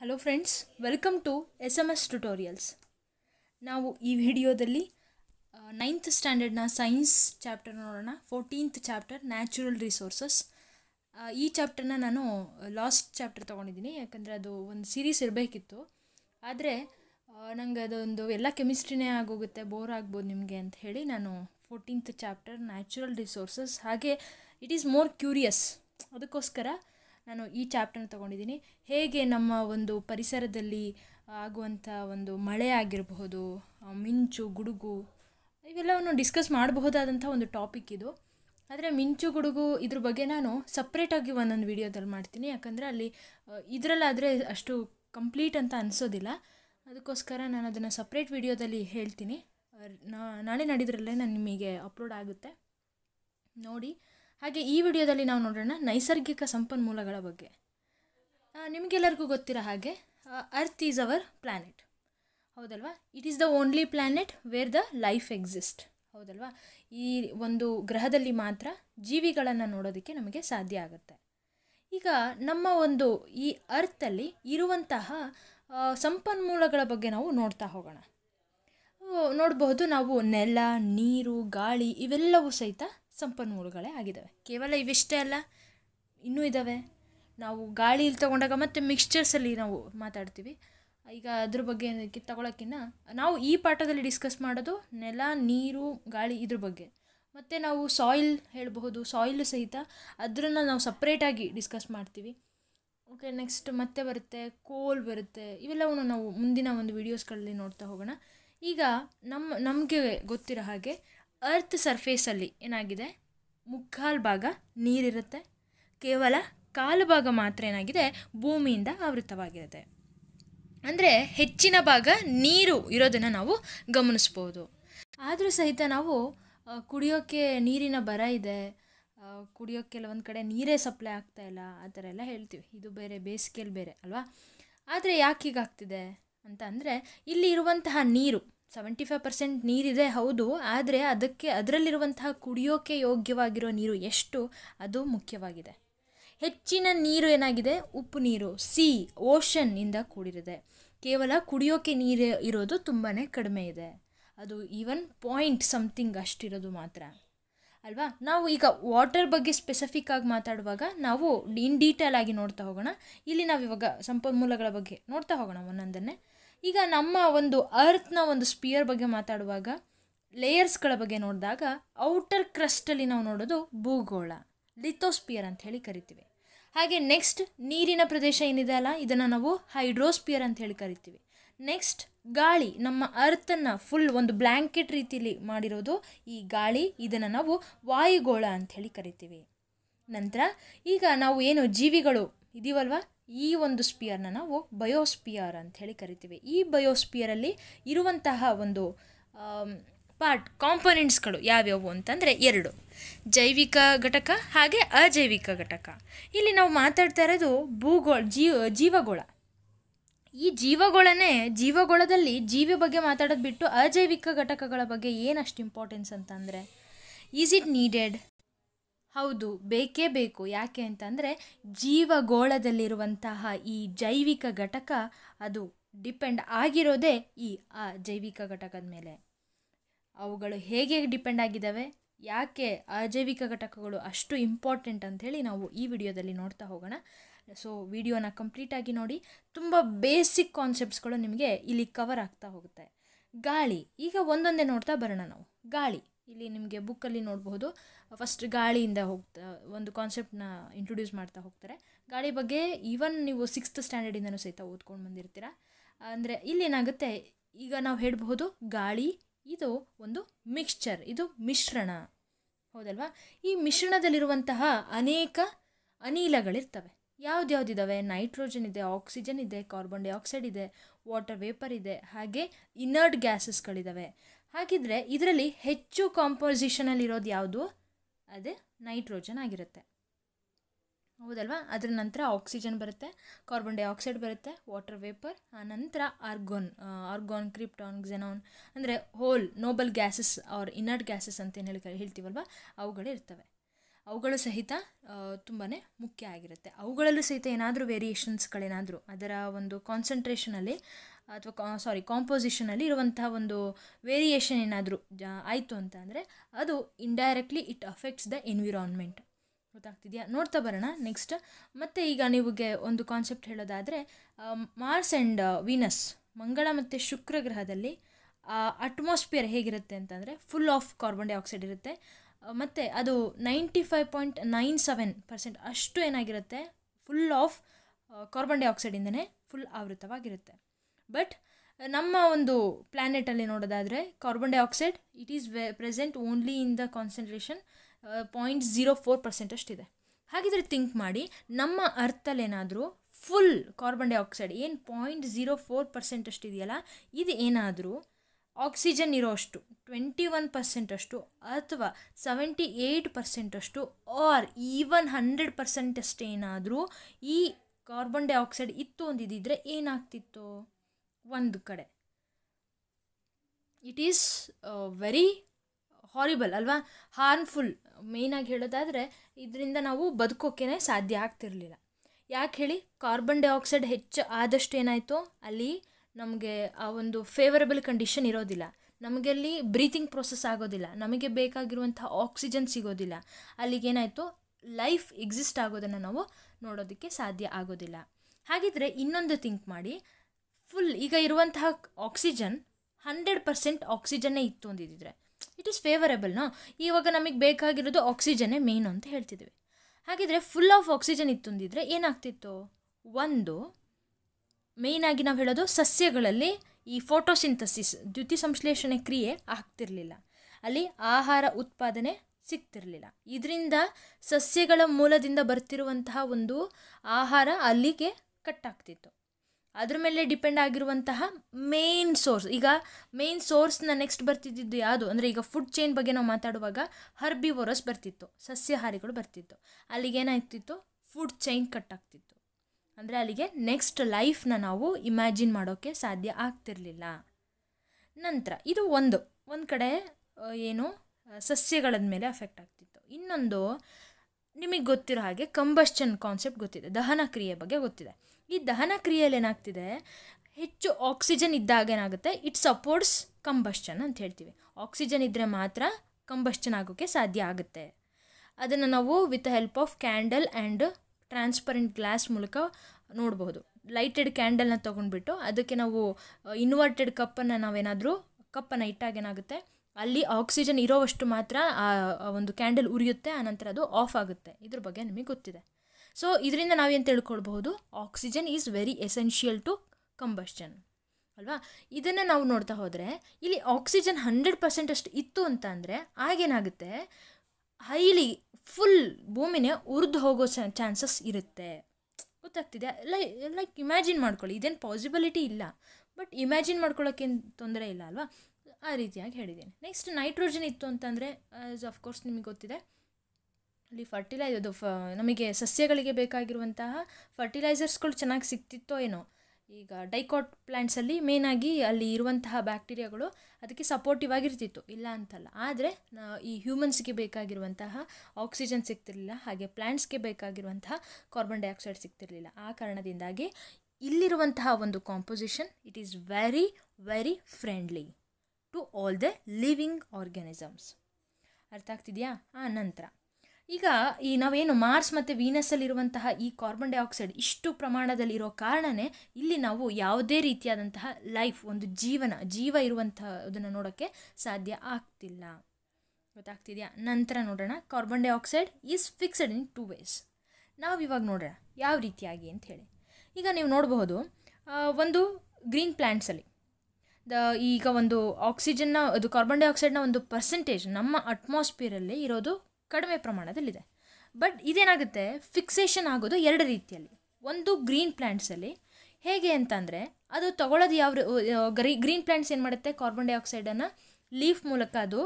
hello friends welcome to S M S tutorials ನಾವು ಈ ವಿಡಿಯೋದಲ್ಲಿ ನೈನ್ತ್ ಸ್ಟ್ಯಾಂಡರ್ಡ್ನ ಸೈನ್ಸ್ ಚಾಪ್ಟರ್ ನೋಡೋಣ ಫೋರ್ಟೀನ್ತ್ ಚಾಪ್ಟರ್ ನ್ಯಾಚುರಲ್ ರಿಸೋರ್ಸಸ್ ಈ ಚಾಪ್ಟರ್ನ ನಾನು ಲಾಸ್ಟ್ ಚಾಪ್ಟರ್ ತೊಗೊಂಡಿದ್ದೀನಿ ಯಾಕಂದರೆ ಅದು ಒಂದು ಸೀರೀಸ್ ಇರಬೇಕಿತ್ತು ಆದರೆ ನನಗೆ ಅದೊಂದು ಎಲ್ಲ ಕೆಮಿಸ್ಟ್ರಿನೇ ಆಗೋಗುತ್ತೆ ಬೋರ್ ಆಗ್ಬೋದು ನಿಮಗೆ ಅಂತ ಹೇಳಿ ನಾನು ಫೋರ್ಟೀನ್ತ್ ಚಾಪ್ಟರ್ ನ್ಯಾಚುರಲ್ ರಿಸೋರ್ಸಸ್ ಹಾಗೆ ಇಟ್ ಈಸ್ ಮೋರ್ ಕ್ಯೂರಿಯಸ್ ಅದಕ್ಕೋಸ್ಕರ ನಾನು ಈ ಚಾಪ್ಟರ್ನ ತೊಗೊಂಡಿದ್ದೀನಿ ಹೇಗೆ ನಮ್ಮ ಒಂದು ಪರಿಸರದಲ್ಲಿ ಆಗುವಂಥ ಒಂದು ಮಳೆ ಆಗಿರಬಹುದು ಮಿಂಚು ಗುಡುಗು ಇವೆಲ್ಲವನ್ನು ಡಿಸ್ಕಸ್ ಮಾಡಬಹುದಾದಂಥ ಒಂದು ಟಾಪಿಕ್ ಇದು ಆದರೆ ಮಿಂಚು ಗುಡುಗು ಇದ್ರ ಬಗ್ಗೆ ನಾನು ಸಪ್ರೇಟಾಗಿ ಒಂದೊಂದು ವಿಡಿಯೋದಲ್ಲಿ ಮಾಡ್ತೀನಿ ಯಾಕಂದರೆ ಅಲ್ಲಿ ಇದರಲ್ಲಾದರೆ ಅಷ್ಟು ಕಂಪ್ಲೀಟ್ ಅಂತ ಅನಿಸೋದಿಲ್ಲ ಅದಕ್ಕೋಸ್ಕರ ನಾನು ಅದನ್ನು ಸಪ್ರೇಟ್ ವಿಡಿಯೋದಲ್ಲಿ ಹೇಳ್ತೀನಿ ನಾಳೆ ನಡೆದ್ರಲ್ಲೇ ನಾನು ನಿಮಗೆ ಅಪ್ಲೋಡ್ ಆಗುತ್ತೆ ನೋಡಿ ಹಾಗೆ ಈ ವಿಡಿಯೋದಲ್ಲಿ ನಾವು ನೋಡೋಣ ನೈಸರ್ಗಿಕ ಸಂಪನ್ಮೂಲಗಳ ಬಗ್ಗೆ ನಿಮಗೆಲ್ಲರಿಗೂ ಗೊತ್ತಿರೋ ಹಾಗೆ ಅರ್ತ್ ಈಸ್ ಅವರ್ ಪ್ಲ್ಯಾನೆಟ್ ಹೌದಲ್ವಾ it is the only planet where the life exist ಹೌದಲ್ವಾ ಈ ಒಂದು ಗ್ರಹದಲ್ಲಿ ಮಾತ್ರ ಜೀವಿಗಳನ್ನು ನೋಡೋದಕ್ಕೆ ನಮಗೆ ಸಾಧ್ಯ ಆಗುತ್ತೆ ಈಗ ನಮ್ಮ ಒಂದು ಈ ಅರ್ತಲ್ಲಿ ಇರುವಂತಹ ಸಂಪನ್ಮೂಲಗಳ ಬಗ್ಗೆ ನಾವು ನೋಡ್ತಾ ಹೋಗೋಣ ನೋಡಬಹುದು ನಾವು ನೆಲ ನೀರು ಗಾಳಿ ಇವೆಲ್ಲವೂ ಸಹಿತ ಸಂಪನ್ಮೂಲಗಳೇ ಆಗಿದ್ದಾವೆ ಕೇವಲ ಇವಿಷ್ಟೇ ಅಲ್ಲ ಇನ್ನೂ ಇದ್ದಾವೆ ನಾವು ಗಾಳಿಲಿ ತಗೊಂಡಾಗ ಮತ್ತು ಮಿಕ್ಸ್ಚರ್ಸಲ್ಲಿ ನಾವು ಮಾತಾಡ್ತೀವಿ ಈಗ ಅದ್ರ ಬಗ್ಗೆ ತಗೊಳಕ್ಕಿಂತ ನಾವು ಈ ಪಾಠದಲ್ಲಿ ಡಿಸ್ಕಸ್ ಮಾಡೋದು ನೆಲ ನೀರು ಗಾಳಿ ಇದ್ರ ಬಗ್ಗೆ ಮತ್ತು ನಾವು ಸಾಯಿಲ್ ಹೇಳಬಹುದು ಸಾಯಿಲ್ ಸಹಿತ ಅದನ್ನು ನಾವು ಸಪ್ರೇಟಾಗಿ ಡಿಸ್ಕಸ್ ಮಾಡ್ತೀವಿ ಓಕೆ ನೆಕ್ಸ್ಟ್ ಮತ್ತೆ ಬರುತ್ತೆ ಕೋಲ್ ಬರುತ್ತೆ ಇವೆಲ್ಲವನ್ನು ನಾವು ಮುಂದಿನ ಒಂದು ವೀಡಿಯೋಸ್ಗಳಲ್ಲಿ ನೋಡ್ತಾ ಹೋಗೋಣ ಈಗ ನಮ್ಮ ನಮಗೆ ಗೊತ್ತಿರೋ ಹಾಗೆ ಅರ್ತ್ ಸರ್ಫೇಸಲ್ಲಿ ಏನಾಗಿದೆ ಮುಕ್ಕಾಲು ಭಾಗ ನೀರಿರುತ್ತೆ ಕೇವಲ ಕಾಲು ಭಾಗ ಮಾತ್ರ ಏನಾಗಿದೆ ಭೂಮಿಯಿಂದ ಆವೃತವಾಗಿರುತ್ತೆ ಅಂದರೆ ಹೆಚ್ಚಿನ ಭಾಗ ನೀರು ಇರೋದನ್ನು ನಾವು ಗಮನಿಸ್ಬೋದು ಆದರೂ ಸಹಿತ ನಾವು ಕುಡಿಯೋಕ್ಕೆ ನೀರಿನ ಬರ ಇದೆ ಕುಡಿಯೋಕ್ಕೆ ಕೆಲವೊಂದು ಕಡೆ ನೀರೇ ಸಪ್ಲೈ ಆಗ್ತಾ ಇಲ್ಲ ಆ ಥರ ಎಲ್ಲ ಹೇಳ್ತೀವಿ ಇದು ಬೇರೆ ಬೇಸಿಗೆಯಲ್ಲಿ ಬೇರೆ ಅಲ್ವಾ ಆದರೆ ಯಾಕೆ ಹೀಗಾಗ್ತಿದೆ ಅಂತ ಅಂದರೆ ಇಲ್ಲಿ ಇರುವಂತಹ ನೀರು ಸೆವೆಂಟಿ ಫೈವ್ ಪರ್ಸೆಂಟ್ ನೀರಿದೆ ಹೌದು ಆದರೆ ಅದಕ್ಕೆ ಅದರಲ್ಲಿರುವಂತಹ ಕುಡಿಯೋಕೆ ಯೋಗ್ಯವಾಗಿರೋ ನೀರು ಎಷ್ಟು ಅದು ಮುಖ್ಯವಾಗಿದೆ ಹೆಚ್ಚಿನ ನೀರು ಏನಾಗಿದೆ ಉಪ್ಪು ನೀರು ಸಿ ಓಷನ್ನಿಂದ ಕೂಡಿರಿದೆ ಕೇವಲ ಕುಡಿಯೋಕೆ ನೀರು ಇರೋದು ತುಂಬಾ ಕಡಿಮೆ ಇದೆ ಅದು ಈವನ್ ಪಾಯಿಂಟ್ ಸಮಥಿಂಗ್ ಅಷ್ಟಿರೋದು ಮಾತ್ರ ಅಲ್ವಾ ನಾವು ಈಗ ವಾಟರ್ ಬಗ್ಗೆ ಸ್ಪೆಸಿಫಿಕ್ ಆಗಿ ಮಾತಾಡುವಾಗ ನಾವು ಇನ್ ಡೀಟೇಲ್ ಆಗಿ ನೋಡ್ತಾ ಹೋಗೋಣ ಇಲ್ಲಿ ನಾವು ಇವಾಗ ಸಂಪನ್ಮೂಲಗಳ ಬಗ್ಗೆ ನೋಡ್ತಾ ಹೋಗೋಣ ಒಂದೊಂದನ್ನೇ ಈಗ ನಮ್ಮ ಒಂದು ಅರ್ತ್ನ ಒಂದು ಸ್ಪಿಯರ್ ಬಗ್ಗೆ ಮಾತಾಡುವಾಗ ಲೇಯರ್ಸ್ಗಳ ಬಗ್ಗೆ ನೋಡಿದಾಗ ಔಟರ್ ಕ್ರಸ್ಟಲ್ಲಿ ನಾವು ನೋಡೋದು ಭೂಗೋಳ ಲಿಥೋಸ್ಪಿಯರ್ ಅಂತ ಹೇಳಿ ಕರಿತೀವಿ ಹಾಗೆ ನೆಕ್ಸ್ಟ್ ನೀರಿನ ಪ್ರದೇಶ ಏನಿದೆ ಅಲ್ಲ ಇದನ್ನು ನಾವು ಹೈಡ್ರೋಸ್ಪಿಯರ್ ಅಂತ ಹೇಳಿ ಕರಿತೀವಿ ನೆಕ್ಸ್ಟ್ ಗಾಳಿ ನಮ್ಮ ಅರ್ತನ್ನು ಫುಲ್ ಒಂದು ಬ್ಲ್ಯಾಂಕೆಟ್ ರೀತಿಯಲ್ಲಿ ಮಾಡಿರೋದು ಈ ಗಾಳಿ ಇದನ್ನು ನಾವು ವಾಯುಗೋಳ ಅಂಥೇಳಿ ಕರಿತೀವಿ ನಂತರ ಈಗ ನಾವು ಏನು ಜೀವಿಗಳು ಇದೀವಲ್ವಾ ಈ ಒಂದು ಸ್ಪಿಯರ್ನ ನಾವು ಬಯೋಸ್ಪಿಯರ್ ಅಂತ ಹೇಳಿ ಕರಿತೀವಿ ಈ ಬಯೋಸ್ಪಿಯರಲ್ಲಿ ಇರುವಂತಹ ಒಂದು ಪಾರ್ಟ್ ಕಾಂಪೊನೆಂಟ್ಸ್ಗಳು ಯಾವ್ಯಾವು ಅಂತಂದರೆ ಎರಡು ಜೈವಿಕ ಘಟಕ ಹಾಗೆ ಅಜೈವಿಕ ಘಟಕ ಇಲ್ಲಿ ನಾವು ಮಾತಾಡ್ತಾ ಇರೋದು ಭೂಗೋಳ ಜೀವ ಜೀವಗೋಳ ಈ ಜೀವಗೋಳನೇ ಜೀವಗೋಳದಲ್ಲಿ ಜೀವಿ ಬಗ್ಗೆ ಮಾತಾಡೋದು ಬಿಟ್ಟು ಅಜೈವಿಕ ಘಟಕಗಳ ಬಗ್ಗೆ ಏನಷ್ಟು ಇಂಪಾರ್ಟೆನ್ಸ್ ಅಂತಂದರೆ ಈಸ್ ಇಟ್ ನೀಡೆಡ್ ಹೌದು ಬೇಕೇ ಬೇಕು ಯಾಕೆ ಅಂತಂದರೆ ಜೀವಗೋಳದಲ್ಲಿರುವಂತಹ ಈ ಜೈವಿಕ ಘಟಕ ಅದು ಡಿಪೆಂಡ್ ಆಗಿರೋದೇ ಈ ಆ ಜೈವಿಕ ಘಟಕದ ಮೇಲೆ ಅವುಗಳು ಹೇಗೆ ಡಿಪೆಂಡ್ ಆಗಿದ್ದಾವೆ ಯಾಕೆ ಅಜೈವಿಕ ಘಟಕಗಳು ಅಷ್ಟು ಇಂಪಾರ್ಟೆಂಟ್ ಅಂಥೇಳಿ ನಾವು ಈ ವಿಡಿಯೋದಲ್ಲಿ ನೋಡ್ತಾ ಹೋಗೋಣ ಸೊ ವಿಡಿಯೋನ ಕಂಪ್ಲೀಟಾಗಿ ನೋಡಿ ತುಂಬ ಬೇಸಿಕ್ ಕಾನ್ಸೆಪ್ಟ್ಸ್ಗಳು ನಿಮಗೆ ಇಲ್ಲಿ ಕವರ್ ಆಗ್ತಾ ಹೋಗುತ್ತೆ ಗಾಳಿ ಈಗ ಒಂದೊಂದೇ ನೋಡ್ತಾ ಬರೋಣ ನಾವು ಗಾಳಿ ಇಲ್ಲಿ ನಿಮಗೆ ಬುಕ್ಕಲ್ಲಿ ನೋಡಬಹುದು ಫಸ್ಟ್ ಗಾಳಿಯಿಂದ ಹೋಗ್ತಾ ಒಂದು ಕಾನ್ಸೆಪ್ಟನ್ನ ಇಂಟ್ರೊಡ್ಯೂಸ್ ಮಾಡ್ತಾ ಹೋಗ್ತಾರೆ ಗಾಳಿ ಬಗ್ಗೆ ಈವನ್ ನೀವು ಸಿಕ್ಸ್ತ್ ಸ್ಟ್ಯಾಂಡರ್ಡಿಂದನೂ ಸಹಿತ ಓದ್ಕೊಂಡು ಬಂದಿರ್ತೀರ ಅಂದರೆ ಇಲ್ಲೇನಾಗುತ್ತೆ ಈಗ ನಾವು ಹೇಳಬಹುದು ಗಾಳಿ ಇದು ಒಂದು ಮಿಕ್ಸ್ಚರ್ ಇದು ಮಿಶ್ರಣ ಹೌದಲ್ವಾ ಈ ಮಿಶ್ರಣದಲ್ಲಿರುವಂತಹ ಅನೇಕ ಅನಿಲಗಳಿರ್ತವೆ ಯಾವುದ್ಯಾವುದಿದ್ದಾವೆ ನೈಟ್ರೋಜನ್ ಇದೆ ಆಕ್ಸಿಜನ್ ಇದೆ ಕಾರ್ಬನ್ ಡೈಆಕ್ಸೈಡ್ ಇದೆ ವಾಟರ್ ವೇಪರ್ ಇದೆ ಹಾಗೆ ಇನ್ನರ್ಡ್ ಗ್ಯಾಸಸ್ಗಳಿದಾವೆ ಹಾಗಿದ್ರೆ ಇದರಲ್ಲಿ ಹೆಚ್ಚು ಕಾಂಪೋಸಿಷನಲ್ಲಿರೋದು ಯಾವುದು ಅದೇ ನೈಟ್ರೋಜನ್ ಆಗಿರುತ್ತೆ ಹೌದಲ್ವಾ ಅದರ ನಂತರ ಆಕ್ಸಿಜನ್ ಬರುತ್ತೆ ಕಾರ್ಬನ್ ಡೈಆಕ್ಸೈಡ್ ಬರುತ್ತೆ ವಾಟರ್ ವೇಪರ್ ಆ ನಂತರ ಆರ್ಗೋನ್ ಆರ್ಗಾನ್ ಕ್ರಿಪ್ಟಾನ್ ಝೆನಾನ್ ಅಂದರೆ whole noble gases are inert gases ಅಂತ ಏನು ಹೇಳಿ ಹೇಳ್ತೀವಲ್ವ ಅವುಗಳೇ ಇರ್ತವೆ ಅವುಗಳು ಸಹಿತ ತುಂಬಾ ಮುಖ್ಯ ಆಗಿರುತ್ತೆ ಅವುಗಳಲ್ಲೂ ಸಹಿತ ಏನಾದರೂ ವೇರಿಯೇಷನ್ಸ್ಗಳೇನಾದರೂ ಅದರ ಒಂದು ಕಾನ್ಸಂಟ್ರೇಷನಲ್ಲಿ ಅಥವಾ ಸಾರಿ ಕಾಂಪೋಸಿಷನಲ್ಲಿ ಇರುವಂತಹ ಒಂದು ವೇರಿಯೇಷನ್ ಏನಾದರೂ ಆಯಿತು ಅಂತ ಅಂದರೆ ಅದು indirectly it affects the environment ಗೊತ್ತಾಗ್ತಿದೆಯಾ ನೋಡ್ತಾ ಬರೋಣ ನೆಕ್ಸ್ಟ್ ಮತ್ತು ಈಗ ನಿಮಗೆ ಒಂದು ಕಾನ್ಸೆಪ್ಟ್ ಹೇಳೋದಾದರೆ ಮಾರ್ಸ್ ಆ್ಯಂಡ್ ವೀನಸ್ ಮಂಗಳ ಮತ್ತು ಶುಕ್ರ ಗ್ರಹದಲ್ಲಿ ಅಟ್ಮಾಸ್ಫಿಯರ್ ಹೇಗಿರುತ್ತೆ ಅಂತಂದರೆ ಫುಲ್ ಆಫ್ ಕಾರ್ಬನ್ ಡೈಆಕ್ಸೈಡ್ ಇರುತ್ತೆ ಮತ್ತು ಅದು ninety five point nine seven percent ಅಷ್ಟು ಏನಾಗಿರುತ್ತೆ ಫುಲ್ ಆಫ್ ಕಾರ್ಬನ್ ಡೈಆಕ್ಸೈಡಿಂದನೇ ಫುಲ್ ಆವೃತವಾಗಿರುತ್ತೆ ಬಟ್ ನಮ್ಮ ಒಂದು ಪ್ಲ್ಯಾನೆಟಲ್ಲಿ ನೋಡೋದಾದರೆ carbon dioxide it is we present only in the concentration point zero four percent ಅಷ್ಟಿದೆ ಹಾಗಿದ್ರೆ ಥಿಂಕ್ ಮಾಡಿ ನಮ್ಮ ಅರ್ಥಲ್ಲೇನಾದರೂ ಫುಲ್ ಕಾರ್ಬನ್ ಡೈಆಕ್ಸೈಡ್ ಏನು ಪಾಯಿಂಟ್ ಝೀರೋ ಫೋರ್ ಪರ್ಸೆಂಟ್ ಅಷ್ಟಿದೆಯಲ್ಲ ಇದು ಏನಾದರೂ ಆಕ್ಸಿಜನ್ ಇರೋ ಅಷ್ಟು ಟ್ವೆಂಟಿ ಒನ್ ಪರ್ಸೆಂಟಷ್ಟು ಅಥವಾ ಸೆವೆಂಟಿ ಏಯ್ಟ್ ಪರ್ಸೆಂಟಷ್ಟು ಆರ್ ಈವನ್ ಹಂಡ್ರೆಡ್ ಪರ್ಸೆಂಟ್ ಅಷ್ಟೇನಾದರೂ ಈ ಕಾರ್ಬನ್ ಡೈಆಕ್ಸೈಡ್ ಇತ್ತು ಒಂದಿದ್ದರೆ ಏನಾಗ್ತಿತ್ತು ಒಂದು ಕಡೆ ಇಟ್ ಈಸ್ ವೆರಿ ಹಾರಿಬಲ್ ಅಲ್ವಾ ಹಾರ್ಮ್ಫುಲ್ ಮೇಯ್ನಾಗಿ ಹೇಳೋದಾದರೆ ಇದರಿಂದ ನಾವು ಬದುಕೋಕ್ಕೇ ಸಾಧ್ಯ ಆಗ್ತಿರಲಿಲ್ಲ ಯಾಕೆ ಹೇಳಿ ಕಾರ್ಬನ್ ಡೈಆಕ್ಸೈಡ್ ಹೆಚ್ಚು ಆದಷ್ಟು ಏನಾಯಿತು ಅಲ್ಲಿ ನಮಗೆ ಆ ಒಂದು ಫೇವರಬಲ್ ಕಂಡೀಷನ್ ಇರೋದಿಲ್ಲ ನಮಗೆ ಅಲ್ಲಿ ಬ್ರೀತಿಂಗ್ ಪ್ರೊಸೆಸ್ ಆಗೋದಿಲ್ಲ ನಮಗೆ ಬೇಕಾಗಿರುವಂಥ ಆಕ್ಸಿಜನ್ ಸಿಗೋದಿಲ್ಲ ಅಲ್ಲಿಗೇನಾಯಿತು ಲೈಫ್ ಎಕ್ಸಿಸ್ಟ್ ಆಗೋದನ್ನು ನಾವು ನೋಡೋದಕ್ಕೆ ಸಾಧ್ಯ ಆಗೋದಿಲ್ಲ ಹಾಗಿದ್ರೆ ಇನ್ನೊಂದು ಥಿಂಕ್ ಮಾಡಿ ಫುಲ್ ಈಗ ಇರುವಂತಹ ಆಕ್ಸಿಜನ್ ಹಂಡ್ರೆಡ್ ಪರ್ಸೆಂಟ್ ಆಕ್ಸಿಜನ್ನೇ ಇತ್ತು ಅಂದಿದ್ದಿದ್ರೆ ಇಟ್ ಈಸ್ ಫೇವರೇಬಲ್ನಾ ಇವಾಗ ನಮಗೆ ಬೇಕಾಗಿರೋದು ಆಕ್ಸಿಜನ್ನೇ ಮೇಯ್ನು ಅಂತ ಹೇಳ್ತಿದ್ವಿ ಹಾಗಿದ್ರೆ ಫುಲ್ ಆಫ್ ಆಕ್ಸಿಜನ್ ಇತ್ತು ಅಂದಿದ್ರೆ ಏನಾಗ್ತಿತ್ತು ಒಂದು ಆಗಿ ನಾವು ಹೇಳೋದು ಸಸ್ಯಗಳಲ್ಲಿ ಈ ಫೋಟೋಸಿಂಥಸಿಸ್ ದ್ಯುತಿ ಸಂಶ್ಲೇಷಣೆ ಕ್ರಿಯೆ ಆಗ್ತಿರಲಿಲ್ಲ ಅಲ್ಲಿ ಆಹಾರ ಉತ್ಪಾದನೆ ಸಿಗ್ತಿರಲಿಲ್ಲ ಇದರಿಂದ ಸಸ್ಯಗಳ ಮೂಲದಿಂದ ಬರ್ತಿರುವಂತಹ ಒಂದು ಆಹಾರ ಅಲ್ಲಿಗೆ ಕಟ್ಟಾಗ್ತಿತ್ತು ಅದ್ರ ಮೇಲೆ ಡಿಪೆಂಡ್ ಆಗಿರುವಂತಹ ಮೇನ್ ಸೋರ್ಸ್ ಈಗ ಮೇನ್ ಸೋರ್ಸ್ನ ನೆಕ್ಸ್ಟ್ ಬರ್ತಿದ್ದಿದ್ದು ಯಾವುದು ಅಂದರೆ ಈಗ ಫುಡ್ ಚೈನ್ ಬಗ್ಗೆ ನಾವು ಮಾತಾಡುವಾಗ ಹರ್ಬಿ ವರಸ್ ಬರ್ತಿತ್ತು ಸಸ್ಯಹಾರಿಗಳು ಬರ್ತಿತ್ತು ಅಲ್ಲಿಗೆ ಫುಡ್ ಚೈನ್ ಕಟ್ ಆಗ್ತಿತ್ತು ಅಂದರೆ ಅಲ್ಲಿಗೆ ನೆಕ್ಸ್ಟ್ ಲೈಫ್ನ ನಾವು ಇಮ್ಯಾಜಿನ್ ಮಾಡೋಕ್ಕೆ ಸಾಧ್ಯ ಆಗ್ತಿರಲಿಲ್ಲ ನಂತರ ಇದು ಒಂದು ಒಂದು ಕಡೆ ಏನು ಸಸ್ಯಗಳದ ಮೇಲೆ ಅಫೆಕ್ಟ್ ಆಗ್ತಿತ್ತು ಇನ್ನೊಂದು ನಿಮಗೆ ಗೊತ್ತಿರೋ ಹಾಗೆ ಕಂಬಶ್ಚನ್ ಕಾನ್ಸೆಪ್ಟ್ ಗೊತ್ತಿದೆ ದಹನ ಕ್ರಿಯೆ ಬಗ್ಗೆ ಗೊತ್ತಿದೆ ಈ ದಹನ ಕ್ರಿಯೆಯಲ್ಲಿ ಏನಾಗ್ತಿದೆ ಹೆಚ್ಚು ಆಕ್ಸಿಜನ್ ಇದ್ದಾಗ ಏನಾಗುತ್ತೆ ಇಟ್ ಸಪೋರ್ಟ್ಸ್ ಕಂಬಶ್ಚನ್ ಅಂತ ಹೇಳ್ತೀವಿ ಆಕ್ಸಿಜನ್ ಇದ್ದರೆ ಮಾತ್ರ ಕಂಬಶ್ಚನ್ ಆಗೋಕ್ಕೆ ಸಾಧ್ಯ ಆಗುತ್ತೆ ಅದನ್ನು ನಾವು with help of candle and transparent glass ಮೂಲಕ ನೋಡ್ಬೋದು ಲೈಟೆಡ್ ಕ್ಯಾಂಡಲ್ನ ತೊಗೊಂಡ್ಬಿಟ್ಟು ಅದಕ್ಕೆ ನಾವು ಇನ್ವರ್ಟೆಡ್ ಕಪ್ಪನ್ನು ನಾವೇನಾದರೂ ಕಪ್ಪನ್ನು ಇಟ್ಟಾಗ ಏನಾಗುತ್ತೆ ಅಲ್ಲಿ ಆಕ್ಸಿಜನ್ ಇರೋವಷ್ಟು ಮಾತ್ರ ಆ ಒಂದು ಕ್ಯಾಂಡಲ್ ಉರಿಯುತ್ತೆ ಆನಂತರ ಅದು ಆಫ್ ಆಗುತ್ತೆ ಇದ್ರ ಬಗ್ಗೆ ನಿಮಗೆ ಗೊತ್ತಿದೆ ಸೊ ಇದರಿಂದ ನಾವೇನು ತಿಳ್ಕೊಳ್ಬಹುದು oxygen is very essential to combustion ಅಲ್ವಾ ಇದನ್ನು ನಾವು ನೋಡ್ತಾ ಹೋದರೆ ಇಲ್ಲಿ ಆಕ್ಸಿಜನ್ ಹಂಡ್ರೆಡ್ ಪರ್ಸೆಂಟ್ ಅಷ್ಟು ಇತ್ತು ಅಂತ ಅಂದರೆ ಆಗೇನಾಗುತ್ತೆ ಹೈಲಿ ಫುಲ್ ಭೂಮಿನೇ ಉರಿದು ಹೋಗೋ ಚಾನ್ಸಸ್ ಇರುತ್ತೆ ಗೊತ್ತಾಗ್ತಿದೆ ಲೈಕ್ ಲೈಕ್ ಇಮ್ಯಾಜಿನ್ ಮಾಡ್ಕೊಳ್ಳಿ ಇದೇನು ಪಾಸಿಬಿಲಿಟಿ ಇಲ್ಲ ಬಟ್ ಇಮ್ಯಾಜಿನ್ ಮಾಡ್ಕೊಳ್ಳೋಕ್ಕೇನು ತೊಂದರೆ ಇಲ್ಲ ಅಲ್ವಾ ಆ ರೀತಿಯಾಗಿ ಹೇಳಿದ್ದೀನಿ ನೆಕ್ಸ್ಟ್ ನೈಟ್ರೋಜನ್ ಇತ್ತು ಅಂತಂದರೆ ಆಸ್ ಕೋರ್ಸ್ ನಿಮಗೆ ಗೊತ್ತಿದೆ ಅಲ್ಲಿ ಫರ್ಟಿಲೈಸ್ ಅದು ಫ ನಮಗೆ ಸಸ್ಯಗಳಿಗೆ ಬೇಕಾಗಿರುವಂತಹ ಫರ್ಟಿಲೈಸರ್ಸ್ಗಳು ಚೆನ್ನಾಗಿ ಸಿಕ್ತಿತ್ತೋ ಏನೋ ಈಗ ಡೈಕಾಟ್ ಪ್ಲ್ಯಾಂಟ್ಸಲ್ಲಿ ಮೇನಾಗಿ ಅಲ್ಲಿ ಇರುವಂತಹ ಬ್ಯಾಕ್ಟೀರಿಯಾಗಳು ಅದಕ್ಕೆ ಸಪೋರ್ಟಿವ್ ಆಗಿರ್ತಿತ್ತು ಇಲ್ಲ ಅಂತಲ್ಲ ಆದರೆ ಈ ಹ್ಯೂಮನ್ಸ್ಗೆ ಬೇಕಾಗಿರುವಂತಹ ಆಕ್ಸಿಜನ್ ಸಿಗ್ತಿರಲಿಲ್ಲ ಹಾಗೆ ಪ್ಲ್ಯಾಂಟ್ಸ್ಗೆ ಬೇಕಾಗಿರುವಂತಹ ಕಾರ್ಬನ್ ಡೈಆಕ್ಸೈಡ್ ಸಿಗ್ತಿರಲಿಲ್ಲ ಆ ಕಾರಣದಿಂದಾಗಿ ಇಲ್ಲಿರುವಂತಹ ಒಂದು composition it is very very friendly to all the living organisms ಅರ್ಥ ಆಗ್ತಿದೆಯಾ ಆ ನಂತರ ಈಗ ಈ ನಾವೇನು ಮಾರ್ಸ್ ಮತ್ತು ವೀನಸ್ಸಲ್ಲಿರುವಂತಹ ಈ ಕಾರ್ಬನ್ ಡೈಆಕ್ಸೈಡ್ ಇಷ್ಟು ಪ್ರಮಾಣದಲ್ಲಿರೋ ಕಾರಣವೇ ಇಲ್ಲಿ ನಾವು ಯಾವುದೇ ರೀತಿಯಾದಂತಹ ಲೈಫ್ ಒಂದು ಜೀವನ ಜೀವ ಅದನ್ನು ನೋಡೋಕ್ಕೆ ಸಾಧ್ಯ ಆಗ್ತಿಲ್ಲ ಗೊತ್ತಾಗ್ತಿದೆಯಾ ನಂತರ ನೋಡೋಣ carbon dioxide is fixed in two ways ನಾವು ಇವಾಗ ನೋಡೋಣ ಯಾವ ರೀತಿಯಾಗಿ ಅಂತ ಹೇಳಿ ಈಗ ನೀವು ನೋಡಬಹುದು ಒಂದು ಗ್ರೀನ್ ಪ್ಲ್ಯಾಂಟ್ಸಲ್ಲಿ ದ ಈಗ ಒಂದು ಆಕ್ಸಿಜನ್ನ ಅದು ಕಾರ್ಬನ್ ಡೈಆಕ್ಸೈಡ್ನ ಒಂದು ಪರ್ಸೆಂಟೇಜ್ ನಮ್ಮ ಅಟ್ಮಾಸ್ಫಿಯರಲ್ಲಿ ಇರೋದು ಕಡಿಮೆ ಪ್ರಮಾಣದಲ್ಲಿದೆ ಬಟ್ ಇದೇನಾಗುತ್ತೆ ಫಿಕ್ಸೇಷನ್ ಆಗೋದು ಎರಡು ರೀತಿಯಲ್ಲಿ ಒಂದು ಗ್ರೀನ್ ಪ್ಲ್ಯಾಂಟ್ಸಲ್ಲಿ ಹೇಗೆ ಅಂತಂದರೆ ಅದು ತಗೊಳ್ಳೋದು ಯಾವ ಗ್ರೀ ಗ್ರೀನ್ ಪ್ಲ್ಯಾಂಟ್ಸ್ ಏನು ಮಾಡುತ್ತೆ ಕಾರ್ಬನ್ ಡೈಆಕ್ಸೈಡನ್ನು ಲೀಫ್ ಮೂಲಕ ಅದು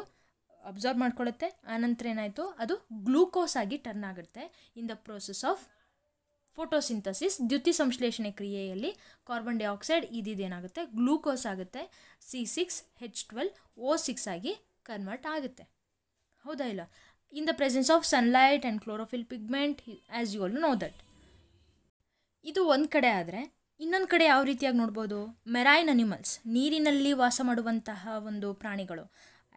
ಅಬ್ಸಾರ್ಬ್ ಮಾಡ್ಕೊಳ್ಳುತ್ತೆ ಆನಂತರ ಏನಾಯಿತು ಅದು ಗ್ಲೂಕೋಸ್ ಆಗಿ ಟರ್ನ್ ಆಗುತ್ತೆ in the process of photosynthesis ದ್ಯುತಿ ಸಂಶ್ಲೇಷಣೆ ಕ್ರಿಯೆಯಲ್ಲಿ ಕಾರ್ಬನ್ ಡೈಆಕ್ಸೈಡ್ ಇದಿದೇನಾಗುತ್ತೆ ಗ್ಲೂಕೋಸ್ ಆಗುತ್ತೆ C six H twelve O six ಆಗಿ ಕನ್ವರ್ಟ್ ಆಗುತ್ತೆ ಹೌದಾ ಇಲ್ಲ in the presence of sunlight and chlorophyll pigment as you all know that ಇದು ಒಂದು ಕಡೆ ಆದರೆ ಇನ್ನೊಂದು ಕಡೆ ಯಾವ ರೀತಿಯಾಗಿ ನೋಡ್ಬೋದು ಮೆರೈನ್ ಅನಿಮಲ್ಸ್ ನೀರಿನಲ್ಲಿ ವಾಸ ಮಾಡುವಂತಹ ಒಂದು ಪ್ರಾಣಿಗಳು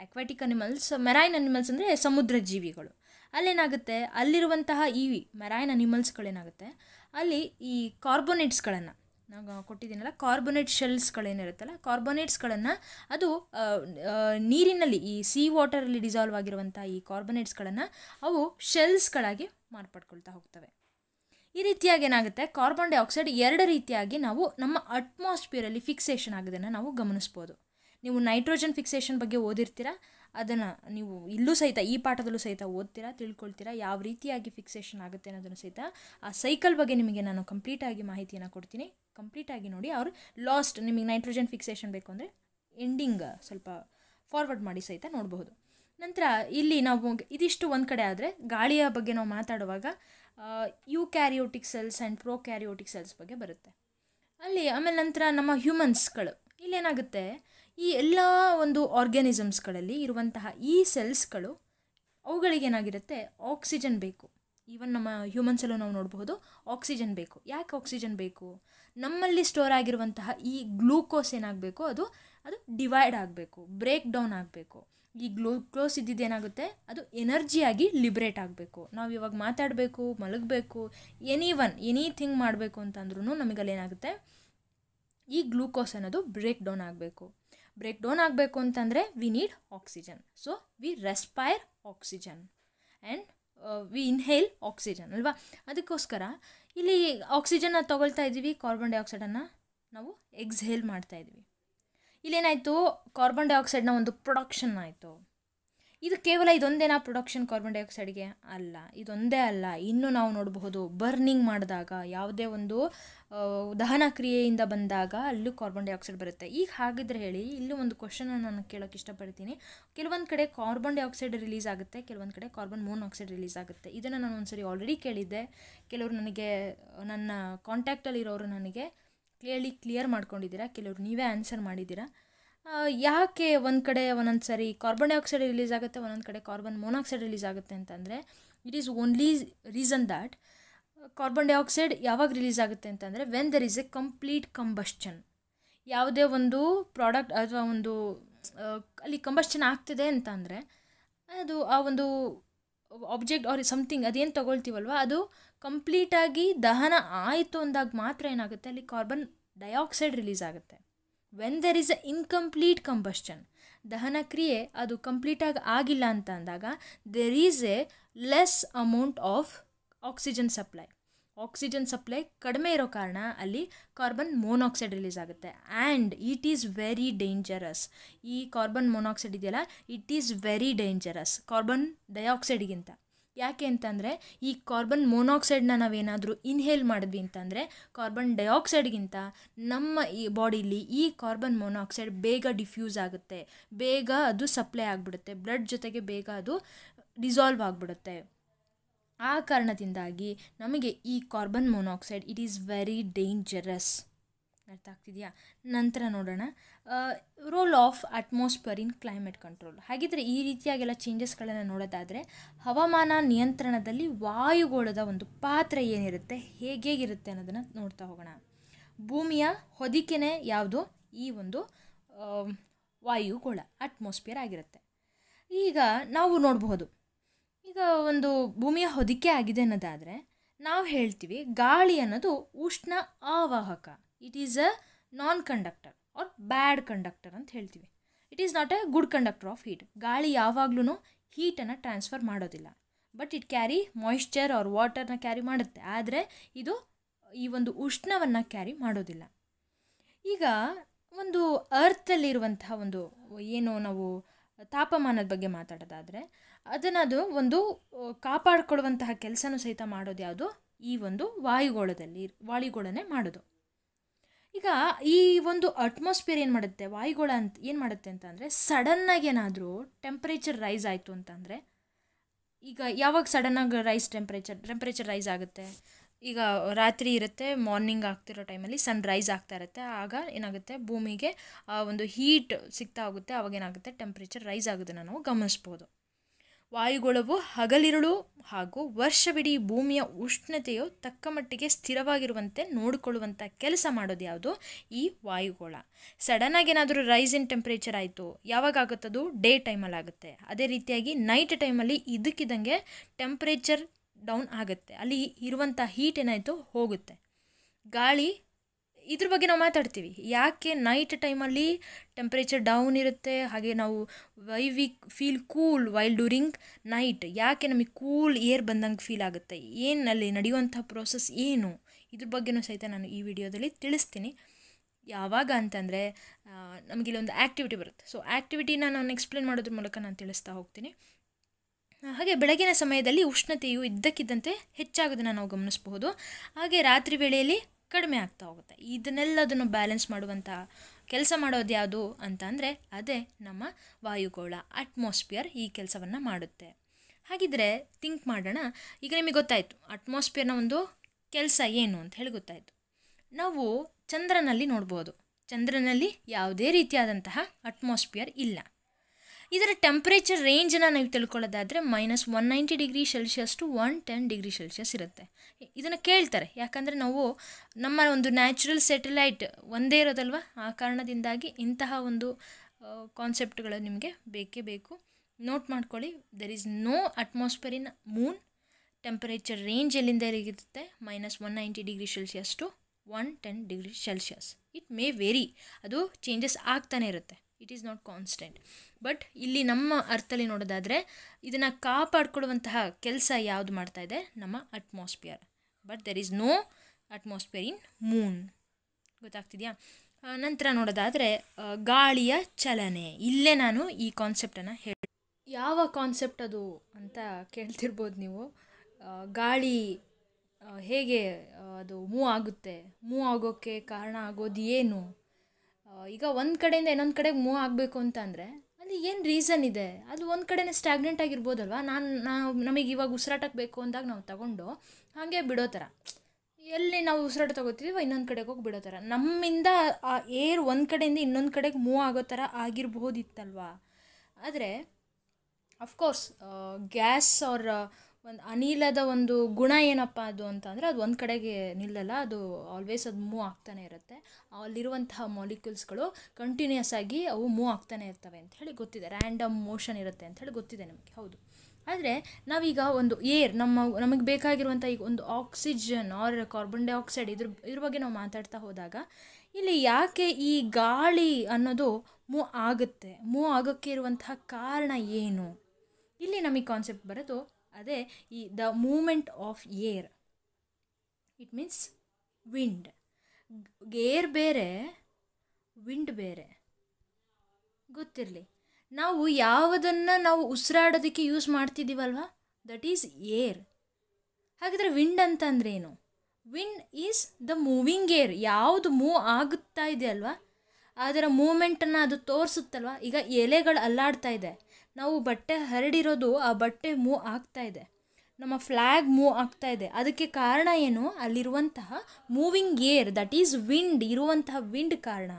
ಅಕ್ವಾಟಿಕ್ ಅನಿಮಲ್ಸ್ ಮೆರೈನ್ ಅನಿಮಲ್ಸ್ ಅಂದರೆ ಸಮುದ್ರ ಜೀವಿಗಳು ಅಲ್ಲೇನಾಗುತ್ತೆ ಅಲ್ಲಿರುವಂತಹ ಈ ಮೆರೈನ್ ಅನಿಮಲ್ಸ್ಗಳೇನಾಗುತ್ತೆ ಅಲ್ಲಿ ಈ ಕಾರ್ಬೋನೇಟ್ಸ್ಗಳನ್ನು ಕೊಟ್ಟಿದ್ದೀನಲ್ಲ ಕಾರ್ಬೊನೇಟ್ ಶೆಲ್ಸ್ಗಳೇನಿರುತ್ತಲ್ಲ ಕಾರ್ಬೊನೇಟ್ಸ್ಗಳನ್ನು ಅದು ನೀರಿನಲ್ಲಿ ಈ ಸೀ ವಾಟರಲ್ಲಿ ಡಿಸಾಲ್ವ್ ಆಗಿರುವಂಥ ಈ ಕಾರ್ಬೊನೇಟ್ಸ್ಗಳನ್ನು ಅವು ಶೆಲ್ಸ್ಗಳಾಗಿ ಮಾರ್ಪಡ್ಕೊಳ್ತಾ ಹೋಗ್ತವೆ ಈ ರೀತಿಯಾಗಿ ಏನಾಗುತ್ತೆ ಕಾರ್ಬನ್ ಡೈಆಕ್ಸೈಡ್ ಎರಡು ರೀತಿಯಾಗಿ ನಾವು ನಮ್ಮ ಅಟ್ಮಾಸ್ಫಿಯರಲ್ಲಿ ಫಿಕ್ಸೇಷನ್ ಆಗೋದನ್ನು ನಾವು ಗಮನಿಸ್ಬೋದು ನೀವು ನೈಟ್ರೋಜನ್ ಫಿಕ್ಸೇಷನ್ ಬಗ್ಗೆ ಓದಿರ್ತೀರಾ ಅದನ್ನು ನೀವು ಇಲ್ಲೂ ಸಹಿತ ಈ ಪಾಠದಲ್ಲೂ ಸಹಿತ ಓದ್ತೀರಾ ತಿಳ್ಕೊಳ್ತೀರಾ ಯಾವ ರೀತಿಯಾಗಿ ಫಿಕ್ಸೇಷನ್ ಆಗುತ್ತೆ ಅನ್ನೋದನ್ನು ಸಹಿತ ಆ ಸೈಕಲ್ ಬಗ್ಗೆ ನಿಮಗೆ ನಾನು ಕಂಪ್ಲೀಟಾಗಿ ಮಾಹಿತಿಯನ್ನು ಕೊಡ್ತೀನಿ ಕಂಪ್ಲೀಟಾಗಿ ನೋಡಿ ಅವ್ರು ಲಾಸ್ಟ್ ನಿಮಗೆ ನೈಟ್ರೋಜನ್ ಫಿಕ್ಸೇಷನ್ ಬೇಕು ಅಂದರೆ ಎಂಡಿಂಗ್ ಸ್ವಲ್ಪ ಫಾರ್ವರ್ಡ್ ಮಾಡಿ ಸಹಿತ ನೋಡಬಹುದು ನಂತರ ಇಲ್ಲಿ ನಾವು ಇದಿಷ್ಟು ಒಂದು ಕಡೆ ಆದರೆ ಗಾಳಿಯ ಬಗ್ಗೆ ನಾವು ಮಾತಾಡುವಾಗ eukaryotic cells and prokaryotic cells ಬಗ್ಗೆ ಬರುತ್ತೆ ಅಲ್ಲಿ ಆಮೇಲೆ ನಂತರ ನಮ್ಮ ಹ್ಯೂಮನ್ಸ್ಗಳು ಇಲ್ಲೇನಾಗುತ್ತೆ ಈ ಎಲ್ಲ ಒಂದು ಆರ್ಗ್ಯಾನಿಸಮ್ಸ್ಗಳಲ್ಲಿ ಇರುವಂತಹ ಈ ಸೆಲ್ಸ್ಗಳು ಅವುಗಳಿಗೇನಾಗಿರುತ್ತೆ ಆಕ್ಸಿಜನ್ ಬೇಕು ಈವನ್ ನಮ್ಮ ಹ್ಯೂಮನ್ಸಲ್ಲೂ ನಾವು ನೋಡಬಹುದು ಆಕ್ಸಿಜನ್ ಬೇಕು ಯಾಕೆ ಆಕ್ಸಿಜನ್ ಬೇಕು ನಮ್ಮಲ್ಲಿ ಸ್ಟೋರ್ ಆಗಿರುವಂತಹ ಈ ಗ್ಲೂಕೋಸ್ ಏನಾಗಬೇಕು ಅದು ಅದು ಡಿವೈಡ್ ಆಗಬೇಕು ಬ್ರೇಕ್ ಡೌನ್ ಆಗಬೇಕು ಈ ಗ್ಲೂಕೋಸ್ ಇದ್ದಿದ್ದೇನಾಗುತ್ತೆ ಅದು ಎನರ್ಜಿಯಾಗಿ ಲಿಬ್ರೇಟ್ ಆಗಬೇಕು ನಾವು ಇವಾಗ ಮಾತಾಡಬೇಕು ಮಲಗಬೇಕು ಎನಿ ಒನ್ ಎನಿಥಿಂಗ್ ಮಾಡಬೇಕು ಅಂತಂದ್ರೂ ನಮಗಲ್ಲಿ ಏನಾಗುತ್ತೆ ಈ ಗ್ಲೂಕೋಸ್ ಅನ್ನೋದು ಬ್ರೇಕ್ ಡೌನ್ ಆಗಬೇಕು ಬ್ರೇಕ್ ಡೌನ್ ಆಗಬೇಕು ಅಂತಂದರೆ we need oxygen so we respire oxygen and we inhale oxygen ಅಲ್ವಾ ಅದಕ್ಕೋಸ್ಕರ ಇಲ್ಲಿ ಆಕ್ಸಿಜನ್ನ ತೊಗೊಳ್ತಾ ಇದ್ದೀವಿ ಕಾರ್ಬನ್ ಡೈಆಕ್ಸೈಡನ್ನು ನಾವು ಎಕ್ಸ್ಹೇಲ್ ಮಾಡ್ತಾ ಇದ್ದೀವಿ ಇಲ್ಲೇನಾಯಿತು ಕಾರ್ಬನ್ ಡೈಆಕ್ಸೈಡ್ನ ಒಂದು ಪ್ರೊಡಕ್ಷನ್ ಆಯಿತು ಇದು ಕೇವಲ ಇದೊಂದೇನಾ ಪ್ರೊಡಕ್ಷನ್ ಕಾರ್ಬನ್ ಡೈಆಕ್ಸೈಡ್ಗೆ ಅಲ್ಲ ಇದೊಂದೇ ಅಲ್ಲ ಇನ್ನೂ ನಾವು ನೋಡಬಹುದು ಬರ್ನಿಂಗ್ ಮಾಡಿದಾಗ ಯಾವುದೇ ಒಂದು ದಹನ ಕ್ರಿಯೆಯಿಂದ ಬಂದಾಗ ಅಲ್ಲೂ ಕಾರ್ಬನ್ ಡೈಆಕ್ಸೈಡ್ ಬರುತ್ತೆ ಈಗ ಹಾಗಿದ್ರೆ ಹೇಳಿ ಇಲ್ಲೂ ಒಂದು ಕ್ವಶನನ್ನು ನಾನು ಕೇಳೋಕ್ಕೆ ಇಷ್ಟಪಡ್ತೀನಿ ಕೆಲವೊಂದು ಕಡೆ ಕಾರ್ಬನ್ ಡೈಆಕ್ಸೈಡ್ ರಿಲೀಸ್ ಆಗುತ್ತೆ ಕೆಲವೊಂದು ಕಡೆ ಕಾರ್ಬನ್ ಮೋನಾಕ್ಸೈಡ್ ರಿಲೀಸ್ ಆಗುತ್ತೆ ಇದನ್ನು ನಾನು ಒಂದ್ಸರಿ ಆಲ್ರೆಡಿ ಕೇಳಿದ್ದೆ ಕೆಲವರು ನನಗೆ ನನ್ನ ಕಾಂಟ್ಯಾಕ್ಟಲ್ಲಿರೋರು ನನಗೆ ಕ್ಲಿಯರ್ಲಿ ಕ್ಲಿಯರ್ ಮಾಡ್ಕೊಂಡಿದ್ದೀರಾ ಕೆಲವರು ನೀವೇ ಆನ್ಸರ್ ಮಾಡಿದ್ದೀರಾ ಯಾಕೆ ಒಂದು ಕಡೆ ಒಂದೊಂದು ಸಾರಿ ಕಾರ್ಬನ್ ಡೈಆಕ್ಸೈಡ್ ರಿಲೀಸ್ ಆಗುತ್ತೆ ಒಂದೊಂದು ಕಡೆ ಕಾರ್ಬನ್ ಮೋನಾಕ್ಸೈಡ್ ರಿಲೀಸ್ ಆಗುತ್ತೆ ಅಂತಂದರೆ it is only reason that carbon dioxide ಯಾವಾಗ ರಿಲೀಸ್ ಆಗುತ್ತೆ ಅಂತಂದರೆ when there is a complete combustion ಯಾವುದೇ ಒಂದು ಪ್ರಾಡಕ್ಟ್ ಅಥವಾ ಒಂದು ಅಲ್ಲಿ ಕಂಬಶ್ಚನ್ ಆಗ್ತಿದೆ ಅಂತಂದರೆ ಅದು ಆ ಒಂದು ಆಬ್ಜೆಕ್ಟ್ ಆರ್ ಸಮಥಿಂಗ್ ಅದೇನು ತೊಗೊಳ್ತೀವಲ್ವ ಅದು ಕಂಪ್ಲೀಟಾಗಿ ದಹನ ಆಯಿತು ಅಂದಾಗ ಮಾತ್ರ ಏನಾಗುತ್ತೆ ಅಲ್ಲಿ ಕಾರ್ಬನ್ ಡೈಆಕ್ಸೈಡ್ ರಿಲೀಸ್ ಆಗುತ್ತೆ when there is a incomplete combustion ದಹನ ಕ್ರಿಯೆ ಅದು ಕಂಪ್ಲೀಟಾಗಿ ಆಗಿಲ್ಲ ಅಂತ ಅಂದಾಗ there is a less amount of oxygen supply oxygen supply ಕಡಿಮೆ ಇರೋ ಕಾರಣ ಅಲ್ಲಿ ಕಾರ್ಬನ್ ಮೋನಾಕ್ಸೈಡ್ ರಿಲೀಸ್ ಆಗುತ್ತೆ and it is very dangerous ಈ ಕಾರ್ಬನ್ ಮೊನಾಕ್ಸೈಡ್ ಇದೆಯಲ್ಲ it is very dangerous carbon ಡೈಆಕ್ಸೈಡ್ಗಿಂತ ಯಾಕೆ ಅಂತಂದರೆ ಈ ಕಾರ್ಬನ್ ಮೊನಾಕ್ಸೈಡ್ನ ನಾವೇನಾದರೂ ಇನ್ಹೇಲ್ ಮಾಡಿದ್ವಿ ಅಂತಂದರೆ ಕಾರ್ಬನ್ ಡೈಆಕ್ಸೈಡ್ಗಿಂತ ನಮ್ಮ ಈ ಬಾಡಿಲಿ ಈ ಕಾರ್ಬನ್ ಮೊನಾಕ್ಸೈಡ್ ಬೇಗ ಡಿಫ್ಯೂಸ್ ಆಗುತ್ತೆ ಬೇಗ ಅದು ಸಪ್ಲೈ ಆಗಿಬಿಡುತ್ತೆ ಬ್ಲಡ್ ಜೊತೆಗೆ ಬೇಗ ಅದು ಡಿಸಾಲ್ವ್ ಆಗಿಬಿಡುತ್ತೆ ಆ ಕಾರಣದಿಂದಾಗಿ ನಮಗೆ ಈ carbon monoxide it is very dangerous ಅರ್ಥ ಆಗ್ತಿದೆಯಾ ನಂತರ ನೋಡೋಣ role of atmosphere in climate control ಹಾಗಿದ್ರೆ ಈ ರೀತಿಯಾಗೆಲ್ಲ ಚೇಂಜಸ್ಗಳನ್ನು ನೋಡೋದಾದರೆ ಹವಾಮಾನ ನಿಯಂತ್ರಣದಲ್ಲಿ ವಾಯುಗೋಳದ ಒಂದು ಪಾತ್ರ ಏನಿರುತ್ತೆ ಹೇಗೇಗಿರುತ್ತೆ ಅನ್ನೋದನ್ನು ನೋಡ್ತಾ ಹೋಗೋಣ ಭೂಮಿಯ ಹೊದಿಕೆನೇ ಯಾವುದು ಈ ಒಂದು ವಾಯುಗೋಳ ಅಟ್ಮಾಸ್ಫಿಯರ್ ಆಗಿರುತ್ತೆ ಈಗ ನಾವು ನೋಡಬಹುದು ಈಗ ಒಂದು ಭೂಮಿಯ ಹೊದಿಕೆ ಆಗಿದೆ ಅನ್ನೋದಾದರೆ ನಾವು ಹೇಳ್ತೀವಿ ಗಾಳಿ ಅನ್ನೋದು ಉಷ್ಣ ಆವಾಹಕ it is a non conductor or bad conductor ಅಂತ ಹೇಳ್ತೀವಿ it is not a good conductor of heat ಗಾಳಿ ಯಾವಾಗಲೂ ಹೀಟನ್ನು ಟ್ರಾನ್ಸ್ಫರ್ ಮಾಡೋದಿಲ್ಲ but it carry moisture or ವಾಟರ್ನ ಕ್ಯಾರಿ ಮಾಡುತ್ತೆ ಆದರೆ ಇದು ಈ ಒಂದು ಉಷ್ಣವನ್ನು ಕ್ಯಾರಿ ಮಾಡೋದಿಲ್ಲ ಈಗ ಒಂದು ಅರ್ಥಲ್ಲಿರುವಂತಹ ಒಂದು ಏನು ನಾವು ತಾಪಮಾನದ ಬಗ್ಗೆ ಮಾತಾಡೋದಾದರೆ ಅದನ್ನು ಅದು ಒಂದು ಕಾಪಾಡಿಕೊಳ್ಳುವಂತಹ ಕೆಲಸನೂ ಸಹಿತ ಮಾಡೋದು ಯಾವುದು ಈ ಒಂದು ವಾಯುಗೋಳದಲ್ಲಿ ವಾಯುಗೋಳನೆ ಮಾಡೋದು ಈಗ ಈ ಒಂದು ಅಟ್ಮಾಸ್ಫಿಯರ್ ಏನು ಮಾಡುತ್ತೆ ವಾಯುಗೋಳ ಅಂತ ಏನು ಮಾಡುತ್ತೆ ಅಂತ ಅಂದರೆ ಸಡನ್ನಾಗಿ ಏನಾದರೂ ಟೆಂಪ್ರೇಚರ್ ರೈಸ್ ಆಯಿತು ಅಂತಂದರೆ ಈಗ ಯಾವಾಗ ಸಡನ್ನಾಗಿ ರೈಸ್ ಟೆಂಪ್ರೇಚರ್ ಟೆಂಪ್ರೇಚರ್ ರೈಸ್ ಆಗುತ್ತೆ ಈಗ ರಾತ್ರಿ ಇರುತ್ತೆ ಮಾರ್ನಿಂಗ್ ಆಗ್ತಿರೋ ಟೈಮಲ್ಲಿ ಸನ್ ರೈಸ್ ಆಗ್ತಾ ಇರುತ್ತೆ ಆಗ ಏನಾಗುತ್ತೆ ಭೂಮಿಗೆ ಒಂದು ಹೀಟ್ ಸಿಗ್ತಾ ಹೋಗುತ್ತೆ ಅವಾಗ ಏನಾಗುತ್ತೆ ಟೆಂಪ್ರೇಚರ್ ರೈಸ್ ಆಗೋದನ್ನು ನಾವು ಗಮನಿಸ್ಬೋದು ವಾಯುಗೋಳವು ಹಗಲಿರುಳು ಹಾಗೂ ವರ್ಷವಿಡೀ ಭೂಮಿಯ ಉಷ್ಣತೆಯು ತಕ್ಕ ಮಟ್ಟಿಗೆ ಸ್ಥಿರವಾಗಿರುವಂತೆ ನೋಡಿಕೊಳ್ಳುವಂಥ ಕೆಲಸ ಮಾಡೋದು ಯಾವುದು ಈ ವಾಯುಗೋಳ ಸಡನ್ನಾಗಿ ಏನಾದರೂ ರೈಸ್ ಇನ್ ಟೆಂಪ್ರೇಚರ್ ಆಯಿತು ಯಾವಾಗ ಡೇ ಟೈಮಲ್ಲಿ ಆಗುತ್ತೆ ಅದೇ ರೀತಿಯಾಗಿ ನೈಟ್ ಟೈಮಲ್ಲಿ ಇದಕ್ಕಿದ್ದಂಗೆ ಟೆಂಪ್ರೇಚರ್ ಡೌನ್ ಆಗುತ್ತೆ ಅಲ್ಲಿ ಇರುವಂಥ ಹೀಟ್ ಏನಾಯಿತು ಹೋಗುತ್ತೆ ಗಾಳಿ ಇದ್ರ ಬಗ್ಗೆ ನಾವು ಮಾತಾಡ್ತೀವಿ ಯಾಕೆ ನೈಟ್ ಟೈಮಲ್ಲಿ ಟೆಂಪ್ರೇಚರ್ ಡೌನ್ ಇರುತ್ತೆ ಹಾಗೆ ನಾವು why we feel cool while during night ಯಾಕೆ ನಮಗೆ ಕೂಲ್ ಏರ್ ಬಂದಂಗೆ ಫೀಲ್ ಆಗುತ್ತೆ ಏನು ಅಲ್ಲಿ ನಡೆಯುವಂಥ ಪ್ರೋಸೆಸ್ ಏನು ಇದ್ರ ಬಗ್ಗೆನೂ ಸಹಿತ ನಾನು ಈ ವಿಡಿಯೋದಲ್ಲಿ ತಿಳಿಸ್ತೀನಿ ಯಾವಾಗ ಅಂತಂದರೆ ನಮಗಿಲ್ಲೊಂದು ಆ್ಯಕ್ಟಿವಿಟಿ ಬರುತ್ತೆ ಸೊ ಆ್ಯಕ್ಟಿವಿಟಿನ ನಾನು ಎಕ್ಸ್ಪ್ಲೇನ್ ಮಾಡೋದ್ರ ಮೂಲಕ ನಾನು ತಿಳಿಸ್ತಾ ಹೋಗ್ತೀನಿ ಹಾಗೆ ಬೆಳಗಿನ ಸಮಯದಲ್ಲಿ ಉಷ್ಣತೆಯು ಇದ್ದಕ್ಕಿದ್ದಂತೆ ಹೆಚ್ಚಾಗೋದನ್ನು ನಾವು ಗಮನಿಸಬಹುದು ಹಾಗೆ ರಾತ್ರಿ ವೇಳೆಯಲ್ಲಿ ಕಡಿಮೆ ಆಗ್ತಾ ಹೋಗುತ್ತೆ ಇದನ್ನೆಲ್ಲದನ್ನು ಬ್ಯಾಲೆನ್ಸ್ ಮಾಡುವಂಥ ಕೆಲಸ ಮಾಡೋದು ಯಾವುದು ಅಂದರೆ ಅದೇ ನಮ್ಮ ವಾಯುಗೋಳ ಅಟ್ಮಾಸ್ಫಿಯರ್ ಈ ಕೆಲಸವನ್ನು ಮಾಡುತ್ತೆ ಹಾಗಿದ್ರೆ ಥಿಂಕ್ ಮಾಡೋಣ ಈಗ ನಿಮಗೆ ಗೊತ್ತಾಯಿತು ಅಟ್ಮಾಸ್ಫಿಯರ್ನ ಒಂದು ಕೆಲಸ ಏನು ಅಂತ ಹೇಳಿ ಗೊತ್ತಾಯಿತು ನಾವು ಚಂದ್ರನಲ್ಲಿ ನೋಡ್ಬೋದು ಚಂದ್ರನಲ್ಲಿ ಯಾವುದೇ ರೀತಿಯಾದಂತಹ ಅಟ್ಮಾಸ್ಫಿಯರ್ ಇಲ್ಲ ಇದರ ಟೆಂಪ್ರೇಚರ್ ರೇಂಜನ್ನು ನೀವು ತಿಳ್ಕೊಳ್ಳೋದಾದರೆ minus one ninety degree Celsius to one ten degree Celsius ಇರುತ್ತೆ ಇದನ್ನು ಕೇಳ್ತಾರೆ ಯಾಕಂದರೆ ನಾವು ನಮ್ಮ ಒಂದು ನ್ಯಾಚುರಲ್ ಸ್ಯಾಟಲೈಟ್ ಒಂದೇ ಇರೋದಲ್ವ ಆ ಕಾರಣದಿಂದಾಗಿ ಇಂತಹ ಒಂದು ಕಾನ್ಸೆಪ್ಟ್ಗಳು ನಿಮಗೆ ಬೇಕೇ ಬೇಕು ನೋಟ್ ಮಾಡ್ಕೊಳ್ಳಿ there is no atmosphere in moon temperature range ಎಲ್ಲಿಂದ ಇರುತ್ತೆ minus one ninety degree Celsius to one ten degree Celsius it may very ಅದು ಚೇಂಜಸ್ ಆಗ್ತಾನೆ ಇರುತ್ತೆ it is not constant but ಇಲ್ಲಿ ನಮ್ಮ ಅರ್ಥಲ್ಲಿ ನೋಡೋದಾದರೆ ಇದನ್ನು ಕಾಪಾಡಿಕೊಳ್ಳುವಂತಹ ಕೆಲಸ ಯಾವುದು ಮಾಡ್ತಾ ಇದೆ ನಮ್ಮ atmosphere but there is no atmosphere in moon ಗೊತ್ತಾಗ್ತಿದೆಯಾ ನಂತರ ನೋಡೋದಾದರೆ ಗಾಳಿಯ ಚಲನೆ ಇಲ್ಲೇ ನಾನು ಈ ಕಾನ್ಸೆಪ್ಟನ್ನು ಹೇಳಿ ಯಾವ ಕಾನ್ಸೆಪ್ಟ್ ಅದು ಅಂತ ಕೇಳ್ತಿರ್ಬೋದು ನೀವು ಗಾಳಿ ಹೇಗೆ ಅದು ಮೂವ್ ಆಗುತ್ತೆ ಮೂವ್ ಆಗೋಕ್ಕೆ ಕಾರಣ ಆಗೋದು ಏನು ಈಗ ಒಂದು ಕಡೆಯಿಂದ ಇನ್ನೊಂದು ಕಡೆಗೆ ಮೂವ್ ಆಗಬೇಕು ಅಂತ ಅಂದರೆ ಏನು ರೀಸನ್ ಇದೆ ಅದು ಒಂದು ಕಡೆ ಸ್ಟ್ಯಾಗ್ನೆಂಟ್ ಆಗಿರ್ಬೋದಲ್ವ ನಾನು ನಾವು ನಮಗೆ ಇವಾಗ ಉಸಿರಾಟಕ್ಕೆ ಬೇಕು ಅಂದಾಗ ನಾವು ತಗೊಂಡು ಹಾಗೆ ಬಿಡೋ ಥರ ಎಲ್ಲಿ ನಾವು ಉಸಿರಾಟ ತೊಗೋತೀವೋ ಇನ್ನೊಂದು ಕಡೆಗೆ ಹೋಗಿ ಬಿಡೋ ಥರ ನಮ್ಮಿಂದ ಆ ಏರ್ ಒಂದು ಕಡೆಯಿಂದ ಇನ್ನೊಂದು ಕಡೆಗೆ ಮೂವ್ ಆಗೋ ಥರ ಆಗಿರ್ಬೋದಿತ್ತಲ್ವ ಆದರೆ ಅಫ್ಕೋರ್ಸ್ ಗ್ಯಾಸ್ ಅವ್ರ ಒಂದು ಅನಿಲದ ಒಂದು ಗುಣ ಏನಪ್ಪ ಅದು ಅಂತಂದರೆ ಅದು ಒಂದು ಕಡೆಗೆ ನಿಲ್ಲಲ್ಲ ಅದು ಆಲ್ವೇಸ್ ಅದು ಮೂವ್ ಆಗ್ತಾನೆ ಇರುತ್ತೆ ಅಲ್ಲಿರುವಂತಹ ಮಾಲಿಕ್ಯೂಲ್ಸ್ಗಳು ಕಂಟಿನ್ಯೂಸ್ ಆಗಿ ಅವು ಮೂವ್ ಆಗ್ತಾನೆ ಇರ್ತವೆ ಅಂತ ಹೇಳಿ ಗೊತ್ತಿದೆ ರ್ಯಾಂಡಮ್ ಮೋಷನ್ ಇರುತ್ತೆ ಅಂತ ಹೇಳಿ ಗೊತ್ತಿದೆ ನಮಗೆ ಹೌದು ಆದರೆ ನಾವೀಗ ಒಂದು ಏರ್ ನಮ್ಮ ನಮಗೆ ಬೇಕಾಗಿರುವಂಥ ಈಗ ಒಂದು ಆಕ್ಸಿಜನ್ ಆರ್ ಕಾರ್ಬನ್ ಡೈಆಕ್ಸೈಡ್ ಇದ್ರ ಇದ್ರ ಬಗ್ಗೆ ನಾವು ಮಾತಾಡ್ತಾ ಹೋದಾಗ ಇಲ್ಲಿ ಯಾಕೆ ಈ ಗಾಳಿ ಅನ್ನೋದು ಮೂವ್ ಆಗುತ್ತೆ ಮೂವ್ ಆಗೋಕ್ಕೆ ಇರುವಂತಹ ಕಾರಣ ಏನು ಇಲ್ಲಿ ನಮಗೆ ಕಾನ್ಸೆಪ್ಟ್ ಬರೋದು ಅದೇ ಈ the movement of air it means wind air ಬೇರೆ ವಿಂಡ್ ಬೇರೆ ಗೊತ್ತಿರಲಿ ನಾವು ಯಾವುದನ್ನು ನಾವು ಉಸಿರಾಡೋದಕ್ಕೆ ಯೂಸ್ ಮಾಡ್ತಿದ್ದೀವಲ್ವಾ ದಟ್ ಈಸ್ ಏರ್ ಹಾಗಿದ್ರೆ ವಿಂಡ್ ಅಂತಂದ್ರೆ ಏನು wind is the moving air ಯಾವುದು ಮೂವ್ ಆಗುತ್ತಾ ಇದೆ ಅಲ್ವಾ ಅದರ ಮೂಮೆಂಟನ್ನು ಅದು ತೋರಿಸುತ್ತಲ್ವ ಈಗ ಎಲೆಗಳು ಅಲ್ಲಾಡ್ತಾ ಇದೆ ನಾವು ಬಟ್ಟೆ ಹರಡಿರೋದು ಆ ಬಟ್ಟೆ ಮೂವ್ ಆಗ್ತಾ ಇದೆ ನಮ್ಮ ಫ್ಲ್ಯಾಗ್ ಮೂವ್ ಆಗ್ತಾ ಇದೆ ಅದಕ್ಕೆ ಕಾರಣ ಏನು ಅಲ್ಲಿರುವಂತಹ moving air that is wind ಇರುವಂತಹ ವಿಂಡ್ ಕಾರಣ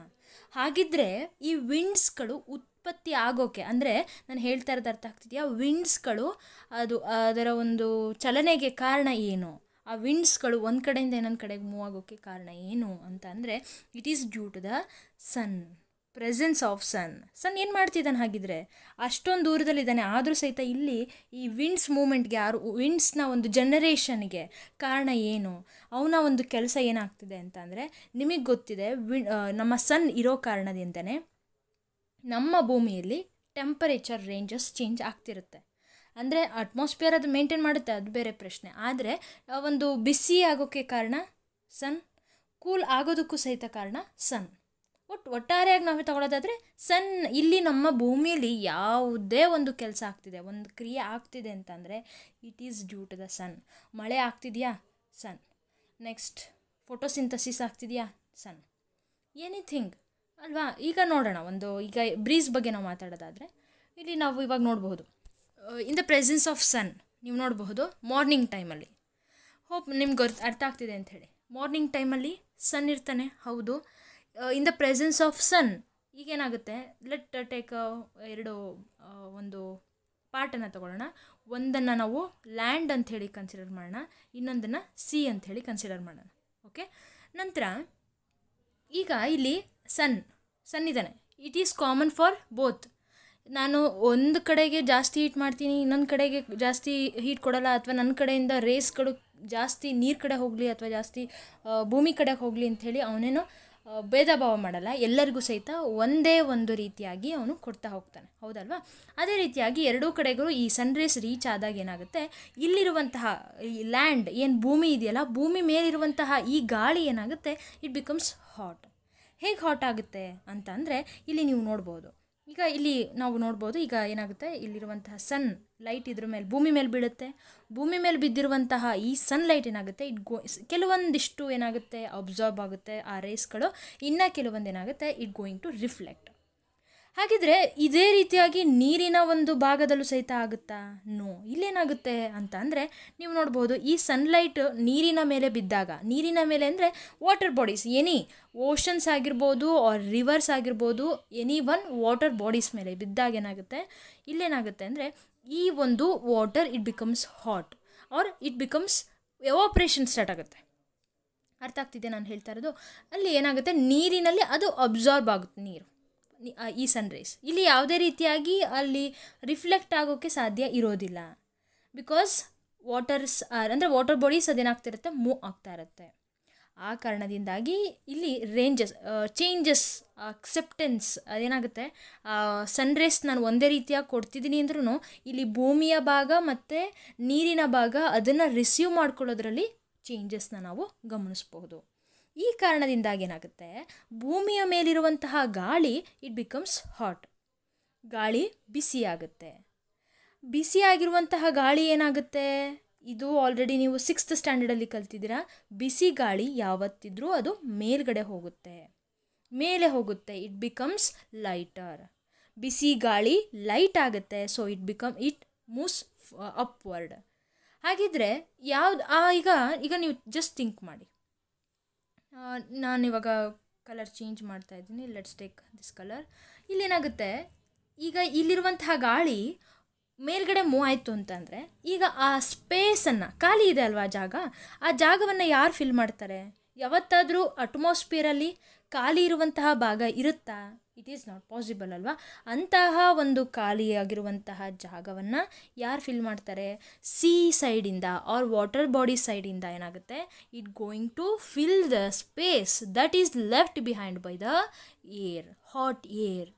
ಹಾಗಿದ್ದರೆ ಈ ವಿಂಡ್ಸ್ಗಳು ಉತ್ಪತ್ತಿ ಆಗೋಕೆ ಅಂದರೆ ನಾನು ಹೇಳ್ತಾ ಇರೋದು ಅರ್ಥ ಆಗ್ತಿದೆಯಾ ವಿಂಡ್ಸ್ಗಳು ಅದು ಅದರ ಒಂದು ಚಲನೆಗೆ ಕಾರಣ ಏನು ಆ ವಿಂಡ್ಸ್ಗಳು ಒಂದು ಕಡೆಯಿಂದ ಇನ್ನೊಂದು ಕಡೆಗೆ ಮೂವ್ ಆಗೋಕ್ಕೆ ಕಾರಣ ಏನು ಅಂತ ಅಂದರೆ it is due to the sun presence of sun sun ಏನು ಮಾಡ್ತಿದ್ದಾನೆ ಹಾಗಿದ್ರೆ ಅಷ್ಟೊಂದು ದೂರದಲ್ಲಿದ್ದಾನೆ ಆದರೂ ಸಹಿತ ಇಲ್ಲಿ ಈ ವಿಂಡ್ಸ್ ಮೂಮೆಂಟ್ಗೆ ಯಾರು ವಿಂಡ್ಸ್ನ ಒಂದು ಜನರೇಷನ್ಗೆ ಕಾರಣ ಏನು ಅವನ ಒಂದು ಕೆಲಸ ಏನಾಗ್ತಿದೆ ಅಂತ ಅಂದರೆ ನಿಮಗೆ ಗೊತ್ತಿದೆ ವಿ ನಮ್ಮ ಸನ್ ಇರೋ ಕಾರಣದಿಂದನೇ ನಮ್ಮ ಭೂಮಿಯಲ್ಲಿ ಟೆಂಪರೇಚರ್ ರೇಂಜಸ್ ಚೇಂಜ್ ಆಗ್ತಿರುತ್ತೆ ಅಂದರೆ ಅಟ್ಮಾಸ್ಫಿಯರ್ ಅದು ಮೇಂಟೈನ್ ಮಾಡುತ್ತೆ ಅದು ಬೇರೆ ಪ್ರಶ್ನೆ ಆದರೆ ಒಂದು ಬಿಸಿ ಆಗೋಕ್ಕೆ ಕಾರಣ ಸನ್ ಕೂಲ್ ಆಗೋದಕ್ಕೂ ಸಹಿತ ಕಾರಣ ಸನ್ ಒಟ್ಟು ಒಟ್ಟಾರೆಯಾಗಿ ನಾವು ತಗೊಳ್ಳೋದಾದರೆ ಸನ್ ಇಲ್ಲಿ ನಮ್ಮ ಭೂಮಿಲಿ ಯಾವುದೇ ಒಂದು ಕೆಲಸ ಆಗ್ತಿದೆ ಒಂದು ಕ್ರಿಯೆ ಆಗ್ತಿದೆ ಅಂತಂದರೆ it is due to the sun ಮಳೆ ಆಗ್ತಿದೆಯಾ ಸನ್ ನೆಕ್ಸ್ಟ್ ಫೋಟೋಸಿಂಥಸಿಸ್ ಆಗ್ತಿದೆಯಾ ಸನ್ ಎನಿಥಿಂಗ್ ಅಲ್ವಾ ಈಗ ನೋಡೋಣ ಒಂದು ಈಗ ಬ್ರೀಸ್ ಬಗ್ಗೆ ನಾವು ಮಾತಾಡೋದಾದರೆ ಇಲ್ಲಿ ನಾವು ಇವಾಗ ನೋಡಬಹುದು in the presence of sun ನೀವು ನೋಡಬಹುದು ಮಾರ್ನಿಂಗ್ ಟೈಮಲ್ಲಿ ಹೋಪ್ ನಿಮ್ಗೆ ಅರ್ಥ ಆಗ್ತಿದೆ ಅಂತ ಹೇಳಿ ಮಾರ್ನಿಂಗ್ ಟೈಮಲ್ಲಿ ಸನ್ ಇರ್ತಾನೆ ಹೌದು in the presence of sun ಈಗೇನಾಗುತ್ತೆ ಲೆಟ್ ಟೇಕ್ uh, uh, ಎರಡು uh, ಒಂದು ಪಾರ್ಟನ್ನು ತಗೊಳ್ಳೋಣ ಒಂದನ್ನು ನಾವು ಲ್ಯಾಂಡ್ ಅಂತ ಹೇಳಿ ಕನ್ಸಿಡರ್ ಮಾಡೋಣ ಇನ್ನೊಂದನ್ನು ಸಿ ಅಂತ ಹೇಳಿ ಕನ್ಸಿಡರ್ ಮಾಡೋಣ ಓಕೆ ನಂತರ ಈಗ ಇಲ್ಲಿ ಸನ್ ಸನ್ ಇದ್ದಾನೆ it is common for both ನಾನು ಒಂದು ಕಡೆಗೆ ಜಾಸ್ತಿ ಹೀಟ್ ಮಾಡ್ತೀನಿ ಇನ್ನೊಂದು ಕಡೆಗೆ ಜಾಸ್ತಿ ಹೀಟ್ ಕೊಡೋಲ್ಲ ಅಥವಾ ನನ್ನ ಕಡೆಯಿಂದ ರೇಸ್ಗಳು ಜಾಸ್ತಿ ನೀರು ಕಡೆ ಹೋಗಲಿ ಅಥವಾ ಜಾಸ್ತಿ ಭೂಮಿ ಕಡೆ ಹೋಗಲಿ ಅಂಥೇಳಿ ಅವನೇನು ಭೇದ ಭಾವ ಮಾಡಲ್ಲ ಎಲ್ಲರಿಗೂ ಸಹಿತ ಒಂದೇ ಒಂದು ರೀತಿಯಾಗಿ ಅವನು ಕೊಡ್ತಾ ಹೋಗ್ತಾನೆ ಹೌದಲ್ವಾ ಅದೇ ರೀತಿಯಾಗಿ ಎರಡೂ ಕಡೆಗೂ ಈ ಸನ್ ರೀಚ್ ಆದಾಗ ಏನಾಗುತ್ತೆ ಇಲ್ಲಿರುವಂತಹ ಈ ಲ್ಯಾಂಡ್ ಏನು ಭೂಮಿ ಇದೆಯಲ್ಲ ಭೂಮಿ ಮೇಲಿರುವಂತಹ ಈ ಗಾಳಿ ಏನಾಗುತ್ತೆ ಇಟ್ ಬಿಕಮ್ಸ್ ಹಾಟ್ ಹೇಗೆ ಹಾಟ್ ಆಗುತ್ತೆ ಅಂತ ಅಂದರೆ ಇಲ್ಲಿ ನೀವು ನೋಡ್ಬೋದು ಈಗ ಇಲ್ಲಿ ನಾವು ನೋಡ್ಬೋದು ಈಗ ಏನಾಗುತ್ತೆ ಇಲ್ಲಿರುವಂತಹ ಸನ್ ಲೈಟ್ ಇದ್ರ ಮೇಲೆ ಭೂಮಿ ಮೇಲೆ ಬೀಳುತ್ತೆ ಭೂಮಿ ಮೇಲೆ ಬಿದ್ದಿರುವಂತಹ ಈ ಸನ್ ಲೈಟ್ ಏನಾಗುತ್ತೆ ಇಟ್ ಗೋ ಕೆಲವೊಂದಿಷ್ಟು ಏನಾಗುತ್ತೆ ಅಬ್ಸರ್ಬ್ ಆಗುತ್ತೆ ಆ ರೇಸ್ಗಳು ಇನ್ನೂ ಕೆಲವೊಂದು ಏನಾಗುತ್ತೆ ಇಟ್ ಗೋಯಿಂಗ್ ಟು ರಿಫ್ಲೆಕ್ಟ್ ಹಾಗಿದ್ರೆ ಇದೇ ರೀತಿಯಾಗಿ ನೀರಿನ ಒಂದು ಭಾಗದಲ್ಲೂ ಸಹಿತ ಆಗುತ್ತಾ ನೋ ಇಲ್ಲೇನಾಗುತ್ತೆ ಅಂತ ಅಂದರೆ ನೀವು ನೋಡ್ಬೋದು ಈ ಸನ್ಲೈಟ್ ನೀರಿನ ಮೇಲೆ ಬಿದ್ದಾಗ ನೀರಿನ ಮೇಲೆ ಅಂದರೆ ವಾಟರ್ ಬಾಡೀಸ್ ಎನಿ ಓಷನ್ಸ್ ಆಗಿರ್ಬೋದು ಆರ್ ರಿವರ್ಸ್ ಆಗಿರ್ಬೋದು ಎನಿ ಒನ್ ವಾಟರ್ ಬಾಡೀಸ್ ಮೇಲೆ ಬಿದ್ದಾಗ ಏನಾಗುತ್ತೆ ಇಲ್ಲೇನಾಗುತ್ತೆ ಅಂದರೆ ಈ ಒಂದು water it becomes hot or it becomes evaporation start ಆಗುತ್ತೆ ಅರ್ಥ ಆಗ್ತಿದೆ ನಾನು ಹೇಳ್ತಾ ಇರೋದು ಅಲ್ಲಿ ಏನಾಗುತ್ತೆ ನೀರಿನಲ್ಲಿ ಅದು ಅಬ್ಸಾರ್ಬ್ ಆಗುತ್ತೆ ನೀರು ಈ ಸನ್ರೈಸ್ ಇಲ್ಲಿ ಯಾವುದೇ ರೀತಿಯಾಗಿ ಅಲ್ಲಿ ರಿಫ್ಲೆಕ್ಟ್ ಆಗೋಕ್ಕೆ ಸಾಧ್ಯ ಇರೋದಿಲ್ಲ ಬಿಕಾಸ್ ವಾಟರ್ಸ್ ಅಂದರೆ ವಾಟರ್ ಬಾಡೀಸ್ ಅದೇನಾಗ್ತಿರುತ್ತೆ ಮೂವ್ ಆಗ್ತಾ ಇರುತ್ತೆ ಆ ಕಾರಣದಿಂದಾಗಿ ಇಲ್ಲಿ ರೇಂಜಸ್ ಚೇಂಜಸ್ ಅಕ್ಸೆಪ್ಟೆನ್ಸ್ ಅದೇನಾಗುತ್ತೆ ಸನ್ರೈಸ್ ನಾನು ಒಂದೇ ರೀತಿಯಾಗಿ ಕೊಡ್ತಿದ್ದೀನಿ ಅಂದ್ರೂ ಇಲ್ಲಿ ಭೂಮಿಯ ಭಾಗ ಮತ್ತು ನೀರಿನ ಭಾಗ ಅದನ್ನು ರಿಸೀವ್ ಮಾಡ್ಕೊಳ್ಳೋದ್ರಲ್ಲಿ ಚೇಂಜಸ್ನ ನಾವು ಗಮನಿಸ್ಬೋದು ಈ ಕಾರಣದಿಂದಾಗಿ ಏನಾಗುತ್ತೆ ಭೂಮಿಯ ಮೇಲಿರುವಂತಹ ಗಾಳಿ ಇಟ್ ಬಿಕಮ್ಸ್ ಹಾಟ್ ಗಾಳಿ ಬಿಸಿಯಾಗುತ್ತೆ ಬಿಸಿಯಾಗಿರುವಂತಹ ಗಾಳಿ ಏನಾಗುತ್ತೆ ಇದು ಆಲ್ರೆಡಿ ನೀವು ಸಿಕ್ಸ್ತ್ ಸ್ಟ್ಯಾಂಡರ್ಡಲ್ಲಿ ಕಲ್ತಿದ್ದೀರಾ ಬಿಸಿ ಗಾಳಿ ಯಾವತ್ತಿದ್ರೂ ಅದು ಮೇಲ್ಗಡೆ ಹೋಗುತ್ತೆ ಮೇಲೆ ಹೋಗುತ್ತೆ ಇಟ್ ಬಿಕಮ್ಸ್ ಲೈಟರ್ ಬಿಸಿ ಗಾಳಿ ಲೈಟ್ ಆಗುತ್ತೆ so it become it moves upward ಹಾಗಿದ್ರೆ ಯಾವ್ದು ಈಗ ಈಗ ನೀವು ಜಸ್ಟ್ ಥಿಂಕ್ ಮಾಡಿ ನಾನಿವಾಗ ಕಲರ್ ಚೇಂಜ್ ಮಾಡ್ತಾ ಇದ್ದೀನಿ ಲೆಟ್ಸ್ ಟೇಕ್ ದಿಸ್ ಕಲರ್ ಇಲ್ಲೇನಾಗುತ್ತೆ ಈಗ ಇಲ್ಲಿರುವಂತಹ ಗಾಳಿ ಮೇಲ್ಗಡೆ ಮೂವ್ ಆಯಿತು ಅಂತಂದರೆ ಈಗ ಆ ಸ್ಪೇಸನ್ನು ಖಾಲಿ ಇದೆ ಅಲ್ವಾ ಜಾಗ ಆ ಜಾಗವನ್ನು ಯಾರು ಫಿಲ್ ಮಾಡ್ತಾರೆ ಯಾವತ್ತಾದರೂ ಅಟ್ಮಾಸ್ಫಿಯರಲ್ಲಿ ಖಾಲಿ ಇರುವಂತಹ ಭಾಗ ಇರುತ್ತಾ ಇಟ್ ಈಸ್ ನಾಟ್ ಪಾಸಿಬಲ್ ಅಲ್ವಾ ಅಂತಹ ಒಂದು ಖಾಲಿಯಾಗಿರುವಂತಹ ಜಾಗವನ್ನು ಯಾರು ಫಿಲ್ ಮಾಡ್ತಾರೆ ಸೀ ಸೈಡಿಂದ ಆರ್ ವಾಟರ್ ಬಾಡಿ ಸೈಡಿಂದ ಏನಾಗುತ್ತೆ it going to fill the space that is left behind by the air hot air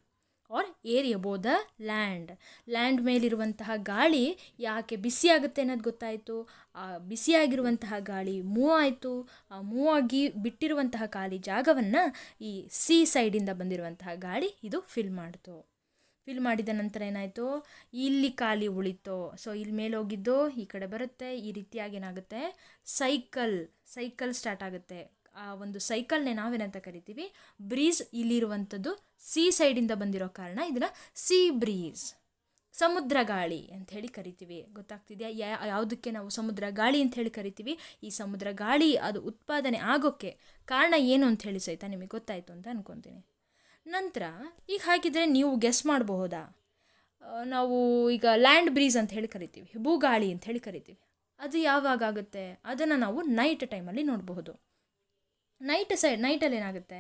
or air the land land ಮೇಲಿರುವಂತಹ ಗಾಳಿ ಯಾಕೆ ಬಿಸಿಯಾಗುತ್ತೆ ಅನ್ನೋದು ಗೊತ್ತಾಯಿತು ಆ ಬಿಸಿಯಾಗಿರುವಂತಹ ಗಾಳಿ ಮೂವ್ ಆಯಿತು ಆ ಮೂವ್ ಆಗಿ ಬಿಟ್ಟಿರುವಂತಹ ಖಾಲಿ ಜಾಗವನ್ನು ಈ ಸಿ ಸೈಡಿಂದ ಬಂದಿರುವಂತಹ ಗಾಳಿ ಇದು ಫಿಲ್ ಮಾಡಿತು ಫಿಲ್ ಮಾಡಿದ ನಂತರ ಏನಾಯಿತು ಇಲ್ಲಿ ಖಾಲಿ ಉಳಿತು ಸೊ ಇಲ್ಲಿ ಹೋಗಿದ್ದು ಈ ಕಡೆ ಬರುತ್ತೆ ಈ ರೀತಿಯಾಗಿ ಏನಾಗುತ್ತೆ ಸೈಕಲ್ ಸೈಕಲ್ ಸ್ಟಾರ್ಟ್ ಆಗುತ್ತೆ ಆ ಒಂದು ಸೈಕಲ್ನೇ ನಾವೇನಂತ ಕರಿತೀವಿ ಬ್ರೀಸ್ ಇಲ್ಲಿರುವಂಥದ್ದು ಸೀ ಸೈಡಿಂದ ಬಂದಿರೋ ಕಾರಣ ಇದನ್ನು ಸೀ ಬ್ರೀಸ್ ಸಮುದ್ರ ಗಾಳಿ ಅಂತ ಹೇಳಿ ಕರಿತೀವಿ ಗೊತ್ತಾಗ್ತಿದೆಯಾ ಯಾ ಯಾವುದಕ್ಕೆ ನಾವು ಸಮುದ್ರ ಗಾಳಿ ಅಂತ ಹೇಳಿ ಕರಿತೀವಿ ಈ ಸಮುದ್ರ ಗಾಳಿ ಅದು ಉತ್ಪಾದನೆ ಆಗೋಕ್ಕೆ ಕಾರಣ ಏನು ಅಂತ ಹೇಳಿ ಸಹಿತ ನಿಮಗೆ ಗೊತ್ತಾಯಿತು ಅಂತ ಅನ್ಕೊತೀನಿ ನಂತರ ಈಗ ಹಾಕಿದರೆ ನೀವು ಗೆಸ್ ಮಾಡಬಹುದಾ ನಾವು ಈಗ ಲ್ಯಾಂಡ್ ಬ್ರೀಸ್ ಅಂತ ಹೇಳಿ ಕರಿತೀವಿ ಭೂಗಾಳಿ ಅಂತ ಹೇಳಿ ಕರಿತೀವಿ ಅದು ಯಾವಾಗ ಆಗುತ್ತೆ ಅದನ್ನು ನಾವು ನೈಟ್ ಟೈಮಲ್ಲಿ ನೋಡಬಹುದು ನೈಟ್ ಸೈಡ್ ನೈಟಲ್ಲಿ ಏನಾಗುತ್ತೆ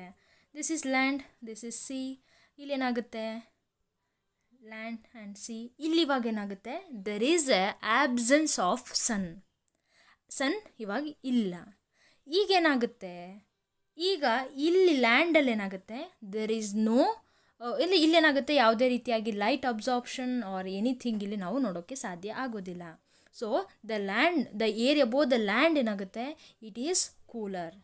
this is land this is sea ಇಲ್ಲೇನಾಗುತ್ತೆ ಲ್ಯಾಂಡ್ ಆ್ಯಂಡ್ ಸಿ ಇಲ್ಲಿ ಇವಾಗ ಏನಾಗುತ್ತೆ there is a absence of sun sun ಇವಾಗ ಇಲ್ಲ ಈಗೇನಾಗುತ್ತೆ ಈಗ ಇಲ್ಲಿ ಲ್ಯಾಂಡಲ್ಲಿ ಏನಾಗುತ್ತೆ ದರ್ ಈಸ್ ನೋ ಇಲ್ಲಿ ಇಲ್ಲೇನಾಗುತ್ತೆ ಯಾವುದೇ ರೀತಿಯಾಗಿ ಲೈಟ್ ಅಬ್ಸಾರ್ಪ್ಷನ್ ಆರ್ ಎನಿಥಿಂಗ್ ಇಲ್ಲಿ ನಾವು ನೋಡೋಕ್ಕೆ ಸಾಧ್ಯ ಆಗೋದಿಲ್ಲ so the land the area above the land ಏನಾಗುತ್ತೆ it is cooler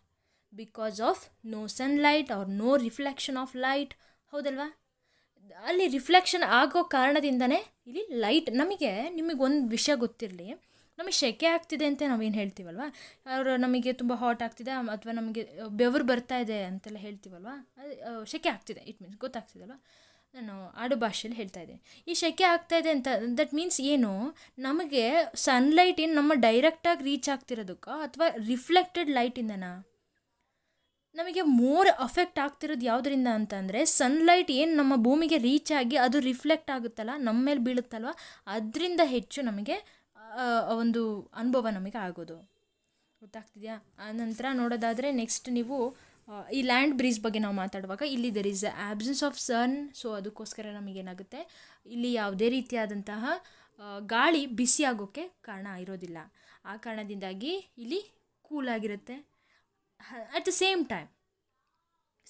because of no sunlight or no reflection of light ಹೌದಲ್ವಾ ಅಲ್ಲಿ ರಿಫ್ಲೆಕ್ಷನ್ ಆಗೋ ಕಾರಣದಿಂದನೇ ಇಲ್ಲಿ ಲೈಟ್ ನಮಗೆ ನಿಮಗೆ ಒಂದು ವಿಷಯ ಗೊತ್ತಿರಲಿ ನಮಗೆ ಶೆಕೆ ಆಗ್ತಿದೆ ಅಂತ ನಾವೇನು ಹೇಳ್ತೀವಲ್ವ ಅವರು ನಮಗೆ ತುಂಬ ಹಾಟ್ ಆಗ್ತಿದೆ ಅಥವಾ ನಮಗೆ ಬೆವರು ಬರ್ತಾ ಇದೆ ಅಂತೆಲ್ಲ ಹೇಳ್ತೀವಲ್ವ ಸೆಕೆ ಆಗ್ತಿದೆ ಇಟ್ ಮೀನ್ಸ್ ಗೊತ್ತಾಗ್ತಿದೆ ಅಲ್ವಾ ನಾನು ಆಡು ಭಾಷೆಯಲ್ಲಿ ಹೇಳ್ತಾ ಇದ್ದೆ ಈ ಶೆಕೆ ಆಗ್ತಾ ಇದೆ ಅಂತ ದಟ್ ಮೀನ್ಸ್ ಏನು ನಮಗೆ ಸನ್ಲೈಟ್ ಏನು ನಮ್ಮ ಡೈರೆಕ್ಟಾಗಿ ರೀಚ್ ಆಗ್ತಿರೋದಕ್ಕೋ ಅಥವಾ ರಿಫ್ಲೆಕ್ಟೆಡ್ ಲೈಟಿಂದನಾ ನಮಗೆ ಮೋರ್ ಅಫೆಕ್ಟ್ ಆಗ್ತಿರೋದು ಯಾವುದರಿಂದ ಅಂತಂದರೆ ಸನ್ಲೈಟ್ ಏನು ನಮ್ಮ ಭೂಮಿಗೆ ರೀಚ್ ಆಗಿ ಅದು ರಿಫ್ಲೆಕ್ಟ್ ಆಗುತ್ತಲ್ಲ ನಮ್ಮ ಮೇಲೆ ಬೀಳುತ್ತಲ್ವ ಅದರಿಂದ ಹೆಚ್ಚು ನಮಗೆ ಒಂದು ಅನುಭವ ನಮಗೆ ಆಗೋದು ಗೊತ್ತಾಗ್ತಿದೆಯಾ ಆ ನಂತರ ನೋಡೋದಾದರೆ ನೆಕ್ಸ್ಟ್ ನೀವು ಈ ಲ್ಯಾಂಡ್ ಬ್ರೀಸ್ ಬಗ್ಗೆ ನಾವು ಮಾತಾಡುವಾಗ ಇಲ್ಲಿ there is absence of sun so ಅದಕ್ಕೋಸ್ಕರ ನಮಗೇನಾಗುತ್ತೆ ಇಲ್ಲಿ ಯಾವುದೇ ರೀತಿಯಾದಂತಹ ಗಾಳಿ ಬಿಸಿಯಾಗೋಕ್ಕೆ ಕಾರಣ ಇರೋದಿಲ್ಲ ಆ ಕಾರಣದಿಂದಾಗಿ ಇಲ್ಲಿ ಕೂಲಾಗಿರುತ್ತೆ at the same time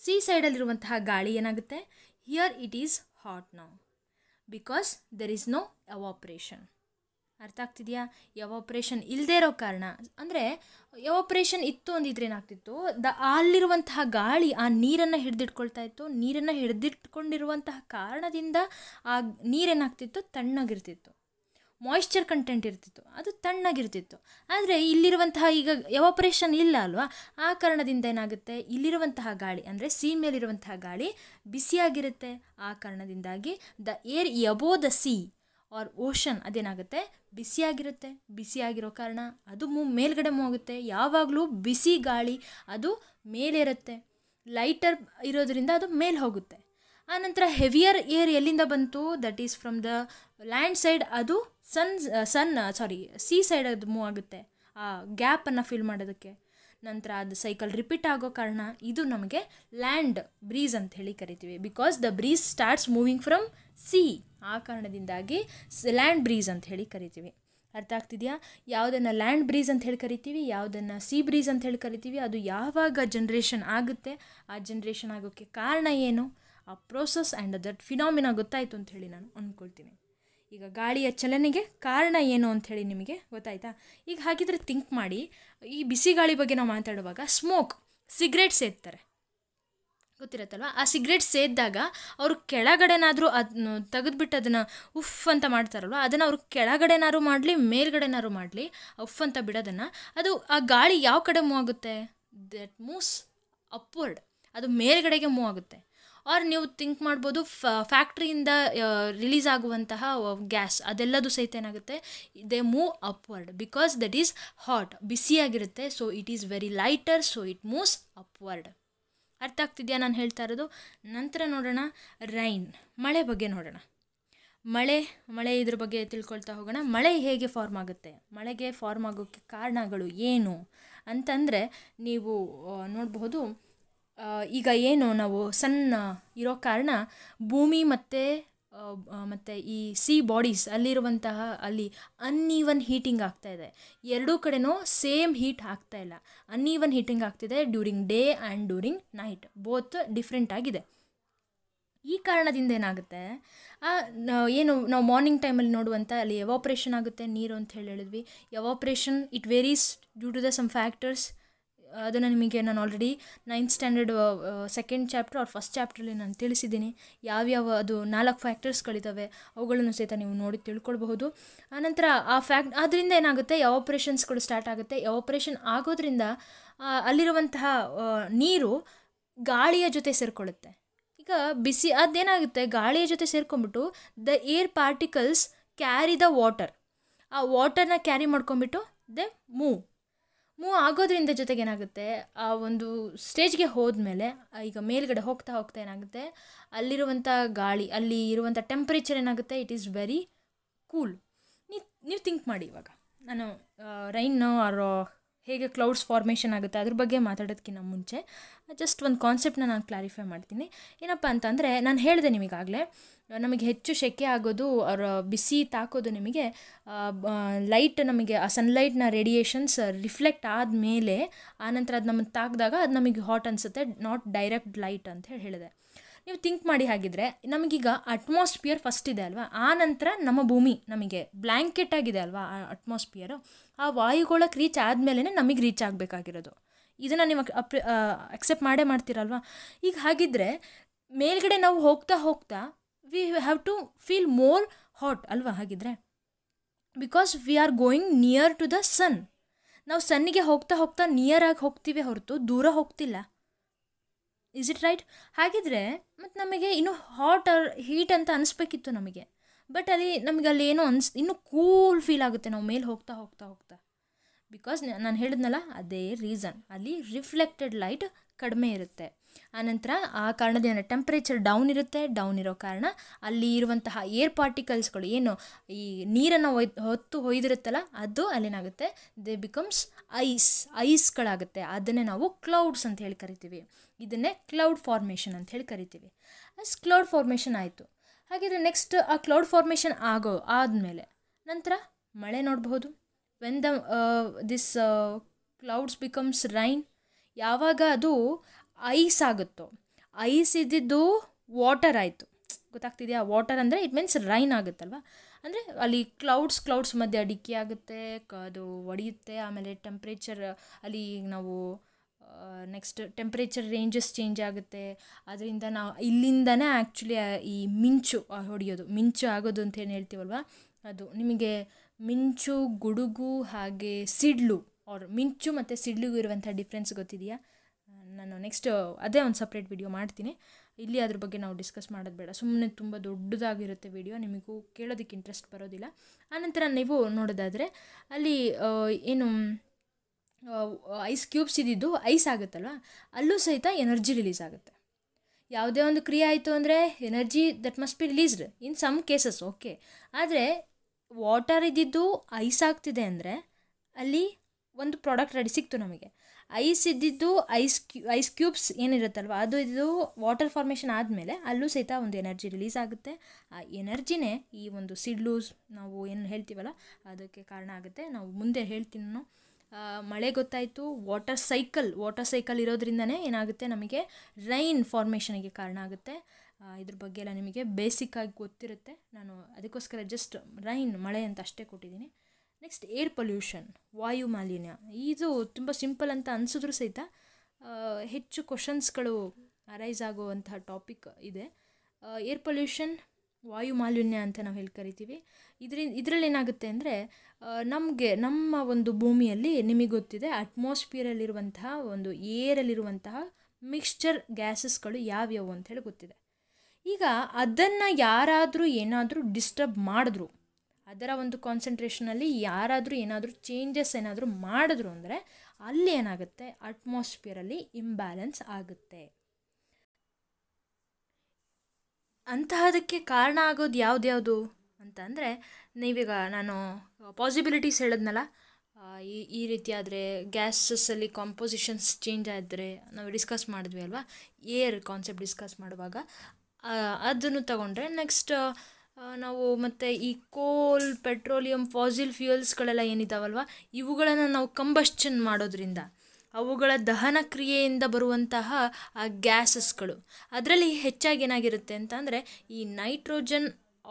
sea ಸೈಡಲ್ಲಿರುವಂತಹ ಗಾಳಿ ಏನಾಗುತ್ತೆ here it is hot now because there is no evaporation ಅರ್ಥ ಆಗ್ತಿದೆಯಾ ಎವಾಪ್ರೇಷನ್ ಇಲ್ಲದೇ ಇರೋ ಕಾರಣ ಅಂದರೆ ಎವಾಪ್ರೇಷನ್ ಇತ್ತು ಅಂದಿದ್ರೆ ಏನಾಗ್ತಿತ್ತು ದ ಅಲ್ಲಿರುವಂತಹ ಗಾಳಿ ಆ ನೀರನ್ನು ಹಿಡಿದಿಟ್ಕೊಳ್ತಾ ಇತ್ತು ನೀರನ್ನು ಹಿಡಿದಿಟ್ಕೊಂಡಿರುವಂತಹ ಕಾರಣದಿಂದ ಆ ನೀರೇನಾಗ್ತಿತ್ತು ತಣ್ಣಗಿರ್ತಿತ್ತು ಮಾಯಿಶ್ಚರ್ ಕಂಟೆಂಟ್ ಇರ್ತಿತ್ತು ಅದು ತಣ್ಣಗಿರ್ತಿತ್ತು ಆದರೆ ಇಲ್ಲಿರುವಂತಹ ಈಗ ಎವಾಪ್ರೇಷನ್ ಇಲ್ಲ ಅಲ್ವಾ ಆ ಕಾರಣದಿಂದ ಏನಾಗುತ್ತೆ ಇಲ್ಲಿರುವಂತಹ ಗಾಳಿ ಅಂದರೆ ಸೀ ಮೇಲಿರುವಂತಹ ಗಾಳಿ ಬಿಸಿಯಾಗಿರುತ್ತೆ ಆ ಕಾರಣದಿಂದಾಗಿ the air above the sea or ocean ಅದೇನಾಗುತ್ತೆ ಬಿಸಿಯಾಗಿರುತ್ತೆ ಬಿಸಿಯಾಗಿರೋ ಕಾರಣ ಅದು ಮೂ ಮೇಲ್ಗಡೆ ಹೋಗುತ್ತೆ ಯಾವಾಗಲೂ ಬಿಸಿ ಗಾಳಿ ಅದು ಮೇಲೇರುತ್ತೆ ಲೈಟರ್ ಇರೋದರಿಂದ ಅದು ಮೇಲೆ ಹೋಗುತ್ತೆ ಆನಂತರ ಹೆವಿಯರ್ ಏರ್ ಎಲ್ಲಿಂದ ಬಂತು that is from the land side ಅದು sun sun sorry sea side ಅದು ಮೂವ್ ಆಗುತ್ತೆ ಆ ಗ್ಯಾಪನ್ನು ಫಿಲ್ ಮಾಡೋದಕ್ಕೆ ನಂತರ ಅದು ಸೈಕಲ್ ರಿಪೀಟ್ ಆಗೋ ಕಾರಣ ಇದು ನಮಗೆ ಲ್ಯಾಂಡ್ ಬ್ರೀಸ್ ಅಂತ ಹೇಳಿ ಕರಿತೀವಿ because the breeze starts moving from sea ಆ ಕಾರಣದಿಂದಾಗಿ ಲ್ಯಾಂಡ್ ಬ್ರೀಸ್ ಅಂತ ಹೇಳಿ ಕರಿತೀವಿ ಅರ್ಥ ಆಗ್ತಿದೆಯಾ ಯಾವುದನ್ನು ಲ್ಯಾಂಡ್ ಬ್ರೀಸ್ ಅಂತ ಹೇಳಿ ಕರಿತೀವಿ ಯಾವುದನ್ನು ಸಿ ಬ್ರೀಸ್ ಅಂತ ಹೇಳಿ ಕರಿತೀವಿ ಅದು ಯಾವಾಗ ಜನ್ರೇಷನ್ ಆಗುತ್ತೆ ಆ ಜನ್ರೇಷನ್ ಆಗೋಕ್ಕೆ ಕಾರಣ ಏನು ಆ ಪ್ರೋಸೆಸ್ ಆ್ಯಂಡ್ ದಟ್ ಫಿನಾಮಿನ ಗೊತ್ತಾಯಿತು ಅಂತ ಹೇಳಿ ನಾನು ಅಂದ್ಕೊಳ್ತೀನಿ ಈಗ ಗಾಳಿಯ ಚಲನೆಗೆ ಕಾರಣ ಏನು ಅಂಥೇಳಿ ನಿಮಗೆ ಗೊತ್ತಾಯ್ತಾ ಈಗ ಹಾಗಿದ್ರೆ ಥಿಂಕ್ ಮಾಡಿ ಈ ಬಿಸಿ ಗಾಳಿ ಬಗ್ಗೆ ನಾವು ಮಾತಾಡುವಾಗ ಸ್ಮೋಕ್ ಸಿಗ್ರೆಟ್ ಸೇದ್ತಾರೆ ಗೊತ್ತಿರತ್ತಲ್ವ ಆ ಸಿಗ್ರೆಟ್ ಸೇದ್ದಾಗ ಅವರು ಕೆಳಗಡೆನಾದರೂ ಅದನ್ನು ತೆಗೆದುಬಿಟ್ಟು ಅದನ್ನು ಉಫ್ ಅಂತ ಮಾಡ್ತಾರಲ್ವ ಅದನ್ನು ಅವರು ಕೆಳಗಡೆನಾದ್ರು ಮಾಡಲಿ ಮೇಲ್ಗಡೆನಾದ್ರು ಮಾಡಲಿ ಉಫ್ ಅಂತ ಬಿಡೋದನ್ನು ಅದು ಆ ಗಾಳಿ ಯಾವ ಕಡೆ ಮೂವ್ ಆಗುತ್ತೆ ದಟ್ ಮೂವ್ಸ್ ಅಪ್ವರ್ಡ್ ಅದು ಮೇಲ್ಗಡೆಗೆ ಮೂವ್ ಆಗುತ್ತೆ ಆರ್ ನೀವು ಥಿಂಕ್ ಮಾಡ್ಬೋದು ಫ್ಯಾಕ್ಟ್ರಿಯಿಂದ ರಿಲೀಸ್ ಆಗುವಂತಹ ಗ್ಯಾಸ್ ಅದೆಲ್ಲದು ಸಹಿತ ಏನಾಗುತ್ತೆ they move upward because that is hot ಬಿಸಿಯಾಗಿರುತ್ತೆ so it is very lighter so it moves upward ಅರ್ಥ ಆಗ್ತಿದೆಯಾ ನಾನು ಹೇಳ್ತಾ ಇರೋದು ನಂತರ ನೋಡೋಣ ರೈನ್ ಮಳೆ ಬಗ್ಗೆ ನೋಡೋಣ ಮಳೆ ಮಳೆ ಇದ್ರ ಬಗ್ಗೆ ತಿಳ್ಕೊಳ್ತಾ ಹೋಗೋಣ ಮಳೆ ಹೇಗೆ ಫಾರ್ಮ್ ಆಗುತ್ತೆ ಮಳೆಗೆ ಫಾರ್ಮ್ ಆಗೋಕ್ಕೆ ಕಾರಣಗಳು ಏನು ಅಂತಂದರೆ ನೀವು ನೋಡಬಹುದು ಈಗ ಏನು ನಾವು ಸಣ್ಣ ಇರೋ ಕಾರಣ ಭೂಮಿ ಮತ್ತು ಮತ್ತು ಈ ಸೀ ಬಾಡೀಸ್ ಅಲ್ಲಿರುವಂತಹ ಅಲ್ಲಿ ಅನ್ಇವನ್ ಹೀಟಿಂಗ್ ಆಗ್ತಾ ಇದೆ ಎರಡೂ ಕಡೆನೂ ಸೇಮ್ ಹೀಟ್ ಆಗ್ತಾ ಇಲ್ಲ ಅನ್ಇವನ್ ಹೀಟಿಂಗ್ ಆಗ್ತಿದೆ during day and during night both different ಆಗಿದೆ ಈ ಕಾರಣದಿಂದ ಏನಾಗುತ್ತೆ ಏನು ನಾವು ಮಾರ್ನಿಂಗ್ ಟೈಮಲ್ಲಿ ನೋಡುವಂಥ ಅಲ್ಲಿ ಎವಾಪ್ರೇಷನ್ ಆಗುತ್ತೆ ನೀರು ಅಂತ ಹೇಳಿ ಹೇಳಿದ್ವಿ evaporation it varies due to the some factors ಅದನ್ನು ನಿಮಗೆ ನಾನು already ninth standard second chapter ಅವ್ರ ಫಸ್ಟ್ ಚಾಪ್ಟ್ರಲ್ಲಿ ನಾನು ತಿಳಿಸಿದ್ದೀನಿ ಯಾವ್ಯಾವ ಅದು ನಾಲ್ಕು ಫ್ಯಾಕ್ಟರ್ಸ್ಗಳಿದ್ದಾವೆ ಅವುಗಳನ್ನು ಸಹಿತ ನೀವು ನೋಡಿ ತಿಳ್ಕೊಳ್ಬಹುದು ಆನಂತರ ಆ ಫ್ಯಾಕ್ಟ್ ಅದರಿಂದ ಏನಾಗುತ್ತೆ ಯಾವ ಆಪ್ರೇಷನ್ಸ್ಗಳು ಸ್ಟಾರ್ಟ್ ಆಗುತ್ತೆ ಯಾವ ಆಪ್ರೇಷನ್ ಆಗೋದ್ರಿಂದ ಅಲ್ಲಿರುವಂತಹ ನೀರು ಗಾಳಿಯ ಜೊತೆ ಸೇರಿಕೊಳ್ಳುತ್ತೆ ಈಗ ಬಿಸಿ ಅದೇನಾಗುತ್ತೆ ಗಾಳಿಯ ಜೊತೆ ಸೇರ್ಕೊಂಡ್ಬಿಟ್ಟು the air particles carry the water ಆ ವಾಟರ್ನ ಕ್ಯಾರಿ ಮಾಡ್ಕೊಂಬಿಟ್ಟು ದೆ ಮೂವ್ ಮೂವ್ ಜೊತೆಗೆ ಜೊತೆಗೇನಾಗುತ್ತೆ ಆ ಒಂದು ಸ್ಟೇಜ್ಗೆ ಹೋದ್ಮೇಲೆ ಈಗ ಮೇಲುಗಡೆ ಹೋಗ್ತಾ ಹೋಗ್ತಾ ಏನಾಗುತ್ತೆ ಅಲ್ಲಿರುವಂಥ ಗಾಳಿ ಅಲ್ಲಿ ಇರುವಂಥ ಟೆಂಪ್ರೇಚರ್ ಏನಾಗುತ್ತೆ ಇಟ್ ಈಸ್ ವೆರಿ ಕೂಲ್ ನೀವು ನೀವು ಥಿಂಕ್ ಮಾಡಿ ಇವಾಗ ನಾನು ರೈನ್ ಆರ್ ಹೇಗೆ ಕ್ಲೌಡ್ಸ್ ಫಾರ್ಮೇಷನ್ ಆಗುತ್ತೆ ಅದ್ರ ಬಗ್ಗೆ ಮಾತಾಡೋದಕ್ಕಿಂತ ಮುಂಚೆ ಜಸ್ಟ್ ಒಂದು ಕಾನ್ಸೆಪ್ಟನ್ನ ನಾನು ಕ್ಲಾರಿಫೈ ಮಾಡ್ತೀನಿ ಏನಪ್ಪ ಅಂತಂದರೆ ನಾನು ಹೇಳಿದೆ ನಿಮಗಾಗಲೇ ನಮಗೆ ಹೆಚ್ಚು ಸೆಕೆ ಆಗೋದು ಅವರ ಬಿಸಿ ತಾಕೋದು ನಿಮಗೆ ಲೈಟ್ ನಮಗೆ ಆ ಸನ್ಲೈಟ್ನ ರೇಡಿಯೇಷನ್ಸ್ ರಿಫ್ಲೆಕ್ಟ್ ಆದಮೇಲೆ ಆನಂತರ ಅದು ನಮಗೆ ತಾಕಿದಾಗ ಅದು ನಮಗೆ ಹಾಟ್ ಅನಿಸುತ್ತೆ ನಾಟ್ ಡೈರೆಕ್ಟ್ ಲೈಟ್ ಅಂತ ಹೇಳಿ ಹೇಳಿದೆ ನೀವು ಥಿಂಕ್ ಮಾಡಿ ಹಾಗಿದ್ರೆ ನಮಗೀಗ ಅಟ್ಮಾಸ್ಫಿಯರ್ ಫಸ್ಟ್ ಇದೆ ಅಲ್ವಾ ಆ ನಂತರ ನಮ್ಮ ಭೂಮಿ ನಮಗೆ ಬ್ಲ್ಯಾಂಕೆಟ್ ಆಗಿದೆ ಅಲ್ವಾ ಆ ಅಟ್ಮಾಸ್ಫಿಯರು ಆ ವಾಯುಗೋಳಕ್ಕೆ ರೀಚ್ ಆದಮೇಲೆ ನಮಗೆ ರೀಚ್ ಆಗಬೇಕಾಗಿರೋದು ಇದನ್ನು ನೀವು ಅಪ್ ಅಕ್ಸೆಪ್ಟ್ ಮಾಡೇ ಮಾಡ್ತೀರಲ್ವಾ ಈಗ ಹಾಗಿದ್ರೆ ಮೇಲ್ಗಡೆ ನಾವು ಹೋಗ್ತಾ ಹೋಗ್ತಾ we have to feel more hot ಅಲ್ವಾ ಹಾಗಿದ್ರೆ because we are going near to the sun ನಾವು ಸನ್ನಿಗೆ ಹೋಗ್ತಾ ಹೋಗ್ತಾ ನಿಯರ್ ಆಗಿ ಹೋಗ್ತೀವಿ ಹೊರತು ದೂರ ಹೋಗ್ತಿಲ್ಲ ಇಸ್ ಇಟ್ ರೈಟ್ ಹಾಗಿದ್ರೆ ಮತ್ತು ನಮಗೆ ಇನ್ನು ಹಾಟ್ ಆರ್ ಹೀಟ್ ಅಂತ ಅನಿಸ್ಬೇಕಿತ್ತು ನಮಗೆ ಬಟ್ ಅಲ್ಲಿ ನಮಗೆ ಅಲ್ಲಿ ಏನೋ ಅನ್ಸ್ ಇನ್ನೂ ಕೂಲ್ ಫೀಲ್ ಆಗುತ್ತೆ ನಾವು ಮೇಲೆ ಹೋಗ್ತಾ ಹೋಗ್ತಾ ಹೋಗ್ತಾ ಬಿಕಾಸ್ ನಾನು ಹೇಳಿದ್ನಲ್ಲ ಅದೇ ರೀಸನ್ ಅಲ್ಲಿ ರಿಫ್ಲೆಕ್ಟೆಡ್ ಲೈಟ್ ಕಡಿಮೆ ಇರುತ್ತೆ ಆನಂತರ ಆ ಕಾರಣದಿಂದ ಟೆಂಪರೇಚರ್ ಟೆಂಪ್ರೇಚರ್ ಡೌನ್ ಇರುತ್ತೆ ಡೌನ್ ಇರೋ ಕಾರಣ ಅಲ್ಲಿ ಇರುವಂತಹ ಏರ್ ಪಾರ್ಟಿಕಲ್ಸ್ಗಳು ಏನು ಈ ನೀರನ್ನು ಒಯ್ ಹೊತ್ತು ಹೊಯ್ದಿರುತ್ತಲ್ಲ ಅದು ಅಲ್ಲೇನಾಗುತ್ತೆ ದೇ ಬಿಕಮ್ಸ್ ಐಸ್ ಐಸ್ಗಳಾಗುತ್ತೆ ಅದನ್ನೇ ನಾವು ಕ್ಲೌಡ್ಸ್ ಅಂತ ಹೇಳಿ ಕರಿತೀವಿ ಇದನ್ನೇ ಕ್ಲೌಡ್ ಫಾರ್ಮೇಷನ್ ಅಂತ ಹೇಳಿ ಕರಿತೀವಿ ಅಸ್ ಕ್ಲೌಡ್ ಫಾರ್ಮೇಷನ್ ಆಯಿತು ಹಾಗಿದ್ರೆ ನೆಕ್ಸ್ಟ್ ಆ ಕ್ಲೌಡ್ ಫಾರ್ಮೇಷನ್ ಆಗೋ ಆದಮೇಲೆ ನಂತರ ಮಳೆ ನೋಡಬಹುದು when the this clouds becomes rain ಯಾವಾಗ ಅದು ಐಸ್ ಆಗುತ್ತೋ ಐಸ್ ಇದ್ದಿದ್ದು ವಾಟರ್ ಆಯಿತು ಗೊತ್ತಾಗ್ತಿದೆಯಾ ವಾಟರ್ ಅಂದರೆ ಇಟ್ ಮೀನ್ಸ್ ರೈನ್ ಆಗುತ್ತಲ್ವ ಅಂದರೆ ಅಲ್ಲಿ ಕ್ಲೌಡ್ಸ್ ಕ್ಲೌಡ್ಸ್ ಮಧ್ಯೆ ಅಡಿಕೆ ಆಗುತ್ತೆ ಕ ಅದು ಒಡೆಯುತ್ತೆ ಆಮೇಲೆ ಟೆಂಪ್ರೇಚರ್ ಅಲ್ಲಿ ನಾವು ನೆಕ್ಸ್ಟ್ ಟೆಂಪ್ರೇಚರ್ ರೇಂಜಸ್ ಚೇಂಜ್ ಆಗುತ್ತೆ ಅದರಿಂದ ನಾವು ಇಲ್ಲಿಂದನೇ ಆ್ಯಕ್ಚುಲಿ ಈ ಮಿಂಚು ಹೊಡೆಯೋದು ಮಿಂಚು ಆಗೋದು ಅಂತ ಏನು ಹೇಳ್ತೀವಲ್ವ ಅದು ನಿಮಗೆ ಮಿಂಚು ಗುಡುಗು ಹಾಗೆ ಸಿಡ್ಲು ಅವ್ರ ಮಿಂಚು ಮತ್ತು ಸಿಡ್ಲಿಗೂ ಇರುವಂಥ ಡಿಫ್ರೆನ್ಸ್ ಗೊತ್ತಿದೆಯಾ ನಾನು ನೆಕ್ಸ್ಟ್ ಅದೇ ಒಂದು ಸಪ್ರೇಟ್ ವಿಡಿಯೋ ಮಾಡ್ತೀನಿ ಇಲ್ಲಿ ಅದ್ರ ಬಗ್ಗೆ ನಾವು ಡಿಸ್ಕಸ್ ಮಾಡೋದು ಬೇಡ ಸುಮ್ಮನೆ ತುಂಬ ದೊಡ್ಡದಾಗಿರುತ್ತೆ ವಿಡಿಯೋ ನಿಮಗೂ ಕೇಳೋದಕ್ಕೆ ಇಂಟ್ರೆಸ್ಟ್ ಬರೋದಿಲ್ಲ ಆನಂತರ ನೀವು ನೋಡೋದಾದರೆ ಅಲ್ಲಿ ಏನು ಐಸ್ ಕ್ಯೂಬ್ಸ್ ಇದ್ದಿದ್ದು ಐಸ್ ಆಗುತ್ತಲ್ವ ಅಲ್ಲೂ ಸಹಿತ ಎನರ್ಜಿ ರಿಲೀಸ್ ಆಗುತ್ತೆ ಯಾವುದೇ ಒಂದು ಕ್ರಿಯೆ ಆಯಿತು ಅಂದರೆ energy that must be released in some cases okay ಆದರೆ ವಾಟರ್ ಇದ್ದಿದ್ದು ಐಸ್ ಆಗ್ತಿದೆ ಅಂದರೆ ಅಲ್ಲಿ ಒಂದು ಪ್ರಾಡಕ್ಟ್ ರೆಡಿ ಸಿಕ್ತು ನಮಗೆ ಐಸ್ ಇದ್ದಿದ್ದು ಐಸ್ ಕ್ಯೂ ಐಸ್ ಕ್ಯೂಬ್ಸ್ ಏನಿರುತ್ತಲ್ವ ಅದು ಇದು ವಾಟರ್ ಫಾರ್ಮೇಷನ್ ಆದಮೇಲೆ ಅಲ್ಲೂ ಸಹಿತ ಒಂದು ಎನರ್ಜಿ ರಿಲೀಸ್ ಆಗುತ್ತೆ ಆ ಎನರ್ಜಿನೇ ಈ ಒಂದು ಸಿಡ್ಲೂಸ್ ನಾವು ಏನು ಹೇಳ್ತೀವಲ್ಲ ಅದಕ್ಕೆ ಕಾರಣ ಆಗುತ್ತೆ ನಾವು ಮುಂದೆ ಹೇಳ್ತೀನಿ ನಾನು ಮಳೆ ಗೊತ್ತಾಯಿತು ವಾಟರ್ ಸೈಕಲ್ ವಾಟರ್ ಸೈಕಲ್ ಇರೋದ್ರಿಂದನೇ ಏನಾಗುತ್ತೆ ನಮಗೆ ರೈನ್ ಫಾರ್ಮೇಷನಿಗೆ ಕಾರಣ ಆಗುತ್ತೆ ಇದ್ರ ಬಗ್ಗೆ ಎಲ್ಲ ನಿಮಗೆ ಬೇಸಿಕ್ಕಾಗಿ ಗೊತ್ತಿರುತ್ತೆ ನಾನು ಅದಕ್ಕೋಸ್ಕರ ಜಸ್ಟ್ ರೈನ್ ಮಳೆ ಅಂತ ಅಷ್ಟೇ ಕೊಟ್ಟಿದ್ದೀನಿ ನೆಕ್ಸ್ಟ್ ಏರ್ ಪೊಲ್ಯೂಷನ್ ವಾಯು ಮಾಲಿನ್ಯ ಇದು ತುಂಬ ಸಿಂಪಲ್ ಅಂತ ಅನಿಸಿದ್ರು ಸಹಿತ ಹೆಚ್ಚು ಕ್ವಶನ್ಸ್ಗಳು ಅರೈಸ್ ಆಗುವಂತಹ ಟಾಪಿಕ್ ಇದೆ ಏರ್ ಪೊಲ್ಯೂಷನ್ ವಾಯು ಮಾಲಿನ್ಯ ಅಂತ ನಾವು ಹೇಳಿ ಕರಿತೀವಿ ಇದರಿಂದ ಇದರಲ್ಲಿ ಏನಾಗುತ್ತೆ ಅಂದರೆ ನಮಗೆ ನಮ್ಮ ಒಂದು ಭೂಮಿಯಲ್ಲಿ ನಿಮಗೆ ಗೊತ್ತಿದೆ ಅಟ್ಮಾಸ್ಫಿಯರಲ್ಲಿರುವಂತಹ ಒಂದು ಏರಲ್ಲಿರುವಂತಹ ಮಿಕ್ಸ್ಚರ್ ಗ್ಯಾಸಸ್ಗಳು ಯಾವ್ಯಾವು ಅಂತ ಹೇಳಿ ಗೊತ್ತಿದೆ ಈಗ ಅದನ್ನು ಯಾರಾದರೂ ಏನಾದರೂ ಡಿಸ್ಟರ್ಬ್ ಮಾಡಿದ್ರು ಅದರ ಒಂದು ಕಾನ್ಸಂಟ್ರೇಷನಲ್ಲಿ ಯಾರಾದರೂ ಏನಾದರೂ ಚೇಂಜಸ್ ಏನಾದರೂ ಮಾಡಿದ್ರು ಅಂದರೆ ಅಲ್ಲಿ ಏನಾಗುತ್ತೆ ಅಟ್ಮಾಸ್ಫಿಯರಲ್ಲಿ ಇಂಬ್ಯಾಲೆನ್ಸ್ ಆಗುತ್ತೆ ಅಂತಹದಕ್ಕೆ ಕಾರಣ ಆಗೋದು ಯಾವುದ್ಯಾವುದು ಅಂತಂದರೆ ನೀವೀಗ ನಾನು ಪಾಸಿಬಿಲಿಟೀಸ್ ಹೇಳಿದ್ನಲ್ಲ ಈ ಈ ರೀತಿ ಆದರೆ ಗ್ಯಾಸಸ್ಸಲ್ಲಿ ಕಾಂಪೋಸಿಷನ್ಸ್ ಚೇಂಜ್ ಆದರೆ ನಾವು ಡಿಸ್ಕಸ್ ಮಾಡಿದ್ವಿ ಅಲ್ವಾ ಏರ್ ಕಾನ್ಸೆಪ್ಟ್ ಡಿಸ್ಕಸ್ ಮಾಡುವಾಗ ಅದನ್ನು ತಗೊಂಡ್ರೆ ನೆಕ್ಸ್ಟ್ ನಾವು ಮತ್ತು ಈ ಕೋಲ್ ಪೆಟ್ರೋಲಿಯಂ ಫಾಸಿಲ್ ಫ್ಯೂಯಲ್ಸ್ಗಳೆಲ್ಲ ಏನಿದ್ದಾವಲ್ವ ಇವುಗಳನ್ನು ನಾವು ಕಂಬಶ್ಚನ್ ಮಾಡೋದ್ರಿಂದ ಅವುಗಳ ದಹನ ಕ್ರಿಯೆಯಿಂದ ಬರುವಂತಹ ಆ ಗ್ಯಾಸಸ್ಗಳು ಅದರಲ್ಲಿ ಹೆಚ್ಚಾಗಿ ಏನಾಗಿರುತ್ತೆ ಅಂತ ಅಂದರೆ ಈ ನೈಟ್ರೋಜನ್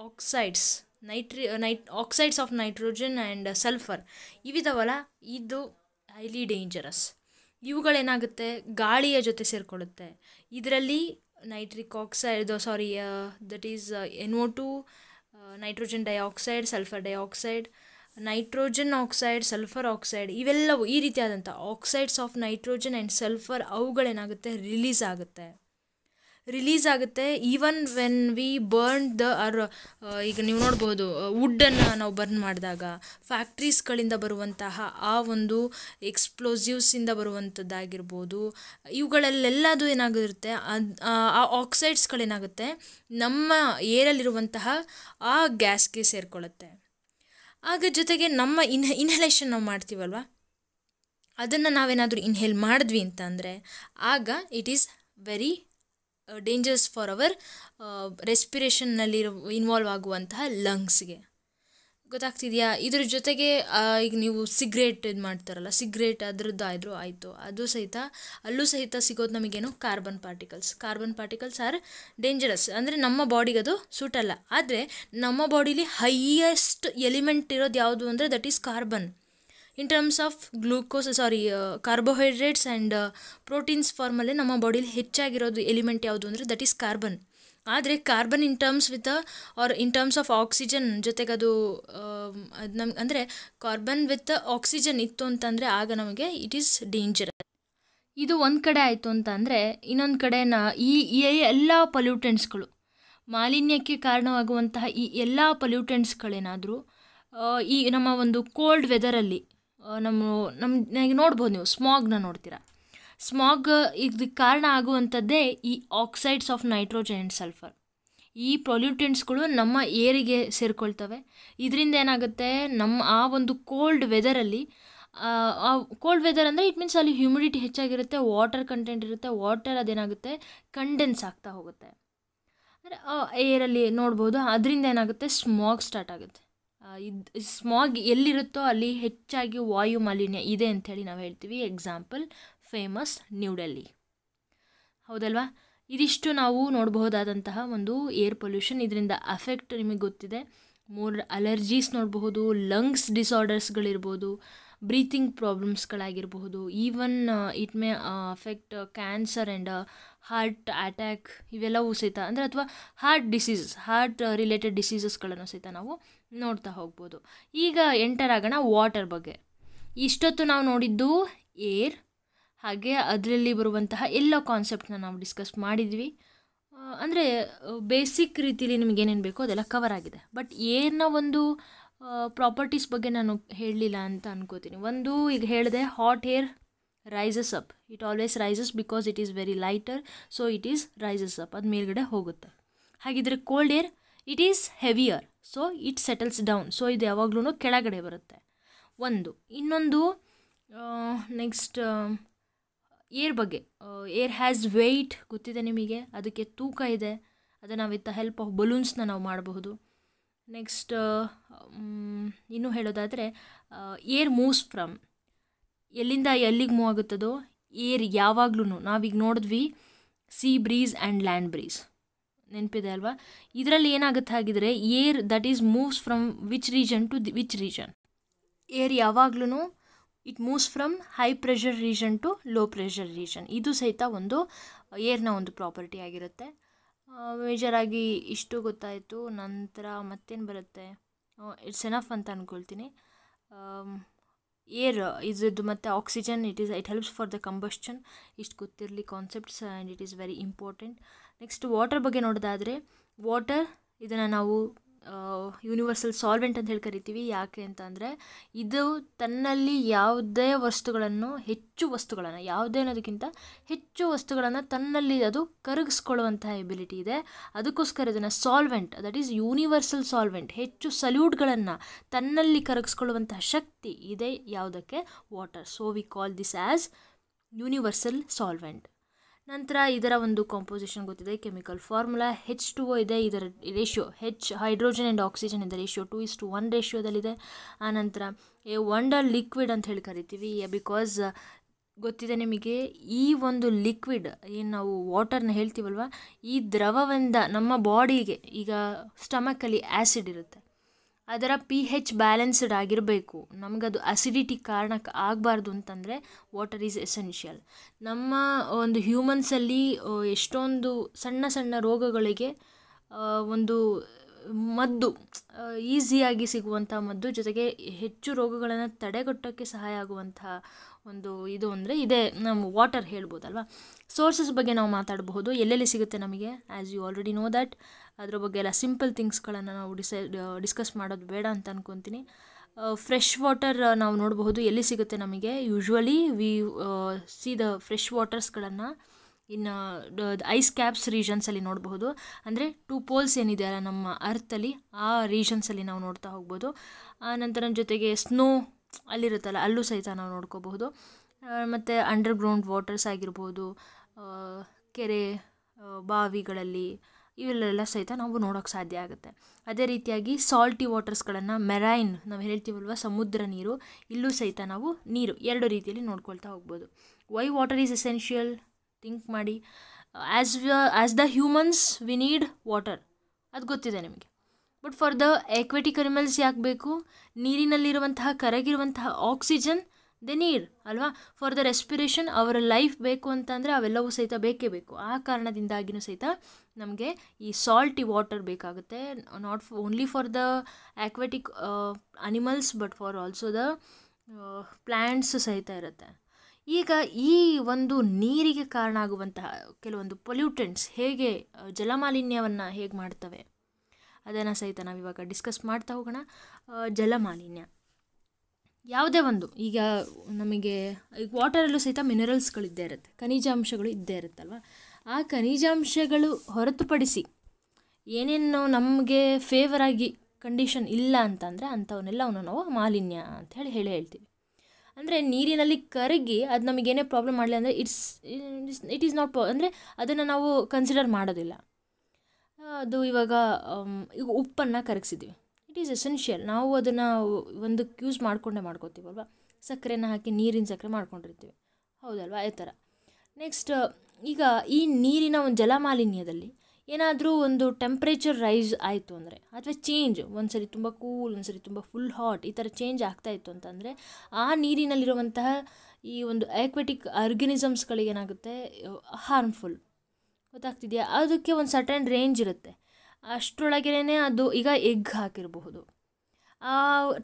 ಆಕ್ಸೈಡ್ಸ್ ನೈಟ್ರಿ ನೈಟ್ oxides of nitrogen and sulphur ಇವಿದಾವಲ್ಲ ಇದು ಹೈಲಿ ಡೇಂಜರಸ್ ಇವುಗಳೇನಾಗುತ್ತೆ ಗಾಳಿಯ ಜೊತೆ ಸೇರಿಕೊಳ್ಳುತ್ತೆ ಇದರಲ್ಲಿ nitric oxide sorry that is N O two nitrogen dioxide sulphur dioxide nitrogen oxide sulphur oxide ಇವೆಲ್ಲವೂ ಈ ರೀತಿಯಾದಂಥ oxides of nitrogen and sulphur ಅವುಗಳೇನಾಗುತ್ತೆ ರಿಲೀಸ್ ಆಗುತ್ತೆ ರಿಲೀಸ್ ಆಗುತ್ತೆ even when we burn the or ಈಗ ನೀವು ನೋಡ್ಬೋದು ವುಡ್ಡನ್ನು uh, ನಾವು ಬರ್ನ್ ಮಾಡಿದಾಗ ಫ್ಯಾಕ್ಟ್ರೀಸ್ಗಳಿಂದ ಬರುವಂತಹ ಆ ಒಂದು ಎಕ್ಸ್ಪ್ಲೋಸಿವ್ಸಿಂದ ಬರುವಂಥದ್ದಾಗಿರ್ಬೋದು ಇವುಗಳಲ್ಲೆಲ್ಲದು ಏನಾಗಿರುತ್ತೆ ಅದು ಆ ಆಕ್ಸೈಡ್ಸ್ಗಳೇನಾಗುತ್ತೆ ನಮ್ಮ ಏರಲ್ಲಿರುವಂತಹ ಆ ಗ್ಯಾಸ್ಗೆ ಸೇರಿಕೊಳ್ಳುತ್ತೆ ಆಗ ಜೊತೆಗೆ ನಮ್ಮ ಇನ್ಹ ಇನ್ಹಲೇಷನ್ ನಾವು ಮಾಡ್ತೀವಲ್ವ ಅದನ್ನು ನಾವೇನಾದರೂ ಇನ್ಹೇಲ್ ಮಾಡಿದ್ವಿ ಅಂತ ಅಂದರೆ ಆಗ it is very dangerous for our ರೆಸ್ಪಿರೇಷನ್ನಲ್ಲಿರೋ ಇನ್ವಾಲ್ವ್ ಆಗುವಂತಹ ಲಂಗ್ಸ್ಗೆ ಗೊತ್ತಾಗ್ತಿದೆಯಾ ಇದ್ರ ಜೊತೆಗೆ ಈಗ ನೀವು ಸಿಗ್ರೇಟ್ ಇದು ಮಾಡ್ತಾರಲ್ಲ ಸಿಗ್ರೇಟ್ ಅದ್ರದ್ದು ಆದರೂ ಆಯಿತು ಅದು ಸಹಿತ ಅಲ್ಲೂ ಸಹಿತ ಸಿಗೋದು ನಮಗೇನು carbon particles carbon particles are dangerous ಅಂದರೆ ನಮ್ಮ ಬಾಡಿಗೆ ಅದು ಸೂಟಲ್ಲ ಆದರೆ ನಮ್ಮ ಬಾಡಿಲಿ ಹೈಯೆಸ್ಟ್ ಎಲಿಮೆಂಟ್ ಇರೋದು ಯಾವುದು ಅಂದರೆ that is carbon in terms of glucose sorry carbohydrates and proteins ಫಾರ್ಮಲ್ಲೇ ನಮ್ಮ ಬಾಡಿಲಿ ಹೆಚ್ಚಾಗಿರೋದು ಎಲಿಮೆಂಟ್ ಯಾವುದು ಅಂದರೆ ದಟ್ ಈಸ್ ಕಾರ್ಬನ್ ಆದರೆ carbon in terms with or in terms of oxygen ಜೊತೆಗೆ ಅದು ಅದು ನಮ್ಗೆ ಅಂದರೆ ಕಾರ್ಬನ್ ವಿತ್ ಆಕ್ಸಿಜನ್ ಇತ್ತು ಅಂತಂದರೆ ಆಗ ನಮಗೆ ಇಟ್ ಈಸ್ ಡೇಂಜರ್ ಇದು ಒಂದು ಕಡೆ ಆಯಿತು ಅಂತ ಅಂದರೆ ಇನ್ನೊಂದು ಕಡೆ ನ ಈ ಎಲ್ಲ ಪಲ್ಯೂಟೆಂಟ್ಸ್ಗಳು ಮಾಲಿನ್ಯಕ್ಕೆ ಕಾರಣವಾಗುವಂತಹ ಈ ಎಲ್ಲ ಪಲ್ಯೂಟೆಂಟ್ಸ್ಗಳೇನಾದರೂ uh, ಈ ನಮ್ಮ ಒಂದು ಕೋಲ್ಡ್ ವೆದರಲ್ಲಿ ನಮ್ಮ ನಮ್ಮ ನನಗೆ ನೋಡ್ಬೋದು ನೀವು ಸ್ಮಾಗ್ನ ನೋಡ್ತೀರ ಸ್ಮಾಗ್ ಇದಕ್ಕೆ ಕಾರಣ ಆಗುವಂಥದ್ದೇ ಈ oxides of nitrogen and sulphur ಈ ಪೊಲ್ಯೂಟೆಂಟ್ಸ್ಗಳು ನಮ್ಮ ಏರಿಗೆ ಸೇರಿಕೊಳ್ತವೆ ಇದರಿಂದ ಏನಾಗುತ್ತೆ ನಮ್ಮ ಆ ಒಂದು ಕೋಲ್ಡ್ ವೆದರಲ್ಲಿ ಕೋಲ್ಡ್ ವೆದರ್ ಅಂದರೆ ಇಟ್ ಮೀನ್ಸ್ ಅಲ್ಲಿ ಹ್ಯುಮಿಡಿಟಿ ಹೆಚ್ಚಾಗಿರುತ್ತೆ ವಾಟರ್ ಕಂಟೆಂಟ್ ಇರುತ್ತೆ ವಾಟರ್ ಅದೇನಾಗುತ್ತೆ ಕಂಡೆನ್ಸ್ ಆಗ್ತಾ ಹೋಗುತ್ತೆ ಅಂದರೆ ಏರಲ್ಲಿ ನೋಡ್ಬೋದು ಅದರಿಂದ ಏನಾಗುತ್ತೆ ಸ್ಮಾಗ್ ಸ್ಟಾರ್ಟ್ ಆಗುತ್ತೆ ಇದು ಸ್ಮಾಗ್ ಎಲ್ಲಿರುತ್ತೋ ಅಲ್ಲಿ ಹೆಚ್ಚಾಗಿ ವಾಯು ಮಾಲಿನ್ಯ ಇದೆ ಅಂಥೇಳಿ ನಾವು ಹೇಳ್ತೀವಿ ಎಕ್ಸಾಂಪಲ್ ಫೇಮಸ್ ನ್ಯೂ ಡೆಲ್ಲಿ ಹೌದಲ್ವಾ ಇದಿಷ್ಟು ನಾವು ನೋಡಬಹುದಾದಂತಹ ಒಂದು ಏರ್ ಪೊಲ್ಯೂಷನ್ ಇದರಿಂದ ಅಫೆಕ್ಟ್ ನಿಮಗೆ ಗೊತ್ತಿದೆ ಮೋರ್ ಅಲರ್ಜೀಸ್ ನೋಡಬಹುದು ಲಂಗ್ಸ್ ಡಿಸಾರ್ಡರ್ಸ್ಗಳಿರ್ಬೋದು ಬ್ರೀತಿಂಗ್ ಪ್ರಾಬ್ಲಮ್ಸ್ಗಳಾಗಿರಬಹುದು even it may affect cancer and heart attack ಇವೆಲ್ಲವೂ ಸಹಿತ ಅಂದರೆ ಅಥವಾ ಹಾರ್ಟ್ ಡಿಸೀಸಸ್ ಹಾರ್ಟ್ ರಿಲೇಟೆಡ್ ಡಿಸೀಸಸ್ಗಳನ್ನು ಸಹಿತ ನಾವು ನೋಡ್ತಾ ಹೋಗ್ಬೋದು ಈಗ ಎಂಟರ್ ಆಗೋಣ ವಾಟರ್ ಬಗ್ಗೆ ಇಷ್ಟೊತ್ತು ನಾವು ನೋಡಿದ್ದು ಏರ್ ಹಾಗೆ ಅದರಲ್ಲಿ ಬರುವಂತಹ ಎಲ್ಲ ಕಾನ್ಸೆಪ್ಟನ್ನ ನಾವು ಡಿಸ್ಕಸ್ ಮಾಡಿದ್ವಿ ಅಂದರೆ ಬೇಸಿಕ್ ರೀತಿಯಲ್ಲಿ ನಿಮಗೇನೇನು ಬೇಕೋ ಅದೆಲ್ಲ ಕವರ್ ಆಗಿದೆ ಬಟ್ ಏರ್ನ ಒಂದು ಪ್ರಾಪರ್ಟೀಸ್ ಬಗ್ಗೆ ನಾನು ಹೇಳಲಿಲ್ಲ ಅಂತ ಅನ್ಕೋತೀನಿ ಒಂದು ಈಗ ಹೇಳಿದೆ hot air rises up it always rises because it is very lighter so it is rises up ಅದು ಮೇಲ್ಗಡೆ ಹೋಗುತ್ತೆ ಹಾಗಿದ್ರೆ cold air it is heavier so it settles down so ಇದು ಯಾವಾಗ್ಲೂ ಕೆಳಗಡೆ ಬರುತ್ತೆ ಒಂದು ಇನ್ನೊಂದು ನೆಕ್ಸ್ಟ್ ಏರ್ ಬಗ್ಗೆ ಏರ್ ಹ್ಯಾಸ್ ವೆಯ್ಟ್ ಗೊತ್ತಿದೆ ನಿಮಗೆ ಅದಕ್ಕೆ ತೂಕ ಇದೆ ಅದನ್ನು ನಾವು ವಿತ್ ದ ಹೆಲ್ಪ್ ಆಫ್ ಬಲೂನ್ಸ್ನ ನಾವು ಮಾಡಬಹುದು ನೆಕ್ಸ್ಟ್ ಇನ್ನೂ ಹೇಳೋದಾದರೆ ಏರ್ ಮೂವ್ಸ್ ಫ್ರಮ್ ಎಲ್ಲಿಂದ ಎಲ್ಲಿಗೆ ಮೂವ್ ಆಗುತ್ತದೋ ಏರ್ ಯಾವಾಗ್ಲೂ ನಾವೀಗ ನೋಡಿದ್ವಿ sea breeze and land breeze ನೆನಪಿದೆ ಅಲ್ವಾ ಇದರಲ್ಲಿ ಏನಾಗುತ್ತೆ ಹಾಗಿದ್ರೆ air that is moves from which region to the which region air ಯಾವಾಗ್ಲೂ it moves from high pressure region to low pressure region ಇದು ಸಹಿತ ಒಂದು ಏರ್ನ ಒಂದು ಪ್ರಾಪರ್ಟಿ ಆಗಿರುತ್ತೆ ಮೇಜರಾಗಿ ಇಷ್ಟು ಗೊತ್ತಾಯಿತು ನಂತರ ಮತ್ತೇನು ಬರುತ್ತೆ ಇಟ್ಸ್ ಎನಫ್ ಅಂತ ಅಂದ್ಕೊಳ್ತೀನಿ ಏರ್ ಇದ್ರದ್ದು ಮತ್ತು oxygen it is it helps for the combustion ಇಷ್ಟು ಗೊತ್ತಿರಲಿ concepts and it is very important next water ಬಗ್ಗೆ ನೋಡೋದಾದರೆ ವಾಟರ್ ಇದನ್ನು ನಾವು ಯೂನಿವರ್ಸಲ್ ಸಾಲ್ವೆಂಟ್ ಅಂತ ಹೇಳಿ ಕರಿತೀವಿ ಯಾಕೆ ಅಂತಂದರೆ ಇದು ತನ್ನಲ್ಲಿ ಯಾವುದೇ ವಸ್ತುಗಳನ್ನು ಹೆಚ್ಚು ವಸ್ತುಗಳನ್ನು ಯಾವುದೇ ಅನ್ನೋದಕ್ಕಿಂತ ಹೆಚ್ಚು ವಸ್ತುಗಳನ್ನು ತನ್ನಲ್ಲಿ ಅದು ಕರಗಿಸ್ಕೊಳ್ಳುವಂತಹ ಎಬಿಲಿಟಿ ಇದೆ ಅದಕ್ಕೋಸ್ಕರ ಇದನ್ನು solvent that is universal solvent ಹೆಚ್ಚು ಸಲ್ಯೂಟ್ಗಳನ್ನು ತನ್ನಲ್ಲಿ ಕರಗಿಸ್ಕೊಳ್ಳುವಂತಹ ಶಕ್ತಿ ಇದೆ ಯಾವುದಕ್ಕೆ water so we call this as universal solvent ನಂತರ ಇದರ ಒಂದು ಕಾಂಪೋಸಿಷನ್ ಗೊತ್ತಿದೆ chemical formula H two O ಇದೆ ಇದರ ratio H hydrogen and oxygen ಇದೆ ratio two is two one ರೇಷಿಯೋದಲ್ಲಿದೆ ನಂತರ ಎ ವಂಡರ್ ಲಿಕ್ವಿಡ್ ಅಂತ ಹೇಳಿ ಕರಿತೀವಿ ಬಿಕಾಸ್ ಗೊತ್ತಿದೆ ನಿಮಗೆ ಈ ಒಂದು ಲಿಕ್ವಿಡ್ ಏನು ನಾವು ವಾಟರ್ನ ಹೇಳ್ತೀವಲ್ವ ಈ ದ್ರವದಿಂದ ನಮ್ಮ ಬಾಡಿಗೆ ಈಗ ಸ್ಟಮಕಲ್ಲಿ ಆ್ಯಸಿಡ್ ಇರುತ್ತೆ ಅದರ ಪಿ ಹೆಚ್ ಬ್ಯಾಲೆನ್ಸ್ಡ್ ಆಗಿರಬೇಕು ನಮಗದು ಅಸಿಡಿಟಿ ಕಾರಣಕ್ಕೆ ಆಗಬಾರ್ದು ಅಂತಂದರೆ ವಾಟರ್ ಈಸ್ ಎಸೆನ್ಷಿಯಲ್ ನಮ್ಮ ಒಂದು ಹ್ಯೂಮನ್ಸಲ್ಲಿ ಎಷ್ಟೊಂದು ಸಣ್ಣ ಸಣ್ಣ ರೋಗಗಳಿಗೆ ಒಂದು ಮದ್ದು ಈಸಿಯಾಗಿ ಸಿಗುವಂಥ ಮದ್ದು ಜೊತೆಗೆ ಹೆಚ್ಚು ರೋಗಗಳನ್ನು ತಡೆಗಟ್ಟೋಕ್ಕೆ ಸಹಾಯ ಆಗುವಂತಹ ಒಂದು ಇದು ಅಂದರೆ ಇದೇ ನಮ್ಮ ವಾಟರ್ ಹೇಳ್ಬೋದಲ್ವಾ ಸೋರ್ಸಸ್ ಬಗ್ಗೆ ನಾವು ಮಾತಾಡಬಹುದು ಎಲ್ಲೆಲ್ಲಿ ಸಿಗುತ್ತೆ ನಮಗೆ as you already know that ಅದ್ರ ಬಗ್ಗೆ ಎಲ್ಲ ಸಿಂಪಲ್ ಥಿಂಗ್ಸ್ಗಳನ್ನು ನಾವು ಡಿಸೈಡ್ ಡಿಸ್ಕಸ್ ಮಾಡೋದು ಬೇಡ ಅಂತ ಅಂದ್ಕೊತೀನಿ ಫ್ರೆಶ್ ವಾಟರ್ ನಾವು ನೋಡಬಹುದು ಎಲ್ಲಿ ಸಿಗುತ್ತೆ ನಮಗೆ usually we see the fresh ವಾಟರ್ಸ್ಗಳನ್ನು ಇನ್ನು ಐಸ್ ಕ್ಯಾಪ್ಸ್ ರೀಜನ್ಸಲ್ಲಿ ನೋಡಬಹುದು ಅಂದರೆ ಟೂ ಪೋಲ್ಸ್ ಏನಿದೆಯಲ್ಲ ನಮ್ಮ ಅರ್ಥಲ್ಲಿ ಆ ರೀಜನ್ಸಲ್ಲಿ ನಾವು ನೋಡ್ತಾ ಹೋಗ್ಬೋದು ಆ ನಂತರ ಜೊತೆಗೆ ಸ್ನೋ ಅಲ್ಲಿರುತ್ತಲ್ಲ ಅಲ್ಲೂ ಸಹಿತ ನಾವು ನೋಡ್ಕೋಬಹುದು ಮತ್ತು ಅಂಡರ್ಗ್ರೌಂಡ್ ವಾಟರ್ಸ್ ಆಗಿರ್ಬೋದು ಕೆರೆ ಬಾವಿಗಳಲ್ಲಿ ಇವೆಲ್ಲ ಸಹಿತ ನಾವು ನೋಡೋಕ್ಕೆ ಸಾಧ್ಯ ಆಗುತ್ತೆ ಅದೇ ರೀತಿಯಾಗಿ ಸಾಲ್ಟಿ ವಾಟರ್ಸ್ಗಳನ್ನು ಮೆರೈನ್ ನಾವು ಹೇಳ್ತೀವಲ್ವ ಸಮುದ್ರ ನೀರು ಇಲ್ಲೂ ಸಹಿತ ನಾವು ನೀರು ಎರಡು ರೀತಿಯಲ್ಲಿ ನೋಡ್ಕೊಳ್ತಾ ಹೋಗ್ಬೋದು why water is essential think ಮಾಡಿ as as the humans we need water ಅದು ಗೊತ್ತಿದೆ ನಿಮಗೆ but for the aquatic animals ಯಾಕೆ ಬೇಕು ನೀರಿನಲ್ಲಿರುವಂತಹ ಕರಗಿರುವಂತಹ ಆಕ್ಸಿಜನ್ ದೆ ನೀರ್ ಅಲ್ವಾ ಫಾರ್ ದ ರೆಸ್ಪಿರೇಷನ್ ಅವರ ಲೈಫ್ ಬೇಕು ಅಂತಂದರೆ ಅವೆಲ್ಲವೂ ಸಹಿತ ಬೇಕೇ ಬೇಕು ಆ ಕಾರಣದಿಂದಾಗಿಯೂ ಸಹಿತ ನಮಗೆ ಈ ಸಾಲ್ಟಿ ವಾಟರ್ ಬೇಕಾಗುತ್ತೆ not only for the aquatic animals but for also the plants ಸಹಿತ ಇರುತ್ತೆ ಈಗ ಈ ಒಂದು ನೀರಿಗೆ ಕಾರಣ ಆಗುವಂತಹ ಕೆಲವೊಂದು ಪೊಲ್ಯೂಟೆಂಟ್ಸ್ ಹೇಗೆ ಜಲಮಾಲಿನ್ಯವನ್ನು ಹೇಗೆ ಮಾಡ್ತವೆ ಅದನ್ನು ಸಹಿತ ನಾವಿವಾಗ ಡಿಸ್ಕಸ್ ಮಾಡ್ತಾ ಹೋಗೋಣ ಜಲಮಾಲಿನ್ಯ ಯಾವುದೇ ಒಂದು ಈಗ ನಮಗೆ ಈಗ ವಾಟರಲ್ಲೂ ಸಹಿತ ಮಿನರಲ್ಸ್ಗಳು ಇದ್ದೇ ಇರುತ್ತೆ ಖನಿಜಾಂಶಗಳು ಇದ್ದೇ ಇರುತ್ತಲ್ವ ಆ ಖನಿಜಾಂಶಗಳು ಹೊರತುಪಡಿಸಿ ಏನೇನು ನಮಗೆ ಫೇವರ್ ಆಗಿ ಕಂಡೀಷನ್ ಇಲ್ಲ ಅಂತಂದರೆ ಅವನು ನಾವು ಮಾಲಿನ್ಯ ಅಂತ ಹೇಳಿ ಹೇಳಿ ಹೇಳ್ತೀವಿ ಅಂದರೆ ನೀರಿನಲ್ಲಿ ಕರಗಿ ಅದು ನಮಗೇನೇ ಪ್ರಾಬ್ಲಮ್ ಮಾಡಲಿ ಅಂದರೆ ಇಟ್ಸ್ ಇಟ್ ಈಸ್ ನಾಟ್ ಅಂದರೆ ಅದನ್ನು ನಾವು ಕನ್ಸಿಡರ್ ಮಾಡೋದಿಲ್ಲ ಅದು ಇವಾಗ ಈಗ ಉಪ್ಪನ್ನು ಕರಗಿಸಿದ್ವಿ ಇಟ್ ಈಸ್ ಎಸೆನ್ಷಿಯಲ್ ನಾವು ಅದನ್ನು ಒಂದು ಕ್ಯೂಸ್ ಮಾಡಿಕೊಂಡೇ ಮಾಡ್ಕೋತೀವಲ್ವಾ ಸಕ್ಕರೆನ ಹಾಕಿ ನೀರಿನ ಸಕ್ಕರೆ ಮಾಡ್ಕೊಂಡಿರ್ತೀವಿ ಹೌದಲ್ವಾ ಈ ಥರ ನೆಕ್ಸ್ಟ್ ಈಗ ಈ ನೀರಿನ ಒಂದು ಜಲಮಾಲಿನ್ಯದಲ್ಲಿ ಏನಾದರೂ ಒಂದು ಟೆಂಪ್ರೇಚರ್ ರೈಸ್ ಆಯಿತು ಅಂದರೆ ಅಥವಾ ಚೇಂಜ್ ಒಂದು ಸರಿ ತುಂಬ ಕೂಲ್ ಒಂದು ಸರಿ ತುಂಬ ಫುಲ್ ಹಾಟ್ ಈ ಥರ ಚೇಂಜ್ ಆಗ್ತಾ ಇತ್ತು ಅಂತಂದರೆ ಆ ನೀರಿನಲ್ಲಿರುವಂತಹ ಈ ಒಂದು ಆಕ್ವೆಟಿಕ್ ಆರ್ಗನಿಸಮ್ಸ್ಗಳಿಗೇನಾಗುತ್ತೆ ಹಾರ್ಮ್ಫುಲ್ ಗೊತ್ತಾಗ್ತಿದೆಯಾ ಅದಕ್ಕೆ ಒಂದು ಸರ್ಟನ್ ರೇಂಜ್ ಇರುತ್ತೆ ಅಷ್ಟರೊಳಗೇನೆ ಅದು ಈಗ ಎಗ್ ಹಾಕಿರಬಹುದು ಆ